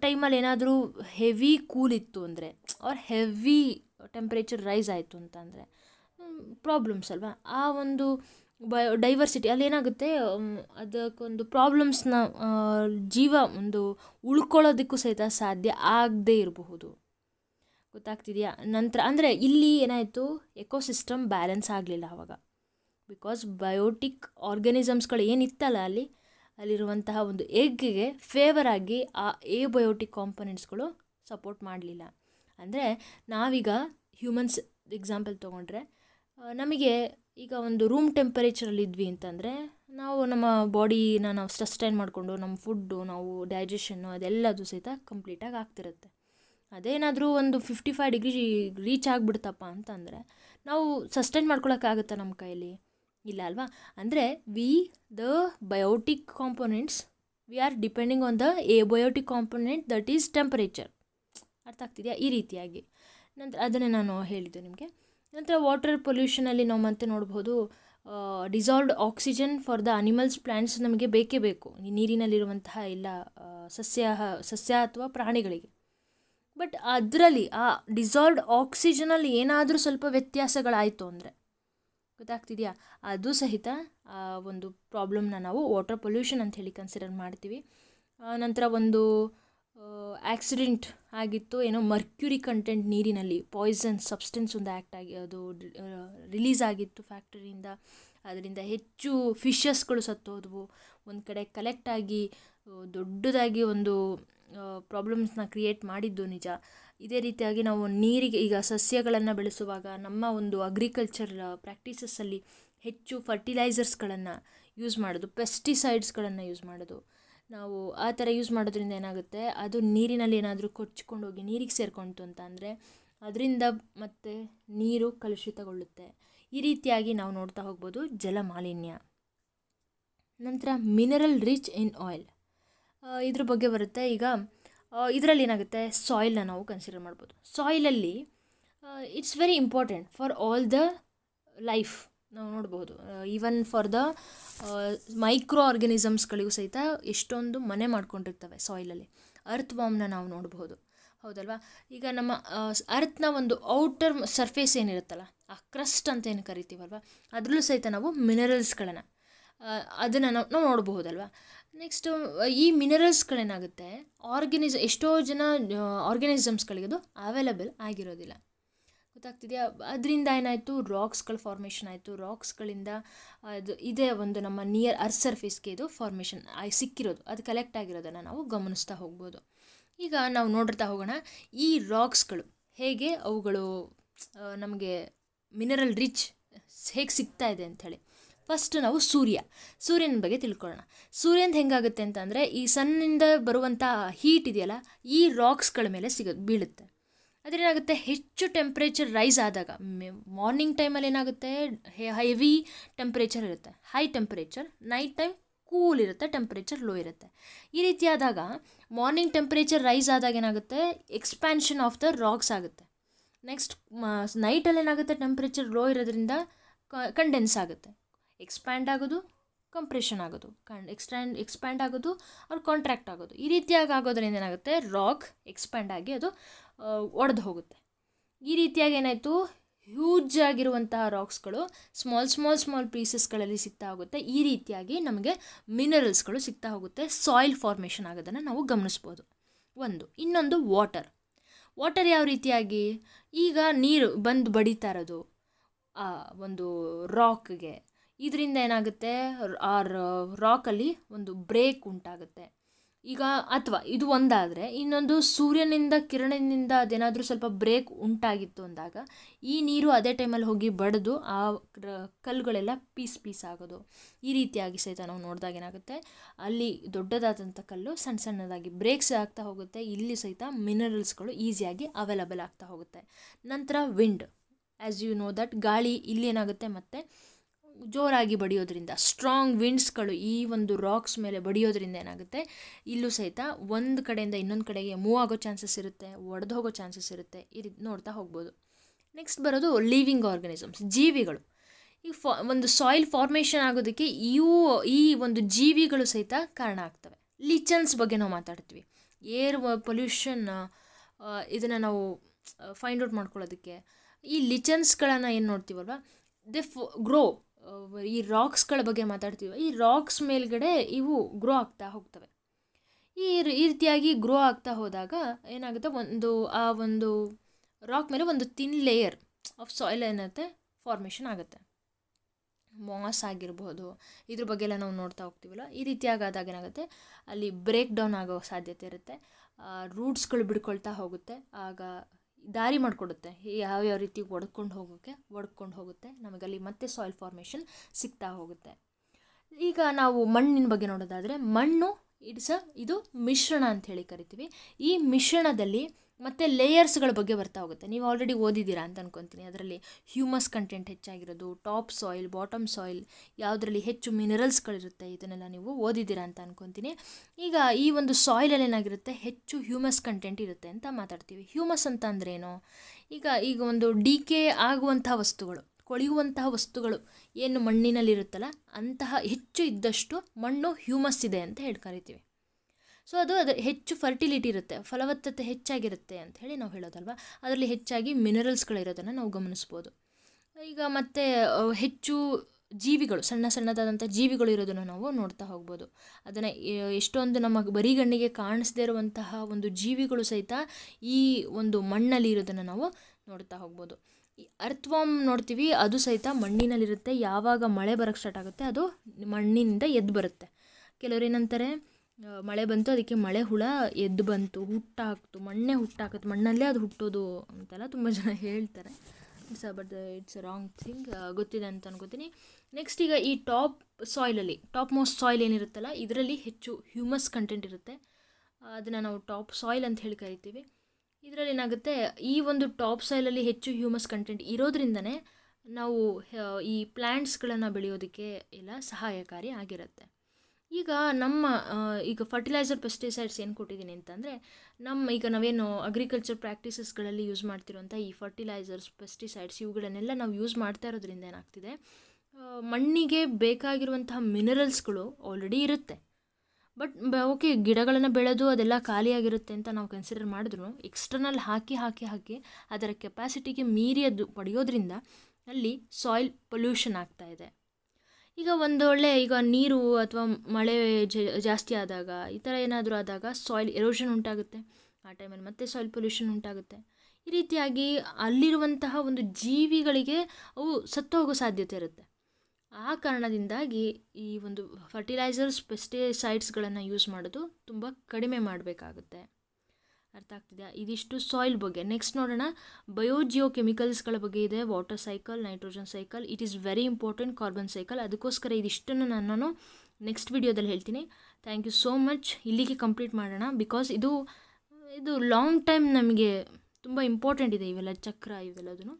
ಟೈಮಲ್ಲಿ ಏನಾದರೂ ಹೆವಿ ಕೂಲ್ ಇತ್ತು ಅಂದರೆ ಆರ್ ಹೆವಿ ಟೆಂಪ್ರೇಚರ್ ರೈಸ್ ಆಯಿತು ಅಂತಂದರೆ ಪ್ರಾಬ್ಲಮ್ಸ್ ಅಲ್ವಾ ಆ ಒಂದು ಬಯೋ ಡೈವರ್ಸಿಟಿ ಏನಾಗುತ್ತೆ ಅದಕ್ಕೊಂದು ಪ್ರಾಬ್ಲಮ್ಸ್ನ ಜೀವ ಒಂದು ಉಳ್ಕೊಳ್ಳೋದಕ್ಕೂ ಸಹಿತ ಸಾಧ್ಯ ಆಗದೇ ಇರಬಹುದು ಗೊತ್ತಾಗ್ತಿದೆಯಾ ನಂತರ ಅಂದರೆ ಇಲ್ಲಿ ಏನಾಯಿತು ಎಕೋಸಿಸ್ಟಮ್ ಬ್ಯಾಲೆನ್ಸ್ ಆಗಲಿಲ್ಲ ಆವಾಗ ಬಿಕಾಸ್ ಬಯೋಟಿಕ್ ಆರ್ಗನಿಸಮ್ಸ್ಗಳು ಏನಿತ್ತಲ್ಲ ಅಲ್ಲಿ ಅಲ್ಲಿರುವಂತಹ ಒಂದು ಎಗ್ಗೆ ಫೇವರ್ ಆಗಿ ಆ ಎ ಬಯೋಟಿಕ್ ಕಾಂಪೊನೆಂಟ್ಸ್ಗಳು ಸಪೋರ್ಟ್ ಮಾಡಲಿಲ್ಲ ಅಂದರೆ ನಾವೀಗ ಹ್ಯೂಮನ್ಸ್ ಎಕ್ಸಾಂಪಲ್ ತೊಗೊಂಡ್ರೆ ನಮಗೆ ಈಗ ಒಂದು ರೂಮ್ ಟೆಂಪರೇಚರಲ್ಲಿ ಇದ್ವಿ ಅಂತಂದರೆ ನಾವು ನಮ್ಮ ಬಾಡಿನ ನಾವು ಸಸ್ಟೈನ್ ಮಾಡಿಕೊಂಡು ನಮ್ಮ ಫುಡ್ಡು ನಾವು ಡೈಜೆಷನ್ನು ಅದೆಲ್ಲದು ಸಹಿತ ಕಂಪ್ಲೀಟಾಗಿ ಆಗ್ತಿರುತ್ತೆ ಅದೇನಾದರೂ ಒಂದು ಫಿಫ್ಟಿ ಫೈವ್ ಡಿಗ್ರಿ ರೀಚ್ ಆಗಿಬಿಡ್ತಪ್ಪ ಅಂತಂದರೆ ನಾವು ಸಸ್ಟೈನ್ ಮಾಡ್ಕೊಳಕ್ಕಾಗುತ್ತಾ ನಮ್ಮ ಕೈಯಲ್ಲಿ ಇಲ್ಲ ಅಲ್ವಾ ಅಂದರೆ we the biotic components we are depending on the biotic component that is temperature ಅರ್ಥ ಆಗ್ತಿದೆಯಾ ಈ ರೀತಿಯಾಗಿ ನಂತರ ಅದನ್ನೇ ನಾನು ಹೇಳಿದ್ದು ನಿಮಗೆ ನಂತರ ವಾಟರ್ ಪೊಲ್ಯೂಷನಲ್ಲಿ ನಾವು ಮತ್ತೆ ನೋಡ್ಬೋದು dissolved oxygen for the animals plants ನಮಗೆ ಬೇಕೇ ಬೇಕು ಈ ನೀರಿನಲ್ಲಿರುವಂತಹ ಎಲ್ಲ ಸಸ್ಯ ಸಸ್ಯ ಅಥವಾ ಪ್ರಾಣಿಗಳಿಗೆ ಬಟ್ ಅದರಲ್ಲಿ ಆ ಡಿಸಾಲ್ವ್ಡ್ ಆಕ್ಸಿಜನಲ್ಲಿ ಏನಾದರೂ ಸ್ವಲ್ಪ ವ್ಯತ್ಯಾಸಗಳಾಯಿತು ಅಂದರೆ ಗೊತ್ತಾಗ್ತಿದೆಯಾ ಅದು ಸಹಿತ ಒಂದು ಪ್ರಾಬ್ಲಮ್ನ ನಾವು ವಾಟರ್ ಪೊಲ್ಯೂಷನ್ ಅಂತ ಹೇಳಿ ಕನ್ಸಿಡರ್ ಮಾಡ್ತೀವಿ ನಂತರ ಒಂದು ಆಕ್ಸಿಡೆಂಟ್ ಆಗಿತ್ತು ಏನೋ ಮರ್ಕ್ಯೂರಿ ಕಂಟೆಂಟ್ ನೀರಿನಲ್ಲಿ ಪಾಯ್ಸನ್ ಸಬ್ಸ್ಟೆನ್ಸ್ ಒಂದು ಆ್ಯಕ್ಟ್ ಆಗಿ ಅದು ರಿಲೀಸ್ ಆಗಿತ್ತು ಫ್ಯಾಕ್ಟರಿಯಿಂದ ಅದರಿಂದ ಹೆಚ್ಚು ಫಿಶಸ್ಗಳು ಸತ್ತೋದವು ಒಂದು ಕಡೆ ಕಲೆಕ್ಟಾಗಿ ದೊಡ್ಡದಾಗಿ ಒಂದು ಪ್ರಾಬ್ಲಮ್ಸ್ನ ಕ್ರಿಯೇಟ್ ಮಾಡಿದ್ದು ನಿಜ ಇದೇ ರೀತಿಯಾಗಿ ನಾವು ನೀರಿಗೆ ಈಗ ಸಸ್ಯಗಳನ್ನು ಬೆಳೆಸುವಾಗ ನಮ್ಮ ಒಂದು ಅಗ್ರಿಕಲ್ಚರ್ ಪ್ರಾಕ್ಟೀಸಸ್ಸಲ್ಲಿ ಹೆಚ್ಚು ಫರ್ಟಿಲೈಸರ್ಸ್ಗಳನ್ನು ಯೂಸ್ ಮಾಡೋದು ಪೆಸ್ಟಿಸೈಡ್ಸ್ಗಳನ್ನು ಯೂಸ್ ಮಾಡೋದು ನಾವು ಆ ಥರ ಯೂಸ್ ಮಾಡೋದ್ರಿಂದ ಏನಾಗುತ್ತೆ ಅದು ನೀರಿನಲ್ಲಿ ಏನಾದರೂ ಹೋಗಿ ನೀರಿಗೆ ಸೇರ್ಕೊಳ್ತು ಅಂತ ಅಂದರೆ ಅದರಿಂದ ಮತ್ತೆ ನೀರು ಕಲುಷಿತಗೊಳ್ಳುತ್ತೆ ಈ ರೀತಿಯಾಗಿ ನಾವು ನೋಡ್ತಾ ಹೋಗ್ಬೋದು ಮಾಲಿನ್ಯ ನಂತರ ಮಿನರಲ್ ರಿಚ್ ಇನ್ ಆಯಿಲ್ ಇದ್ರ ಬಗ್ಗೆ ಬರುತ್ತೆ ಈಗ ಇದರಲ್ಲಿ ಏನಾಗುತ್ತೆ ಸಾಯಿಲನ್ನ ನಾವು ಕನ್ಸಿಡರ್ ಮಾಡ್ಬೋದು ಸಾಯಿಲಲ್ಲಿ it's very important for all the life ನಾವು ನೋಡ್ಬೋದು ಈವನ್ ಫಾರ್ ದ ಮೈಕ್ರೋ ಆರ್ಗನಿಸಮ್ಸ್ಗಳಿಗೂ ಸಹಿತ ಎಷ್ಟೊಂದು ಮನೆ ಮಾಡ್ಕೊಂಡಿರ್ತವೆ ಸಾಯಿಲಲ್ಲಿ ಅರ್ತ್ ವಾಮ್ನ ನಾವು ನೋಡ್ಬೋದು ಹೌದಲ್ವಾ ಈಗ ನಮ್ಮ ಅರ್ತ್ನ ಒಂದು ಔಟರ್ ಸರ್ಫೇಸ್ ಏನಿರುತ್ತಲ್ಲ ಆ ಕ್ರಸ್ಟ್ ಅಂತ ಏನು ಕರಿತೀವಲ್ವ ಅದರಲ್ಲೂ ಸಹಿತ ನಾವು ಮಿನರಲ್ಸ್ಗಳನ್ನು ಅದನ್ನು ನಾವು ನಾವು ನೋಡಬಹುದಲ್ವಾ ನೆಕ್ಸ್ಟು ಈ ಮಿನರಲ್ಸ್ಗಳೇನಾಗುತ್ತೆ ಆರ್ಗನಿಸ್ ಎಷ್ಟೋ ಜನ ಅದು ಅವೈಲಬಲ್ ಆಗಿರೋದಿಲ್ಲ ಗೊತ್ತಾಗ್ತಿದೆಯಾ ಅದರಿಂದ ಏನಾಯಿತು ರಾಕ್ಸ್ಗಳು ಫಾರ್ಮೇಷನ್ ಆಯಿತು ರಾಕ್ಸ್ಗಳಿಂದ ಅದು ಇದೇ ಒಂದು ನಮ್ಮ ನಿಯರ್ ಅರ್ತ್ ಸರ್ಫೇಸ್ಗೆ ಇದು ಫಾರ್ಮೇಷನ್ ಸಿಕ್ಕಿರೋದು ಅದು ಕಲೆಕ್ಟ್ ಆಗಿರೋದನ್ನು ನಾವು ಗಮನಿಸ್ತಾ ಹೋಗ್ಬೋದು ಈಗ ನಾವು ನೋಡಿರ್ತಾ ಹೋಗೋಣ ಈ ರಾಕ್ಸ್ಗಳು ಹೇಗೆ ಅವುಗಳು ನಮಗೆ ಮಿನರಲ್ ರಿಚ್ ಹೇಗೆ ಸಿಗ್ತಾ ಇದೆ ಅಂಥೇಳಿ ಫಸ್ಟ್ ನಾವು ಸೂರ್ಯ ಸೂರ್ಯನ ಬಗ್ಗೆ ತಿಳ್ಕೊಳ್ಳೋಣ ಸೂರ್ಯನ ಹೆಂಗಾಗುತ್ತೆ ಅಂತಂದರೆ ಈ ಸನ್ನಿಂದ ಬರುವಂಥ ಹೀಟ್ ಇದೆಯಲ್ಲ ಈ ರಾಕ್ಸ್ಗಳ ಮೇಲೆ ಸಿಗ ಬೀಳುತ್ತೆ ಅದೇನಾಗುತ್ತೆ ಹೆಚ್ಚು ಟೆಂಪ್ರೇಚರ್ ರೈಸ್ ಆದಾಗ ಮಾರ್ನಿಂಗ್ ಟೈಮಲ್ಲಿ ಏನಾಗುತ್ತೆ ಹೆವಿ ಟೆಂಪ್ರೇಚರ್ ಇರುತ್ತೆ high temperature night time cool ಇರುತ್ತೆ ಟೆಂಪ್ರೇಚರ್ ಲೋ ಇರುತ್ತೆ ಈ ರೀತಿಯಾದಾಗ ಮಾರ್ನಿಂಗ್ ಟೆಂಪ್ರೇಚರ್ ರೈಸ್ ಆದಾಗ ಏನಾಗುತ್ತೆ ಎಕ್ಸ್ಪ್ಯಾನ್ಷನ್ ಆಫ್ ದ ರಾಕ್ಸ್ ಆಗುತ್ತೆ ನೆಕ್ಸ್ಟ್ ನೈಟಲ್ಲಿ ಏನಾಗುತ್ತೆ ಟೆಂಪ್ರೇಚರ್ ಲೋ ಇರೋದ್ರಿಂದ ಕಂಡೆನ್ಸ್ ಆಗುತ್ತೆ ಎಕ್ಸ್ಪ್ಯಾಂಡ್ ಆಗೋದು ಕಂಪ್ರೆಷನ್ ಆಗೋದು ಕಂಡ್ ಎಕ್ಸ್ಟ್ಯಾಂಡ್ ಎಕ್ಸ್ಪ್ಯಾಂಡ್ ಆಗೋದು ಅವ್ರು ಕಾಂಟ್ರ್ಯಾಕ್ಟ್ ಆಗೋದು ಈ ರೀತಿಯಾಗಿ ಆಗೋದ್ರಿಂದ ಏನಾಗುತ್ತೆ ರಾಕ್ ಎಕ್ಸ್ಪ್ಯಾಂಡ್ ಆಗಿ ಅದು ಒಡೆದು ಹೋಗುತ್ತೆ ಈ ರೀತಿಯಾಗಿ ಏನಾಯಿತು ಹ್ಯೂಜ್ ಆಗಿರುವಂತಹ ರಾಕ್ಸ್ಗಳು ಸ್ಮಾಲ್ ಸ್ಮಾಲ್ ಸ್ಮಾಲ್ ಪೀಸಸ್ಗಳಲ್ಲಿ ಸಿಗ್ತಾ ಹೋಗುತ್ತೆ ಈ ರೀತಿಯಾಗಿ ನಮಗೆ ಮಿನರಲ್ಸ್ಗಳು ಸಿಗ್ತಾ ಹೋಗುತ್ತೆ ಸಾಯಿಲ್ ಫಾರ್ಮೇಷನ್ ಆಗೋದನ್ನು ನಾವು ಗಮನಿಸ್ಬೋದು ಒಂದು ಇನ್ನೊಂದು ವಾಟರ್ ವಾಟರ್ ಯಾವ ರೀತಿಯಾಗಿ ಈಗ ನೀರು ಬಂದು ಬಡಿತಾ ಇರೋದು ಒಂದು ರಾಕ್ಗೆ ಇದರಿಂದ ಏನಾಗುತ್ತೆ ಆ ರಾಕಲ್ಲಿ ಒಂದು ಬ್ರೇಕ್ ಉಂಟಾಗುತ್ತೆ ಈಗ ಅಥವಾ ಇದು ಒಂದಾದರೆ ಇನ್ನೊಂದು ಸೂರ್ಯನಿಂದ ಕಿರಣದಿಂದ ಅದೇನಾದರೂ ಸ್ವಲ್ಪ ಬ್ರೇಕ್ ಉಂಟಾಗಿತ್ತು ಅಂದಾಗ ಈ ನೀರು ಅದೇ ಟೈಮಲ್ಲಿ ಹೋಗಿ ಬಡಿದು ಆ ಕಲ್ಲುಗಳೆಲ್ಲ ಪೀಸ್ ಪೀಸ್ ಆಗೋದು ಈ ರೀತಿಯಾಗಿ ಸಹಿತ ನಾವು ನೋಡಿದಾಗ ಏನಾಗುತ್ತೆ ಅಲ್ಲಿ ದೊಡ್ಡದಾದಂಥ ಕಲ್ಲು ಸಣ್ಣ ಸಣ್ಣದಾಗಿ ಬ್ರೇಕ್ಸ್ ಆಗ್ತಾ ಹೋಗುತ್ತೆ ಇಲ್ಲಿ ಸಹಿತ ಮಿನರಲ್ಸ್ಗಳು ಈಸಿಯಾಗಿ ಅವೈಲಬಲ್ ಆಗ್ತಾ ಹೋಗುತ್ತೆ ನಂತರ wind as you know that ಗಾಳಿ ಇಲ್ಲಿ ಏನಾಗುತ್ತೆ ಮತ್ತು ಜೋರಾಗಿ ಬಡಿಯೋದ್ರಿಂದ ಸ್ಟ್ರಾಂಗ್ ವಿಂಡ್ಸ್ಗಳು ಈ ಒಂದು ರಾಕ್ಸ್ ಮೇಲೆ ಬಡಿಯೋದ್ರಿಂದ ಏನಾಗುತ್ತೆ ಇಲ್ಲೂ ಸಹಿತ ಒಂದು ಕಡೆಯಿಂದ ಇನ್ನೊಂದು ಕಡೆಗೆ ಮೂವ್ ಆಗೋ ಚಾನ್ಸಸ್ ಇರುತ್ತೆ ಒಡೆದು ಹೋಗೋ ಚಾನ್ಸಸ್ ಇರುತ್ತೆ ಇದು ನೋಡ್ತಾ ಹೋಗ್ಬೋದು ನೆಕ್ಸ್ಟ್ ಬರೋದು ಲಿವಿಂಗ್ ಆರ್ಗನಿಸಮ್ಸ್ ಜೀವಿಗಳು ಈ ಫಾ ಒಂದು ಸಾಯಿಲ್ ಫಾರ್ಮೇಷನ್ ಆಗೋದಕ್ಕೆ ಇವು ಈ ಒಂದು ಜೀವಿಗಳು ಸಹಿತ ಕಾರಣ ಆಗ್ತವೆ ಲಿಚನ್ಸ್ ಬಗ್ಗೆ ನಾವು ಮಾತಾಡ್ತೀವಿ ಏರ್ ಪೊಲ್ಯೂಷನ್ ಇದನ್ನು ನಾವು ಫೈಂಡ್ ಔಟ್ ಮಾಡ್ಕೊಳ್ಳೋದಕ್ಕೆ ಈ ಲಿಚನ್ಸ್ಗಳನ್ನು ಏನು ನೋಡ್ತೀವಲ್ವ ದೆ ಫೋ ಗ್ರೋ ಈ ರಾಕ್ಸ್ಗಳ ಬಗ್ಗೆ ಮಾತಾಡ್ತೀವಿ ಈ ರಾಕ್ಸ್ ಮೇಲ್ಗಡೆ ಇವು ಗ್ರೋ ಆಗ್ತಾ ಹೋಗ್ತವೆ ಈ ಈ ರೀತಿಯಾಗಿ ಗ್ರೋ ಆಗ್ತಾ ಹೋದಾಗ ಏನಾಗುತ್ತೆ ಒಂದು ಆ ಒಂದು ರಾಕ್ ಮೇಲೆ ಒಂದು ತಿನ್ ಲೇಯರ್ ಆಫ್ ಸಾಯಿಲ್ ಏನತ್ತೆ ಫಾರ್ಮೇಷನ್ ಆಗುತ್ತೆ ಮಾಸ್ ಆಗಿರ್ಬೋದು ಇದ್ರ ಬಗ್ಗೆ ಎಲ್ಲ ನಾವು ನೋಡ್ತಾ ಹೋಗ್ತೀವಲ್ಲ ಈ ರೀತಿಯಾಗಾದಾಗ ಏನಾಗುತ್ತೆ ಅಲ್ಲಿ ಬ್ರೇಕ್ ಡೌನ್ ಆಗೋ ಸಾಧ್ಯತೆ ಇರುತ್ತೆ ರೂಟ್ಸ್ಗಳು ಬಿಡ್ಕೊಳ್ತಾ ಹೋಗುತ್ತೆ ಆಗ ದಾರಿ ಮಾಡಿಕೊಡುತ್ತೆ ಯಾವ್ಯಾವ ರೀತಿ ಒಡ್ಕೊಂಡು ಹೋಗೋಕ್ಕೆ ಒಡ್ಕೊಂಡು ಹೋಗುತ್ತೆ ನಮಗಲ್ಲಿ ಮತ್ತೆ ಸಾಯಿಲ್ ಫಾರ್ಮೇಷನ್ ಸಿಗ್ತಾ ಹೋಗುತ್ತೆ ಈಗ ನಾವು ಮಣ್ಣಿನ ಬಗ್ಗೆ ನೋಡೋದಾದರೆ ಮಣ್ಣು ಇಟ್ಸ್ ಅ ಇದು ಮಿಶ್ರಣ ಅಂತ ಹೇಳಿ ಕರಿತೀವಿ ಈ ಮಿಶ್ರಣದಲ್ಲಿ ಮತ್ತು ಲೇಯರ್ಸ್ಗಳ ಬಗ್ಗೆ ಬರ್ತಾ ಹೋಗುತ್ತೆ ನೀವು ಆಲ್ರೆಡಿ ಓದಿದ್ದೀರಾ ಅಂತ ಅಂದ್ಕೊತೀನಿ ಅದರಲ್ಲಿ ಹ್ಯೂಮಸ್ ಕಂಟೆಂಟ್ ಹೆಚ್ಚಾಗಿರೋದು ಟಾಪ್ ಸಾಯಿಲ್ ಬಾಟಮ್ ಸಾಯಿಲ್ ಯಾವುದರಲ್ಲಿ ಹೆಚ್ಚು ಮಿನರಲ್ಸ್ಗಳಿರುತ್ತೆ ಇದನ್ನೆಲ್ಲ ನೀವು ಓದಿದ್ದೀರಾ ಅಂತ ಅಂದ್ಕೊತೀನಿ ಈಗ ಈ ಒಂದು ಸಾಯಿಲಲ್ಲಿ ಏನಾಗಿರುತ್ತೆ ಹೆಚ್ಚು ಹ್ಯೂಮಸ್ ಕಂಟೆಂಟ್ ಇರುತ್ತೆ ಅಂತ ಮಾತಾಡ್ತೀವಿ ಹ್ಯೂಮಸ್ ಅಂತ ಅಂದ್ರೇನು ಈಗ ಈಗ ಒಂದು ಡಿ ಕೆ ಆಗುವಂತಹ ವಸ್ತುಗಳು ಕೊಳೆಯುವಂತಹ ವಸ್ತುಗಳು ಏನು ಮಣ್ಣಿನಲ್ಲಿರುತ್ತಲ್ಲ ಅಂತಹ ಹೆಚ್ಚು ಇದ್ದಷ್ಟು ಮಣ್ಣು ಹ್ಯೂಮಸ್ ಇದೆ ಅಂತ ಹೇಳಿ ಕರಿತೀವಿ ಸೊ ಅದು ಅದು ಹೆಚ್ಚು ಫರ್ಟಿಲಿಟಿ ಇರುತ್ತೆ ಫಲವತ್ತತೆ ಹೆಚ್ಚಾಗಿರುತ್ತೆ ಅಂತ ಹೇಳಿ ನಾವು ಹೇಳೋದಲ್ವ ಅದರಲ್ಲಿ ಹೆಚ್ಚಾಗಿ ಮಿನರಲ್ಸ್ಗಳಿರೋದನ್ನು ನಾವು ಗಮನಿಸ್ಬೋದು ಈಗ ಮತ್ತೆ ಹೆಚ್ಚು ಜೀವಿಗಳು ಸಣ್ಣ ಸಣ್ಣದಾದಂಥ ಜೀವಿಗಳು ಇರೋದನ್ನು ನಾವು ನೋಡ್ತಾ ಹೋಗ್ಬೋದು ಅದನ್ನು ಎಷ್ಟೊಂದು ನಮ್ಮ ಬರಿಗಣ್ಣಿಗೆ ಕಾಣಿಸದೇ ಇರುವಂತಹ ಒಂದು ಜೀವಿಗಳು ಸಹಿತ ಈ ಒಂದು ಮಣ್ಣಲ್ಲಿ ಇರೋದನ್ನು ನಾವು ನೋಡ್ತಾ ಹೋಗ್ಬೋದು ಈ ವಾಮ್ ನೋಡ್ತೀವಿ ಅದು ಸಹಿತ ಮಣ್ಣಿನಲ್ಲಿರುತ್ತೆ ಯಾವಾಗ ಮಳೆ ಬರೋಕ್ಕೆ ಸ್ಟಾರ್ಟ್ ಆಗುತ್ತೆ ಅದು ಮಣ್ಣಿನಿಂದ ಎದ್ದು ಬರುತ್ತೆ ಕೆಲವರು ಏನಂತಾರೆ ಮಳೆ ಬಂತು ಅದಕ್ಕೆ ಮಳೆ ಹುಳ ಎದ್ದು ಬಂತು ಹುಟ್ಟಾಕ್ತು ಮಣ್ಣೆ ಹುಟ್ಟಾಕತ್ತು ಮಣ್ಣಲ್ಲೇ ಅದು ಹುಟ್ಟೋದು ಅಂತೆಲ್ಲ ತುಂಬ ಜನ ಹೇಳ್ತಾರೆ it's but it's a wrong thing ಗೊತ್ತಿದೆ ಅಂತ ಅನ್ಕೋತೀನಿ ನೆಕ್ಸ್ಟ್ ಈಗ ಈ ಟಾಪ್ ಸಾಯ್ಲಲ್ಲಿ ಟಾಪ್ ಮೋಸ್ಟ್ ಸಾಯಿಲ್ ಏನಿರುತ್ತಲ್ಲ ಇದರಲ್ಲಿ ಹೆಚ್ಚು ಹ್ಯೂಮಸ್ ಕಂಟೆಂಟ್ ಇರುತ್ತೆ ಅದನ್ನು ನಾವು ಟಾಪ್ ಸಾಯಿಲ್ ಅಂತ ಹೇಳಿ ಕರಿತೀವಿ ಇದರಲ್ಲಿ ಏನಾಗುತ್ತೆ ಈ ಒಂದು ಟಾಪ್ ಸಾಯ್ಲಲ್ಲಿ ಹೆಚ್ಚು ಹ್ಯೂಮಸ್ ಕಂಟೆಂಟ್ ಇರೋದ್ರಿಂದನೇ ನಾವು ಈ ಪ್ಲ್ಯಾಂಟ್ಸ್ಗಳನ್ನು ಬೆಳೆಯೋದಕ್ಕೆ ಎಲ್ಲ ಸಹಾಯಕಾರಿ ಆಗಿರುತ್ತೆ ಈಗ ನಮ್ಮ ಈಗ ಫರ್ಟಿಲೈಸರ್ ಪೆಸ್ಟಿಸೈಡ್ಸ್ ಏನು ಕೊಟ್ಟಿದ್ದೀನಿ ಅಂತಂದರೆ ನಮ್ಮ ಈಗ ನಾವೇನು ಅಗ್ರಿಕಲ್ಚರ್ ಪ್ರಾಕ್ಟೀಸಸ್ಗಳಲ್ಲಿ ಯೂಸ್ ಮಾಡ್ತಿರುವಂಥ ಈ ಫರ್ಟಿಲೈಸರ್ಸ್ ಪೆಸ್ಟಿಸೈಡ್ಸ್ ಇವುಗಳನ್ನೆಲ್ಲ ನಾವು ಯೂಸ್ ಮಾಡ್ತಾ ಇರೋದ್ರಿಂದ ಏನಾಗ್ತಿದೆ ಮಣ್ಣಿಗೆ ಬೇಕಾಗಿರುವಂತಹ ಮಿನರಲ್ಸ್ಗಳು ಆಲ್ರೆಡಿ ಇರುತ್ತೆ ಬಟ್ ಓಕೆ ಗಿಡಗಳನ್ನು ಬೆಳೆದು ಅದೆಲ್ಲ ಖಾಲಿಯಾಗಿರುತ್ತೆ ಅಂತ ನಾವು ಕನ್ಸಿಡರ್ ಮಾಡಿದ್ರು ಎಕ್ಸ್ಟರ್ನಲ್ ಹಾಕಿ ಹಾಕಿ ಹಾಕಿ ಅದರ ಕೆಪಾಸಿಟಿಗೆ ಮೀರಿ ಅದು ಪಡೆಯೋದ್ರಿಂದ ಅಲ್ಲಿ ಸಾಯಿಲ್ ಪೊಲ್ಯೂಷನ್ ಆಗ್ತಾ ಇದೆ ಈಗ ಒಳ್ಳೆ ಈಗ ನೀರು ಅಥವಾ ಮಳೆ ಜಾಸ್ತಿ ಆದಾಗ ಈ ಥರ ಏನಾದರೂ ಆದಾಗ ಸಾಯಿಲ್ ಎರೋಷನ್ ಉಂಟಾಗುತ್ತೆ ಆ ಟೈಮಲ್ಲಿ ಮತ್ತೆ ಸಾಯಿಲ್ ಪೊಲ್ಯೂಷನ್ ಉಂಟಾಗುತ್ತೆ ಈ ರೀತಿಯಾಗಿ ಅಲ್ಲಿರುವಂತಹ ಒಂದು ಜೀವಿಗಳಿಗೆ ಅವು ಸತ್ತೋಗೋ ಸಾಧ್ಯತೆ ಇರುತ್ತೆ ಆ ಕಾರಣದಿಂದಾಗಿ ಈ ಒಂದು ಫರ್ಟಿಲೈಸರ್ಸ್ ಪೆಸ್ಟಿಸೈಡ್ಸ್ಗಳನ್ನು ಯೂಸ್ ಮಾಡೋದು ತುಂಬ ಕಡಿಮೆ ಮಾಡಬೇಕಾಗುತ್ತೆ ಅರ್ಥ ಆಗ್ತಿದೆ ಇದಿಷ್ಟು ಸಾಯಿಲ್ ಬಗ್ಗೆ ನೆಕ್ಸ್ಟ್ ನೋಡೋಣ ಬಯೋಜಿಯೋ ಕೆಮಿಕಲ್ಸ್ಗಳ ಬಗ್ಗೆ ಇದೆ water cycle nitrogen cycle it is very important carbon cycle ಅದಕ್ಕೋಸ್ಕರ ಇದಿಷ್ಟನ್ನು ನಾನು ನೆಕ್ಸ್ಟ್ ವಿಡಿಯೋದಲ್ಲಿ ಹೇಳ್ತೀನಿ ಥ್ಯಾಂಕ್ ಯು ಸೋ ಮಚ್ ಇಲ್ಲಿಗೆ ಕಂಪ್ಲೀಟ್ ಮಾಡೋಣ ಬಿಕಾಸ್ ಇದು ಇದು ಲಾಂಗ್ ಟೈಮ್ ನಮಗೆ ತುಂಬ ಇಂಪಾರ್ಟೆಂಟ್ ಇದೆ ಇವೆಲ್ಲ ಚಕ್ರ ಇವೆಲ್ಲದೂ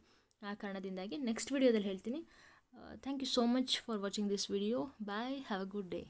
ಆ ಕಾರಣದಿಂದಾಗಿ ನೆಕ್ಸ್ಟ್ ವಿಡಿಯೋದಲ್ಲಿ ಹೇಳ್ತೀನಿ thank you so much for watching this video bye have a good day